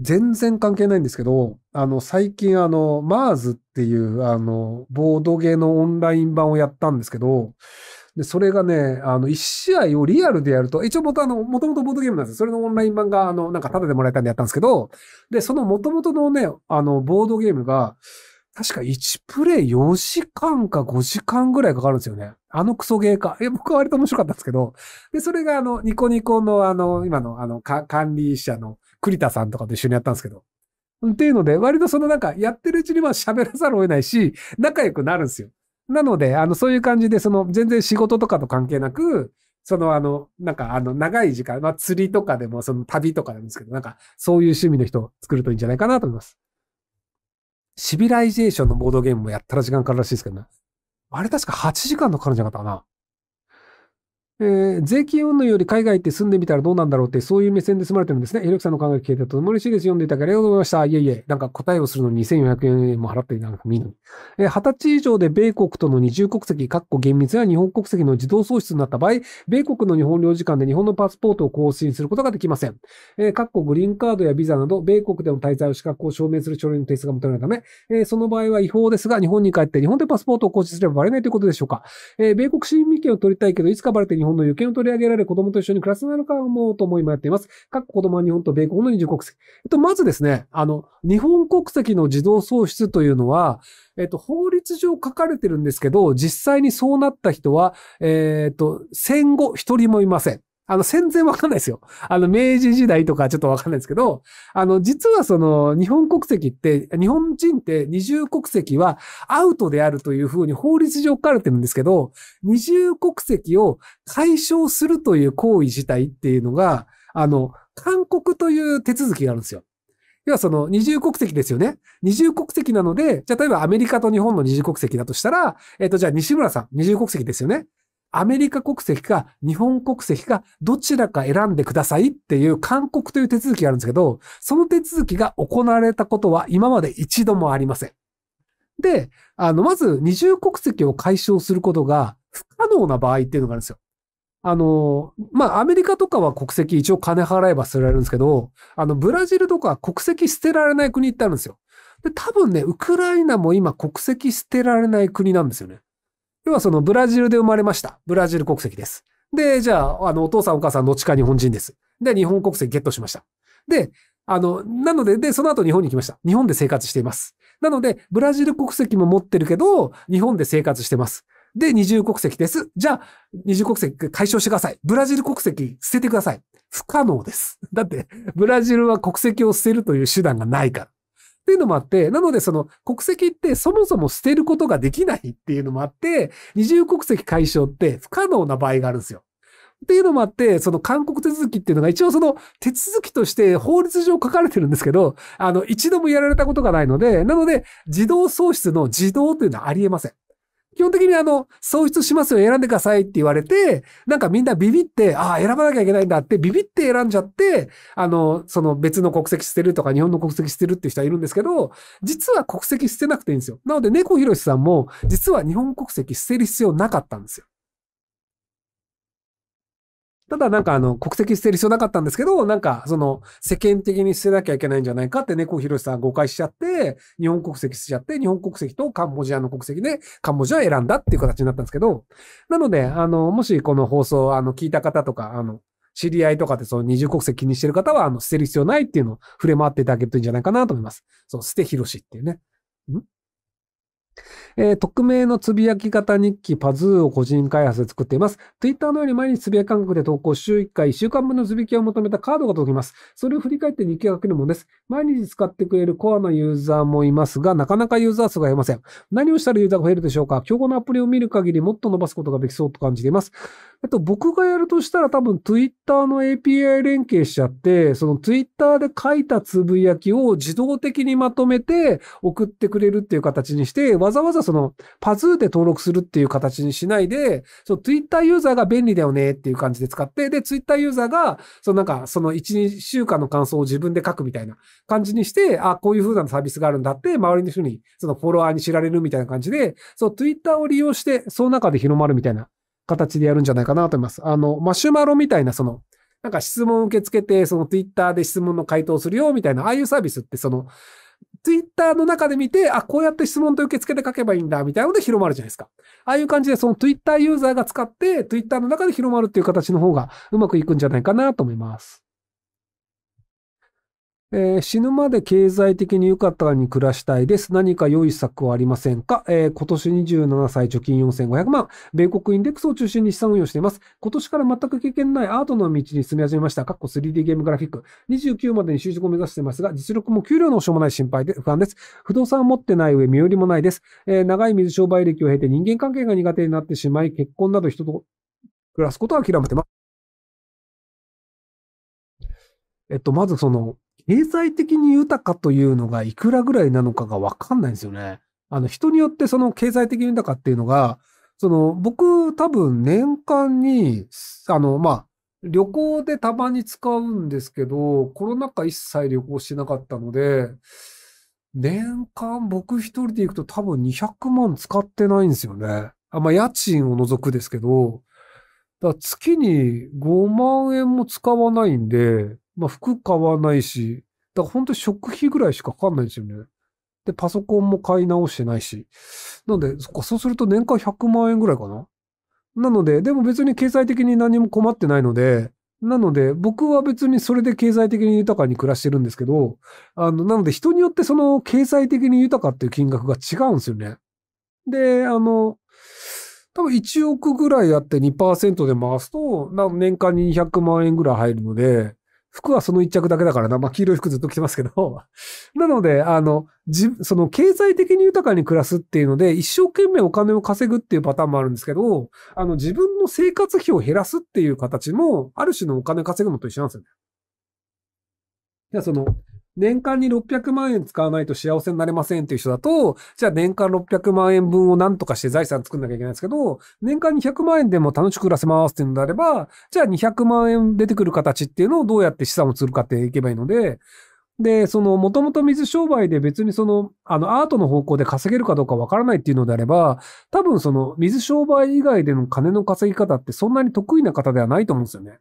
全然関係ないんですけど、あの、最近あの、マーズっていう、あの、ボードゲーのオンライン版をやったんですけど、で、それがね、あの、1試合をリアルでやると、一応元あの、もともとボードゲームなんですよ。それのオンライン版が、あの、なんかタダでもらえたんでやったんですけど、で、その元々のね、あの、ボードゲームが、確か1プレイ4時間か5時間ぐらいかかるんですよね。あのクソゲーか。いや、僕は割と面白かったんですけど。で、それがあの、ニコニコのあの、今のあの、管理者の栗田さんとかと一緒にやったんですけど。っていうので、割とそのなんか、やってるうちにまあ喋らざるを得ないし、仲良くなるんですよ。なので、あの、そういう感じで、その、全然仕事とかと関係なく、そのあの、なんかあの、長い時間、まあ釣りとかでも、その旅とかなんですけど、なんか、そういう趣味の人を作るといいんじゃないかなと思います。シビライゼーションのボードゲームもやったら時間かかるらしいですけどね。あれ確か8時間のかかるんじゃなかったかな。えー、税金云々より海外って住んでみたらどうなんだろうって、そういう目線で住まれてるんですね。ひろきさんの考え聞いてとても嬉しいです。読んでいただきありがとうございました。いえいえ、なんか答えをするのに2400円も払ってなんか見るのに。えー、2歳以上で米国との二重国籍、っこ厳密や日本国籍の自動喪失になった場合、米国の日本領事館で日本のパスポートを更新することができません。えー、括グリーンカードやビザなど、米国での滞在を資格を証明する書類の提出が求めるため、えー、その場合は違法ですが、日本に帰って日本でパスポートを更新すればバレないということでしょうか。えー、米国市民権を取りたいけど、いつかバレて日本本の行方を取り上げられ、子供と一緒に暮らせないのかもと思いもやっています。各子供は日本と米国の二重国籍。えっと、まずですね、あの、日本国籍の児童喪失というのは、えっと、法律上書かれてるんですけど、実際にそうなった人は、えっと、戦後一人もいません。あの、戦前わかんないですよ。あの、明治時代とかちょっとわかんないですけど、あの、実はその、日本国籍って、日本人って二重国籍はアウトであるというふうに法律上書かれてるんですけど、二重国籍を解消するという行為自体っていうのが、あの、勧告という手続きがあるんですよ。要はその二重国籍ですよね。二重国籍なので、じゃあ例えばアメリカと日本の二重国籍だとしたら、えっ、とじゃあ西村さん、二重国籍ですよね。アメリカ国籍か日本国籍かどちらか選んでくださいっていう勧告という手続きがあるんですけど、その手続きが行われたことは今まで一度もありません。で、あの、まず二重国籍を解消することが不可能な場合っていうのがあるんですよ。あの、まあ、アメリカとかは国籍一応金払えば捨てられるんですけど、あの、ブラジルとか国籍捨てられない国ってあるんですよ。で、多分ね、ウクライナも今国籍捨てられない国なんですよね。要はそのブラジルで生まれました。ブラジル国籍です。で、じゃあ、あの、お父さんお母さん、地か日本人です。で、日本国籍ゲットしました。で、あの、なので、で、その後日本に来ました。日本で生活しています。なので、ブラジル国籍も持ってるけど、日本で生活してます。で、二重国籍です。じゃあ、二重国籍解消してください。ブラジル国籍捨ててください。不可能です。だって、ブラジルは国籍を捨てるという手段がないから。っていうのもあって、なのでその国籍ってそもそも捨てることができないっていうのもあって、二重国籍解消って不可能な場合があるんですよ。っていうのもあって、その韓国手続きっていうのが一応その手続きとして法律上書かれてるんですけど、あの、一度もやられたことがないので、なので自動喪失の自動というのはありえません。基本的にあの、喪失しますよ、選んでくださいって言われて、なんかみんなビビって、ああ、選ばなきゃいけないんだって、ビビって選んじゃって、あの、その別の国籍捨てるとか、日本の国籍捨てるっていう人はいるんですけど、実は国籍捨てなくていいんですよ。なので、猫ひろしさんも、実は日本国籍捨てる必要なかったんですよ。ただなんかあの、国籍捨てる必要なかったんですけど、なんかその、世間的に捨てなきゃいけないんじゃないかって猫ひろしさん誤解しちゃって、日本国籍捨てちゃって、日本国籍とカンボジアの国籍で、カンボジアを選んだっていう形になったんですけど、なので、あの、もしこの放送、あの、聞いた方とか、あの、知り合いとかでその二重国籍気にしてる方は、あの、捨てる必要ないっていうのを触れ回っていただけるといいんじゃないかなと思います。そう、捨てひろしっていうね。んえー、匿名のつぶやき型日記、パズーを個人開発で作っています。Twitter のように毎日つぶやき感覚で投稿、週1回、1週間分のつぶやきを求めたカードが届きます。それを振り返って日記が書けるものです。毎日使ってくれるコアなユーザーもいますが、なかなかユーザー数が減りません。何をしたらユーザーが増えるでしょうか競合のアプリを見る限りもっと伸ばすことができそうと感じています。っと、僕がやるとしたら多分 Twitter の API 連携しちゃって、その Twitter で書いたつぶやきを自動的にまとめて送ってくれるっていう形にして、わざわざその、パズーで登録するっていう形にしないで、その Twitter ユーザーが便利だよねっていう感じで使って、で、Twitter ユーザーが、そのなんか、その1、2週間の感想を自分で書くみたいな感じにして、あ、こういう風なサービスがあるんだって、周りの人に、そのフォロワーに知られるみたいな感じで、その Twitter を利用して、その中で広まるみたいな形でやるんじゃないかなと思います。あの、マシュマロみたいな、その、なんか質問受け付けて、その Twitter で質問の回答するよ、みたいな、ああいうサービスって、その、ツイッターの中で見て、あ、こうやって質問と受付で書けばいいんだ、みたいなので広まるじゃないですか。ああいう感じで、そのツイッターユーザーが使って、ツイッターの中で広まるっていう形の方がうまくいくんじゃないかなと思います。えー、死ぬまで経済的に良かったに暮らしたいです。何か良い策はありませんか、えー、今年27歳、貯金4500万。米国インデックスを中心に資産運用しています。今年から全く経験ないアートの道に進み始めました。かっこ 3D ゲームグラフィック。29までに就職を目指していますが、実力も給料のしょうもない心配で不安です。不動産を持ってない上、身寄りもないです。えー、長い水商売歴を経て人間関係が苦手になってしまい、結婚など人と暮らすことを諦めてます。えっと、まずその、経済的に豊かというのがいくらぐらいなのかがわかんないんですよね。あの、人によってその経済的に豊かっていうのが、その、僕多分年間に、あの、まあ、旅行でたまに使うんですけど、コロナ禍一切旅行してなかったので、年間僕一人で行くと多分200万使ってないんですよね。あまあ、家賃を除くですけど、だ月に5万円も使わないんで、まあ、服買わないし、だから本当に食費ぐらいしかかかんないんですよね。で、パソコンも買い直してないし。なんで、そっか、そうすると年間100万円ぐらいかな。なので、でも別に経済的に何も困ってないので、なので、僕は別にそれで経済的に豊かに暮らしてるんですけど、あの、なので人によってその経済的に豊かっていう金額が違うんですよね。で、あの、多分1億ぐらいあって2%で回すと、年間に200万円ぐらい入るので、服はその一着だけだからな。まあ、黄色い服ずっと着てますけど。なので、あの、じ、その経済的に豊かに暮らすっていうので、一生懸命お金を稼ぐっていうパターンもあるんですけど、あの、自分の生活費を減らすっていう形も、ある種のお金稼ぐのと一緒なんですよね。いや、その、年間に600万円使わないと幸せになれませんっていう人だと、じゃあ年間600万円分を何とかして財産作んなきゃいけないんですけど、年間200万円でも楽しく暮らせますっていうのであれば、じゃあ200万円出てくる形っていうのをどうやって資産を作るかっていけばいいので、で、その、もともと水商売で別にその、あの、アートの方向で稼げるかどうかわからないっていうのであれば、多分その、水商売以外での金の稼ぎ方ってそんなに得意な方ではないと思うんですよね。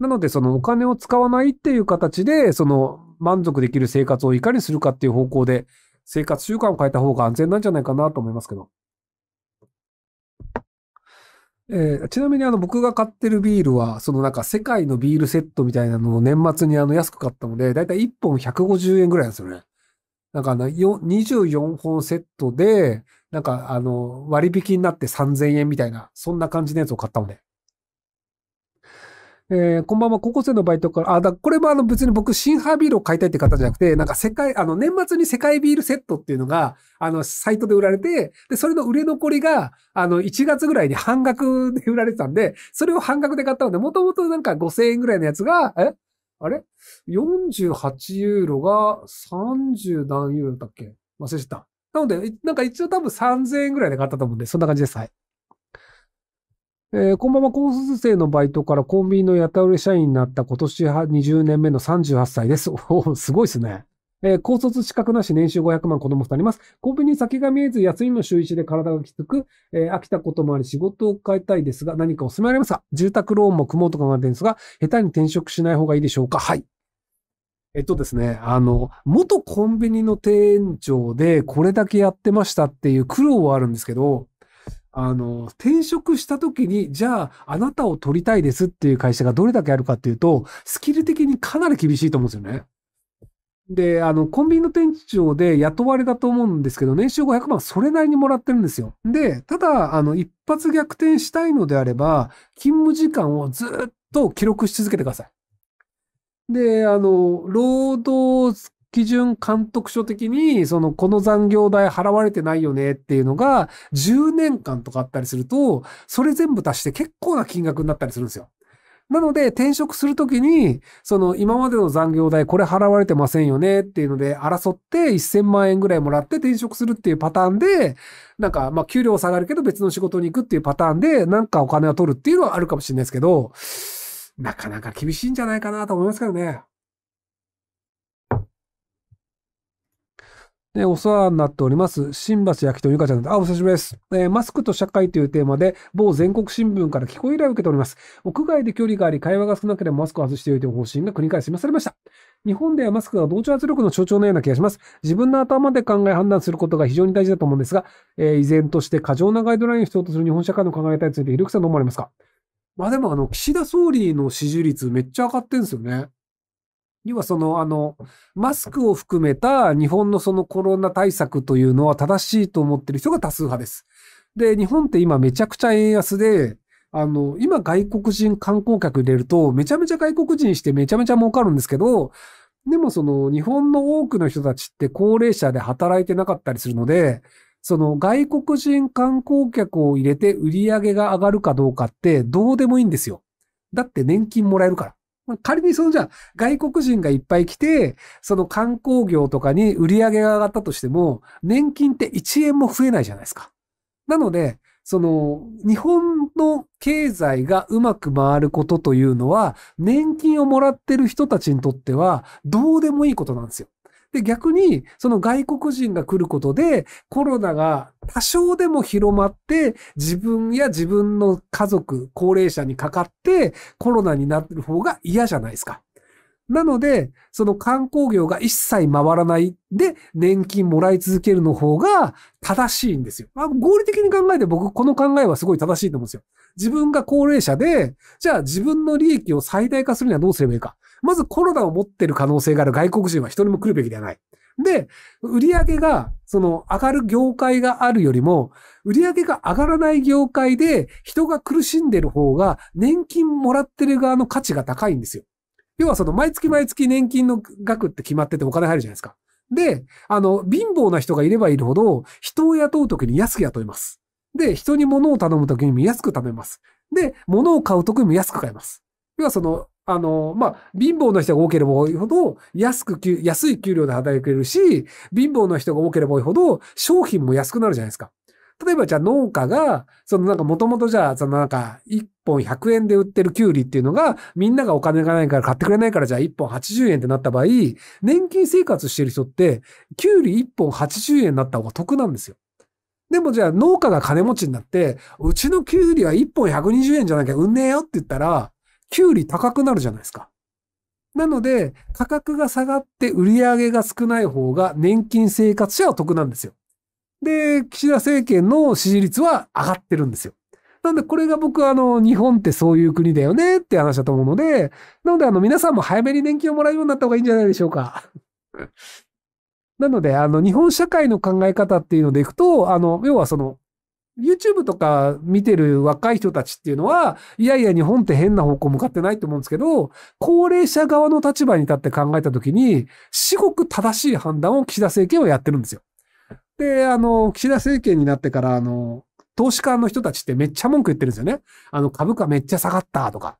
なので、その、お金を使わないっていう形で、その、満足できる生活をいかにするかっていう方向で、生活習慣を変えた方が安全なんじゃないかなと思いますけど。えー、ちなみにあの僕が買ってるビールは、そのなんか世界のビールセットみたいなのを年末にあの安く買ったので、だいたい1本150円ぐらいなんですよね。なんかあの、24本セットで、なんかあの、割引になって3000円みたいな、そんな感じのやつを買ったので。えー、こんばんは、高校生のバイトから、あ、だこれもあの別に僕、新ハービールを買いたいって方じゃなくて、なんか世界、あの、年末に世界ビールセットっていうのが、あの、サイトで売られて、で、それの売れ残りが、あの、1月ぐらいに半額で売られてたんで、それを半額で買ったので、もともとなんか5000円ぐらいのやつが、えあれ ?48 ユーロが30何ユーロだっけ忘れてた。なので、なんか一応多分3000円ぐらいで買ったと思うんで、そんな感じです。はい。えー、こんばんは、高卒生のバイトからコンビニの屋た売れ社員になった今年20年目の38歳です。おすごいですね。えー、高卒資格なし年収500万子供2人います。コンビニ先が見えず休みも週1で体がきつく、えー、飽きたこともあり仕事を変えたいですが、何かお勧めありますか住宅ローンも組もうと考えてるんですが、下手に転職しない方がいいでしょうかはい。えっとですね、あの、元コンビニの店長でこれだけやってましたっていう苦労はあるんですけど、あの、転職した時に、じゃあ、あなたを取りたいですっていう会社がどれだけあるかっていうと、スキル的にかなり厳しいと思うんですよね。で、あの、コンビニの店長で雇われだと思うんですけど、年収500万それなりにもらってるんですよ。で、ただ、あの、一発逆転したいのであれば、勤務時間をずっと記録し続けてください。で、あの、労働基準監督署的に、その、この残業代払われてないよねっていうのが、10年間とかあったりすると、それ全部足して結構な金額になったりするんですよ。なので、転職するときに、その、今までの残業代、これ払われてませんよねっていうので、争って、1000万円ぐらいもらって転職するっていうパターンで、なんか、まあ、給料下がるけど別の仕事に行くっていうパターンで、なんかお金を取るっていうのはあるかもしれないですけど、なかなか厳しいんじゃないかなと思いますけどね。お世話になっております、新橋焼きとゆかちゃんであ、お久しぶりです、えー、マスクと社会というテーマで、某全国新聞から聞こえ依頼を受けております。屋外で距離があり、会話が少なければマスクを外しておいて方針が繰り返し示されました。日本ではマスクが同調圧力の象徴のような気がします。自分の頭で考え判断することが非常に大事だと思うんですが、えー、依然として過剰なガイドラインを必要とする日本社会の考え方について、ひろきさんどう思われますかまあでもあの、岸田総理の支持率めっちゃ上がってんですよね。要はその、あの、マスクを含めた日本のそのコロナ対策というのは正しいと思ってる人が多数派です。で、日本って今めちゃくちゃ円安で、あの、今外国人観光客入れると、めちゃめちゃ外国人してめちゃめちゃ儲かるんですけど、でもその日本の多くの人たちって高齢者で働いてなかったりするので、その外国人観光客を入れて売り上げが上がるかどうかってどうでもいいんですよ。だって年金もらえるから。仮にそのじゃあ外国人がいっぱい来て、その観光業とかに売り上げが上がったとしても、年金って1円も増えないじゃないですか。なので、その日本の経済がうまく回ることというのは、年金をもらってる人たちにとってはどうでもいいことなんですよ。で、逆に、その外国人が来ることで、コロナが多少でも広まって、自分や自分の家族、高齢者にかかって、コロナになってる方が嫌じゃないですか。なので、その観光業が一切回らないで、年金もらい続けるの方が正しいんですよ。まあ、合理的に考えて僕、この考えはすごい正しいと思うんですよ。自分が高齢者で、じゃあ自分の利益を最大化するにはどうすればいいか。まずコロナを持ってる可能性がある外国人は一人も来るべきではない。で、売り上げが、その上がる業界があるよりも、売り上げが上がらない業界で人が苦しんでる方が年金もらってる側の価値が高いんですよ。要はその毎月毎月年金の額って決まっててお金入るじゃないですか。で、あの、貧乏な人がいればいるほど、人を雇うときに安く雇います。で、人に物を頼むときにも安く頼めます。で、物を買うときにも安く買えます。要はその、あの、まあ、貧乏な人が多ければ多いほど、安く、安い給料で働けるし、貧乏な人が多ければ多いほど、商品も安くなるじゃないですか。例えばじゃあ農家が、そのなんかもともとじゃあ、そのなんか1本100円で売ってるキュウリっていうのが、みんながお金がないから買ってくれないからじゃあ1本80円ってなった場合、年金生活してる人って、キュウリ1本80円になった方が得なんですよ。でもじゃあ農家が金持ちになって、うちのキュウリは1本120円じゃなきゃ売んねえよって言ったら、キュウリ高くなるじゃないですか。なので、価格が下がって売り上げが少ない方が年金生活者は得なんですよ。で、岸田政権の支持率は上がってるんですよ。なんで、これが僕、あの、日本ってそういう国だよねって話だと思うので、なので、あの、皆さんも早めに年金をもらうようになった方がいいんじゃないでしょうか。なので、あの、日本社会の考え方っていうのでいくと、あの、要はその、YouTube とか見てる若い人たちっていうのは、いやいや日本って変な方向向かってないと思うんですけど、高齢者側の立場に立って考えたときに、至極正しい判断を岸田政権はやってるんですよ。で、あの、岸田政権になってから、あの、投資家の人たちってめっちゃ文句言ってるんですよね。あの、株価めっちゃ下がったとか。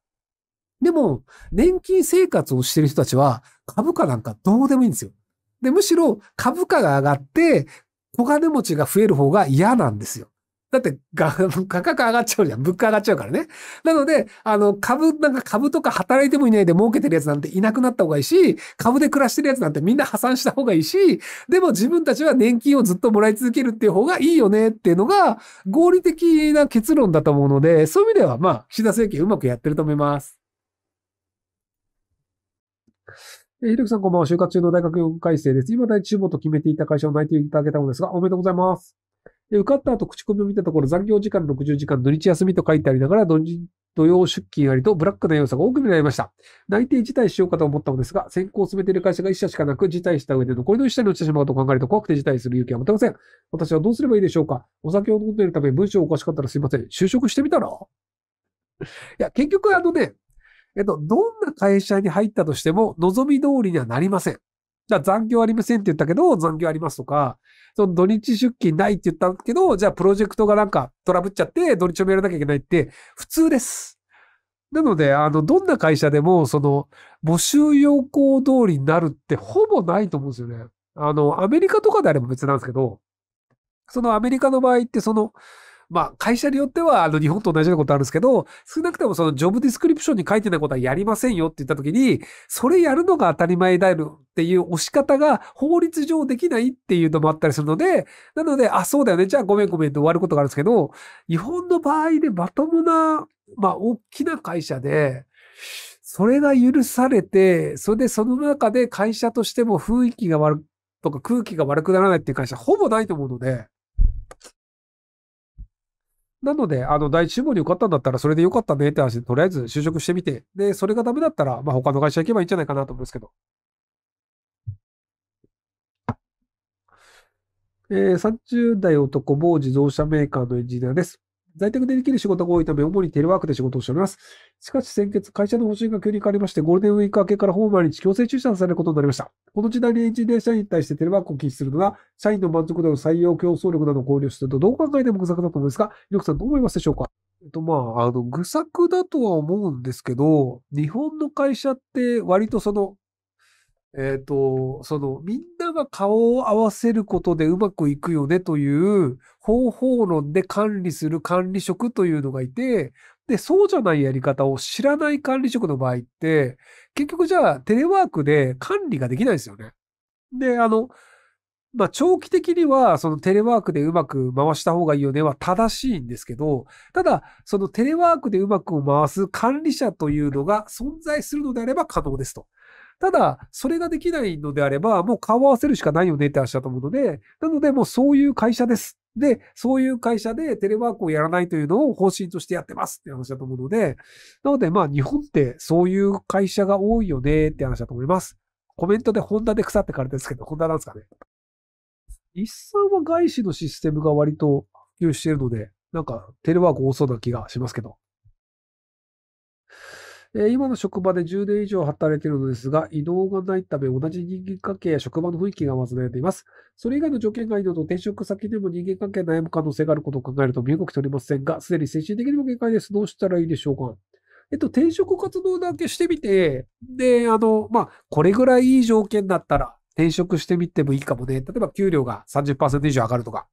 でも、年金生活をしてる人たちは、株価なんかどうでもいいんですよ。で、むしろ株価が上がって、小金持ちが増える方が嫌なんですよ。だって、価格上がっちゃうじゃん。物価上がっちゃうからね。なので、あの、株、なんか株とか働いてもいないで儲けてるやつなんていなくなった方がいいし、株で暮らしてるやつなんてみんな破産した方がいいし、でも自分たちは年金をずっともらい続けるっていう方がいいよねっていうのが、合理的な結論だと思うので、そういう意味では、まあ、岸田政権うまくやってると思います。えひろきさんこんばんは。就活中の大学4回生です。今大一志と決めていた会社を内定いただけたのですが、おめでとうございます。で、受かった後、口コミを見たところ、残業時間60時間、土日休みと書いてありながら、土日、土曜出勤ありと、ブラックな要素が多く見られました。内定辞退しようかと思ったのですが、先行を進めている会社が1社しかなく、辞退した上で残りの1社に落ちてしまうと考えると怖くて辞退する勇気は持てません。私はどうすればいいでしょうかお酒を飲んでいるため、文章おかしかったらすいません。就職してみたらいや、結局あのね、えっと、どんな会社に入ったとしても、望み通りにはなりません。じゃあ残業ありませんって言ったけど、残業ありますとか、その土日出勤ないって言ったけど、じゃあプロジェクトがなんかトラブっちゃって、土日もやらなきゃいけないって、普通です。なので、あの、どんな会社でも、その、募集要項通りになるってほぼないと思うんですよね。あの、アメリカとかであれば別なんですけど、そのアメリカの場合って、その、まあ、会社によっては、あの、日本と同じようなことあるんですけど、少なくともそのジョブディスクリプションに書いてないことはやりませんよって言った時に、それやるのが当たり前だよっていう押し方が法律上できないっていうのもあったりするので、なので、あ、そうだよね。じゃあごめんごめんって終わることがあるんですけど、日本の場合でまともな、まあ、大きな会社で、それが許されて、それでその中で会社としても雰囲気が悪とか空気が悪くならないっていう会社ほぼないと思うので、なので、あの、第一志望に受かったんだったら、それでよかったねって話で、とりあえず就職してみて、で、それがダメだったら、まあ、他の会社行けばいいんじゃないかなと思うんですけど。えー、30代男、某自動車メーカーのエンジニアです。在宅でできる仕事が多いため、主にテレワークで仕事をしております。しかし先月、会社の方針が急に変わりまして、ゴールデンウィーク明けからほぼ毎日強制中車されることになりました。この時代にエンジニア社員に対してテレワークを禁止するのが、社員の満足度の採用競争力などを考慮すると、どう考えても愚策だと思いますが、ひろさんどう思いますでしょうかえっと、まあ、あの、愚策だとは思うんですけど、日本の会社って割とその、えっ、ー、と、その、みんなが顔を合わせることでうまくいくよねという方法論で管理する管理職というのがいて、で、そうじゃないやり方を知らない管理職の場合って、結局じゃあテレワークで管理ができないですよね。で、あの、まあ、長期的には、そのテレワークでうまく回した方がいいよねは正しいんですけど、ただ、そのテレワークでうまく回す管理者というのが存在するのであれば可能ですと。ただ、それができないのであれば、もう顔を合わせるしかないよねって話だと思うので、なのでもうそういう会社です。で、そういう会社でテレワークをやらないというのを方針としてやってますって話だと思うので、なのでまあ日本ってそういう会社が多いよねって話だと思います。コメントでホンダで腐ってかれてですけど、ホンダなんですかね。日産は外資のシステムが割と普及しているので、なんかテレワーク多そうな気がしますけど。えー、今の職場で10年以上働いているのですが、移動がないため同じ人間関係や職場の雰囲気がまず悩でいます。それ以外の条件がいいのと転職先でも人間関係悩む可能性があることを考えると身動き取れませんが、すでに精神的にも限界です。どうしたらいいでしょうかえっと、転職活動だけしてみて、で、あの、まあ、これぐらいいい条件だったら転職してみてもいいかもね。例えば給料が30%以上上がるとか。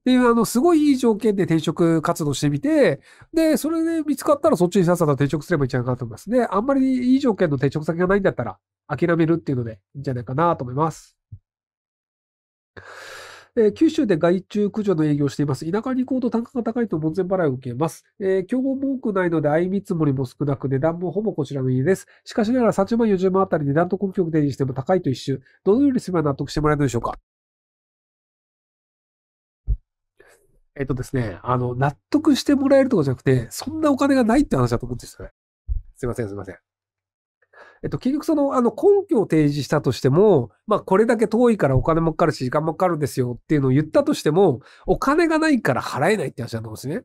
っていう、あの、すごいいい条件で転職活動してみて、で、それで見つかったらそっちにさっさと転職すればいいんじゃないかなと思います。で、あんまりいい条件の転職先がないんだったら、諦めるっていうのでいいんじゃないかなと思います。えー、九州で外注駆除の営業をしています。田舎に行こうと単価が高いと門前払いを受けます。えー、競合も多くないので、相見積もりも少なく、値段もほぼこちらの家です。しかしながら30万、40万あたり値段と根拠を提示しても高いと一周。どのようにすれば納得してもらえるのでしょうかえっ、とですね、あの、納得してもらえるとかじゃなくて、そんなお金がないって話だと思うんですよね。すいません、すいません。えっと、結局その、あの、根拠を提示したとしても、まあ、これだけ遠いからお金もかかるし、時間もかかるんですよっていうのを言ったとしても、お金がないから払えないって話だと思うんですね。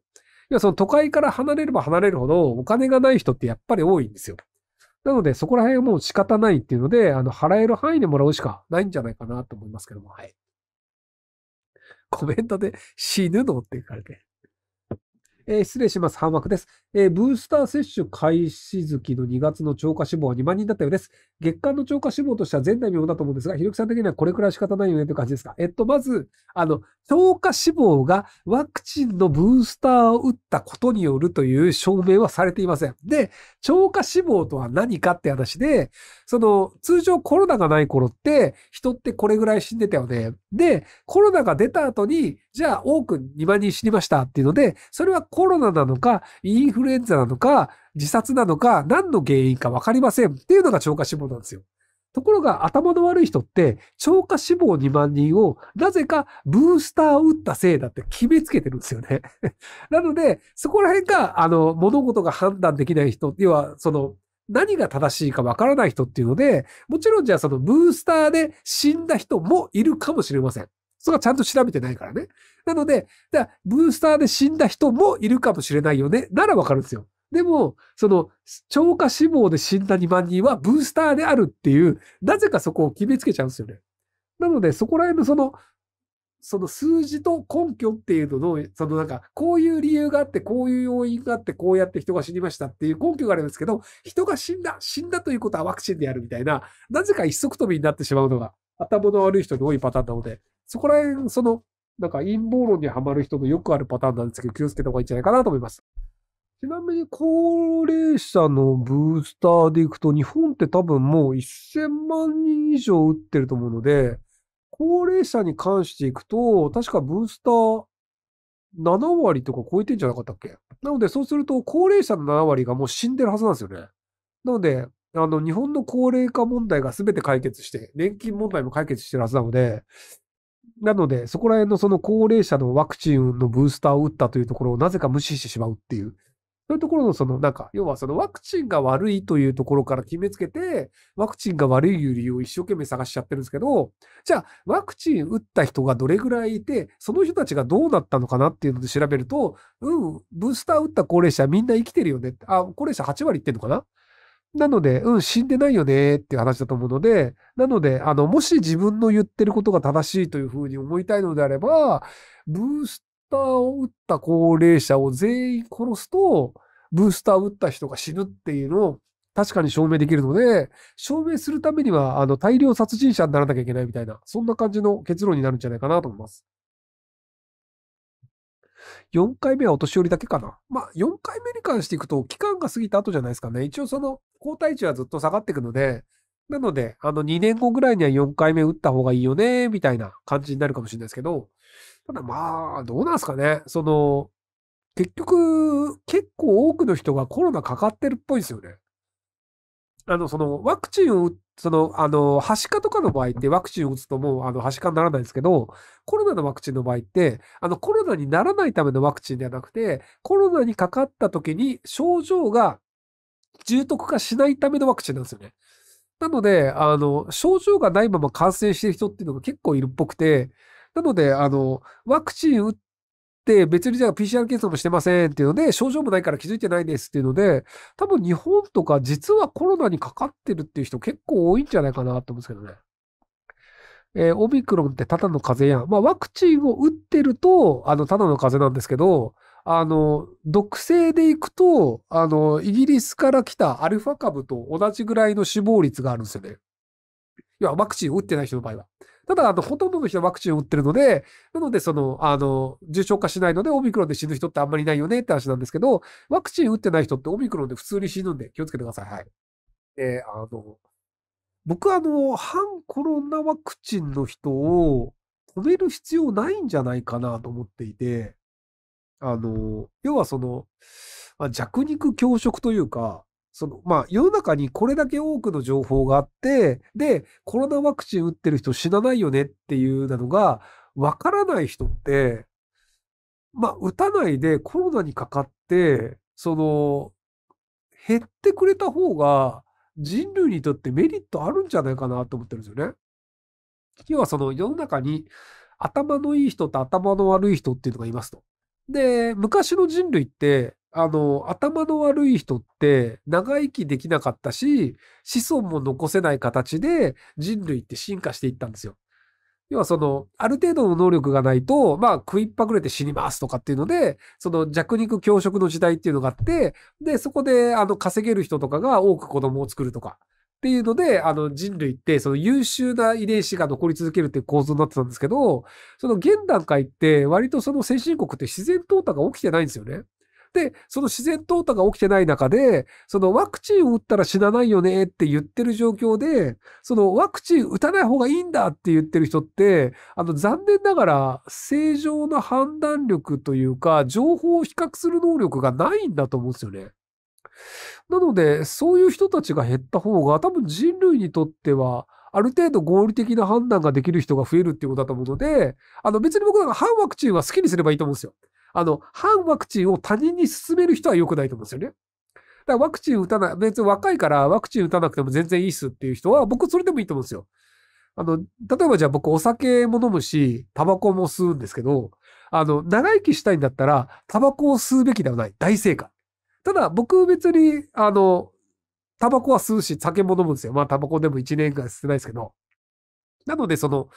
要はその都会から離れれば離れるほど、お金がない人ってやっぱり多いんですよ。なので、そこら辺はもう仕方ないっていうので、あの、払える範囲でもらうしかないんじゃないかなと思いますけども、はい。コメントで死ぬのって言われて。えー、失礼します。半幕です。えー、ブースター接種開始月の2月の超過死亡は2万人だったようです。月間の超過死亡としては前代未聞だと思うんですが、ひろきさん的にはこれくらい仕方ないよねという感じですか。えっと、まず、あの、超過死亡がワクチンのブースターを打ったことによるという証明はされていません。で、超過死亡とは何かって話で、その、通常コロナがない頃って、人ってこれぐらい死んでたよね。で、コロナが出た後に、じゃあ多く2万人死にましたっていうので、それはコロナなのか、インフルフルエンザなのか、自殺なのか、何の原因か分かりませんっていうのが超過死亡なんですよ。ところが頭の悪い人って、超過死亡2万人を、なぜかブースターを打ったせいだって決めつけてるんですよね。なので、そこら辺が、あの、物事が判断できない人、要は、その、何が正しいかわからない人っていうので、もちろんじゃあそのブースターで死んだ人もいるかもしれません。それはちゃんと調べてないからね。なので、だブースターで死んだ人もいるかもしれないよね。ならわかるんですよ。でも、その、超過死亡で死んだ2万人はブースターであるっていう、なぜかそこを決めつけちゃうんですよね。なので、そこら辺のその、その数字と根拠っていうのの、そのなんか、こういう理由があって、こういう要因があって、こうやって人が死にましたっていう根拠があるんですけど、人が死んだ、死んだということはワクチンでやるみたいな、なぜか一足飛びになってしまうのが、頭の悪い人に多いパターンなので、そこら辺、その、なんか陰謀論にはまる人のよくあるパターンなんですけど、気をつけた方がいいんじゃないかなと思います。ちなみに、高齢者のブースターでいくと、日本って多分もう1000万人以上打ってると思うので、高齢者に関していくと、確かブースター7割とか超えてんじゃなかったっけなので、そうすると、高齢者の7割がもう死んでるはずなんですよね。なので、あの、日本の高齢化問題が全て解決して、年金問題も解決してるはずなので、なので、そこら辺のその高齢者のワクチンのブースターを打ったというところをなぜか無視してしまうっていう、そういうところのその、なんか、要はそのワクチンが悪いというところから決めつけて、ワクチンが悪い理由を一生懸命探しちゃってるんですけど、じゃあ、ワクチン打った人がどれぐらいいて、その人たちがどうなったのかなっていうので調べると、うん、ブースター打った高齢者みんな生きてるよね。あ、高齢者8割いってんのかななので、うん、死んでないよねっていう話だと思うので、なので、あの、もし自分の言ってることが正しいというふうに思いたいのであれば、ブースターを打った高齢者を全員殺すと、ブースターを打った人が死ぬっていうのを確かに証明できるので、証明するためには、あの、大量殺人者にならなきゃいけないみたいな、そんな感じの結論になるんじゃないかなと思います。4回目はお年寄りだけかな。まあ、4回目に関していくと、期間が過ぎた後じゃないですかね。一応その、抗体値はずっと下がっていくので、なので、あの、2年後ぐらいには4回目打った方がいいよね、みたいな感じになるかもしれないですけど、ただまあ、どうなんすかね。その、結局、結構多くの人がコロナかかってるっぽいですよね。あの、その、ワクチンを打その、あの、はしかとかの場合ってワクチンを打つともう、あの、はしかにならないですけど、コロナのワクチンの場合って、あの、コロナにならないためのワクチンではなくて、コロナにかかった時に症状が重篤化しないためのワクチンなんですよね。なので、あの、症状がないまま感染してる人っていうのが結構いるっぽくて、なので、あの、ワクチン打って、別にじゃあ PCR 検査もしてませんっていうので、症状もないから気づいてないですっていうので、多分日本とか実はコロナにかかってるっていう人結構多いんじゃないかなと思うんですけどね。えー、オミクロンってただの風邪やん。まあ、ワクチンを打ってると、あの、ただの風邪なんですけど、あの、毒性でいくと、あの、イギリスから来たアルファ株と同じぐらいの死亡率があるんですよね。要はワクチンを打ってない人の場合は。ただ、あの、ほとんどの人はワクチンを打ってるので、なので、その、あの、重症化しないので、オミクロンで死ぬ人ってあんまりいないよねって話なんですけど、ワクチン打ってない人ってオミクロンで普通に死ぬんで、気をつけてください。はい。で、あの、僕はあの、反コロナワクチンの人を止める必要ないんじゃないかなと思っていて、あの、要はその、まあ、弱肉強食というか、その、まあ、世の中にこれだけ多くの情報があって、で、コロナワクチン打ってる人死なないよねっていうのが、わからない人って、まあ、打たないでコロナにかかって、その、減ってくれた方が人類にとってメリットあるんじゃないかなと思ってるんですよね。要はその世の中に頭のいい人と頭の悪い人っていうのがいますと。で、昔の人類って、あの、頭の悪い人って長生きできなかったし、子孫も残せない形で人類って進化していったんですよ。要はその、ある程度の能力がないと、まあ食いっぱぐれて死にますとかっていうので、その弱肉強食の時代っていうのがあって、で、そこであの稼げる人とかが多く子供を作るとか。っていうので、あの人類ってその優秀な遺伝子が残り続けるっていう構造になってたんですけど、その現段階って割とその先進国って自然淘汰が起きてないんですよね。で、その自然淘汰が起きてない中で、そのワクチンを打ったら死なないよねって言ってる状況で、そのワクチン打たない方がいいんだって言ってる人って、あの残念ながら正常な判断力というか、情報を比較する能力がないんだと思うんですよね。なので、そういう人たちが減った方が、多分人類にとっては、ある程度合理的な判断ができる人が増えるっていうことだと思うので、あの別に僕なんか反ワクチンは好きにすればいいと思うんですよ。あの、反ワクチンを他人に勧める人は良くないと思うんですよね。だからワクチン打たない、別に若いからワクチン打たなくても全然いいっすっていう人は、僕それでもいいと思うんですよ。あの、例えばじゃあ僕お酒も飲むし、タバコも吸うんですけど、あの、長生きしたいんだったら、タバコを吸うべきではない。大正解。ただ僕別に、あの、タバコは吸うし、酒も飲むんですよ。まあタバコでも1年間吸ってないですけど。なのでその、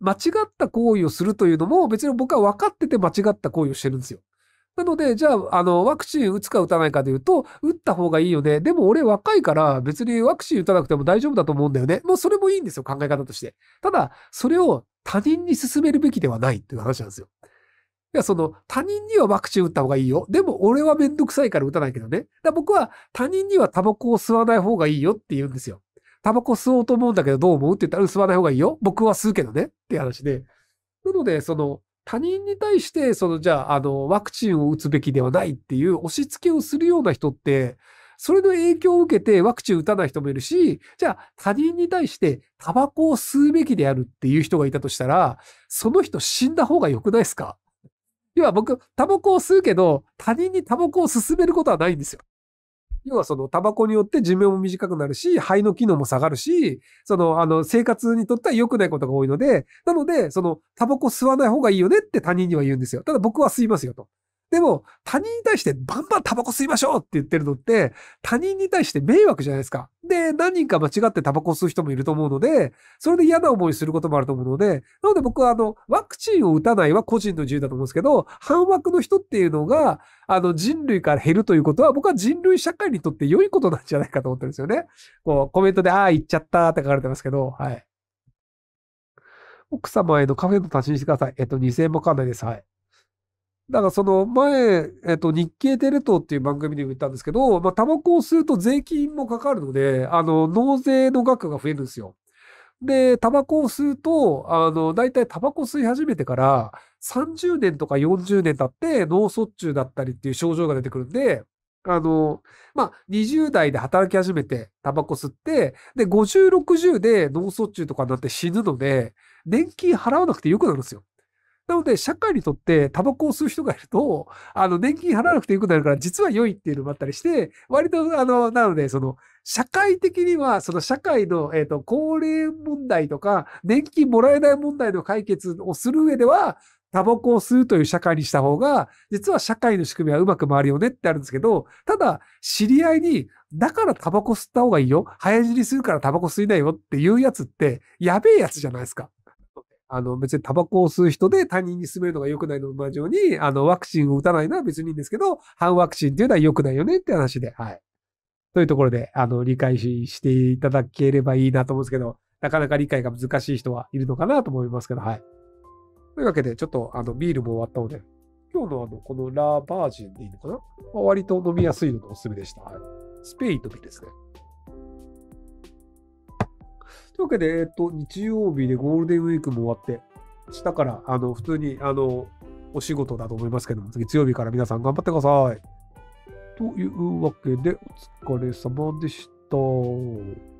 間違った行為をするというのも別に僕は分かってて間違った行為をしてるんですよ。なので、じゃあ、あの、ワクチン打つか打たないかで言うと、打った方がいいよね。でも俺若いから別にワクチン打たなくても大丈夫だと思うんだよね。もうそれもいいんですよ、考え方として。ただ、それを他人に勧めるべきではないっていう話なんですよ。いや、その、他人にはワクチン打った方がいいよ。でも、俺はめんどくさいから打たないけどね。だ僕は、他人にはタバコを吸わない方がいいよって言うんですよ。タバコ吸おうと思うんだけど、どう思うって言ったら、吸わない方がいいよ。僕は吸うけどね。って話で。なので、その、他人に対して、その、じゃあ、あの、ワクチンを打つべきではないっていう押し付けをするような人って、それの影響を受けてワクチン打たない人もいるし、じゃあ他人に対してタバコを吸うべきであるっていう人がいたとしたら、その人死んだ方が良くないですか要は僕、タバコを吸うけど、他人にタバコを勧めることはないんですよ。要はそのタバコによって寿命も短くなるし、肺の機能も下がるし、そのあの生活にとっては良くないことが多いので、なので、そのタバコ吸わない方がいいよねって他人には言うんですよ。ただ僕は吸いますよと。でも、他人に対してバンバンタバコ吸いましょうって言ってるのって、他人に対して迷惑じゃないですか。で、何人か間違ってタバコ吸う人もいると思うので、それで嫌な思いすることもあると思うので、なので僕はあの、ワクチンを打たないは個人の自由だと思うんですけど、反枠の人っていうのが、あの、人類から減るということは、僕は人類社会にとって良いことなんじゃないかと思ってるんですよね。こう、コメントで、ああ、言っちゃったって書かれてますけど、はい。奥様へのカフェの立ちにしてください。えっと、2000円もかかんないです。はい。だからその前、えっと、日経テレ東っていう番組でも言ったんですけど、まあ、タバコを吸うと税金もかかるので、あの、納税の額が増えるんですよ。で、タバコを吸うと、あの、大体タバコ吸い始めてから30年とか40年経って脳卒中だったりっていう症状が出てくるんで、あの、まあ、20代で働き始めてタバコ吸って、で、50、60で脳卒中とかになって死ぬので、年金払わなくてよくなるんですよ。なので、社会にとって、タバコを吸う人がいると、あの、年金払わなくてよくなるから、実は良いっていうのもあったりして、割と、あの、なので、その、社会的には、その社会の、えっ、と、高齢問題とか、年金もらえない問題の解決をする上では、タバコを吸うという社会にした方が、実は社会の仕組みはうまく回るよねってあるんですけど、ただ、知り合いに、だからタバコ吸った方がいいよ。早死にするからタバコ吸いなよっていうやつって、やべえやつじゃないですか。あの、別にタバコを吸う人で他人に勧めるのが良くないのと同に、あの、ワクチンを打たないのは別にいいんですけど、反ワクチンっていうのは良くないよねって話で、はい。というところで、あの、理解していただければいいなと思うんですけど、なかなか理解が難しい人はいるのかなと思いますけど、はい。というわけで、ちょっと、あの、ビールも終わったので、今日のあの、このラーバージンでいいのかな割と飲みやすいのでおすすめでした。はい、スペインのビですね。というわけで、えっと、日曜日でゴールデンウィークも終わって、明日から、あの、普通に、あの、お仕事だと思いますけども、月曜日から皆さん頑張ってください。というわけで、お疲れ様でした。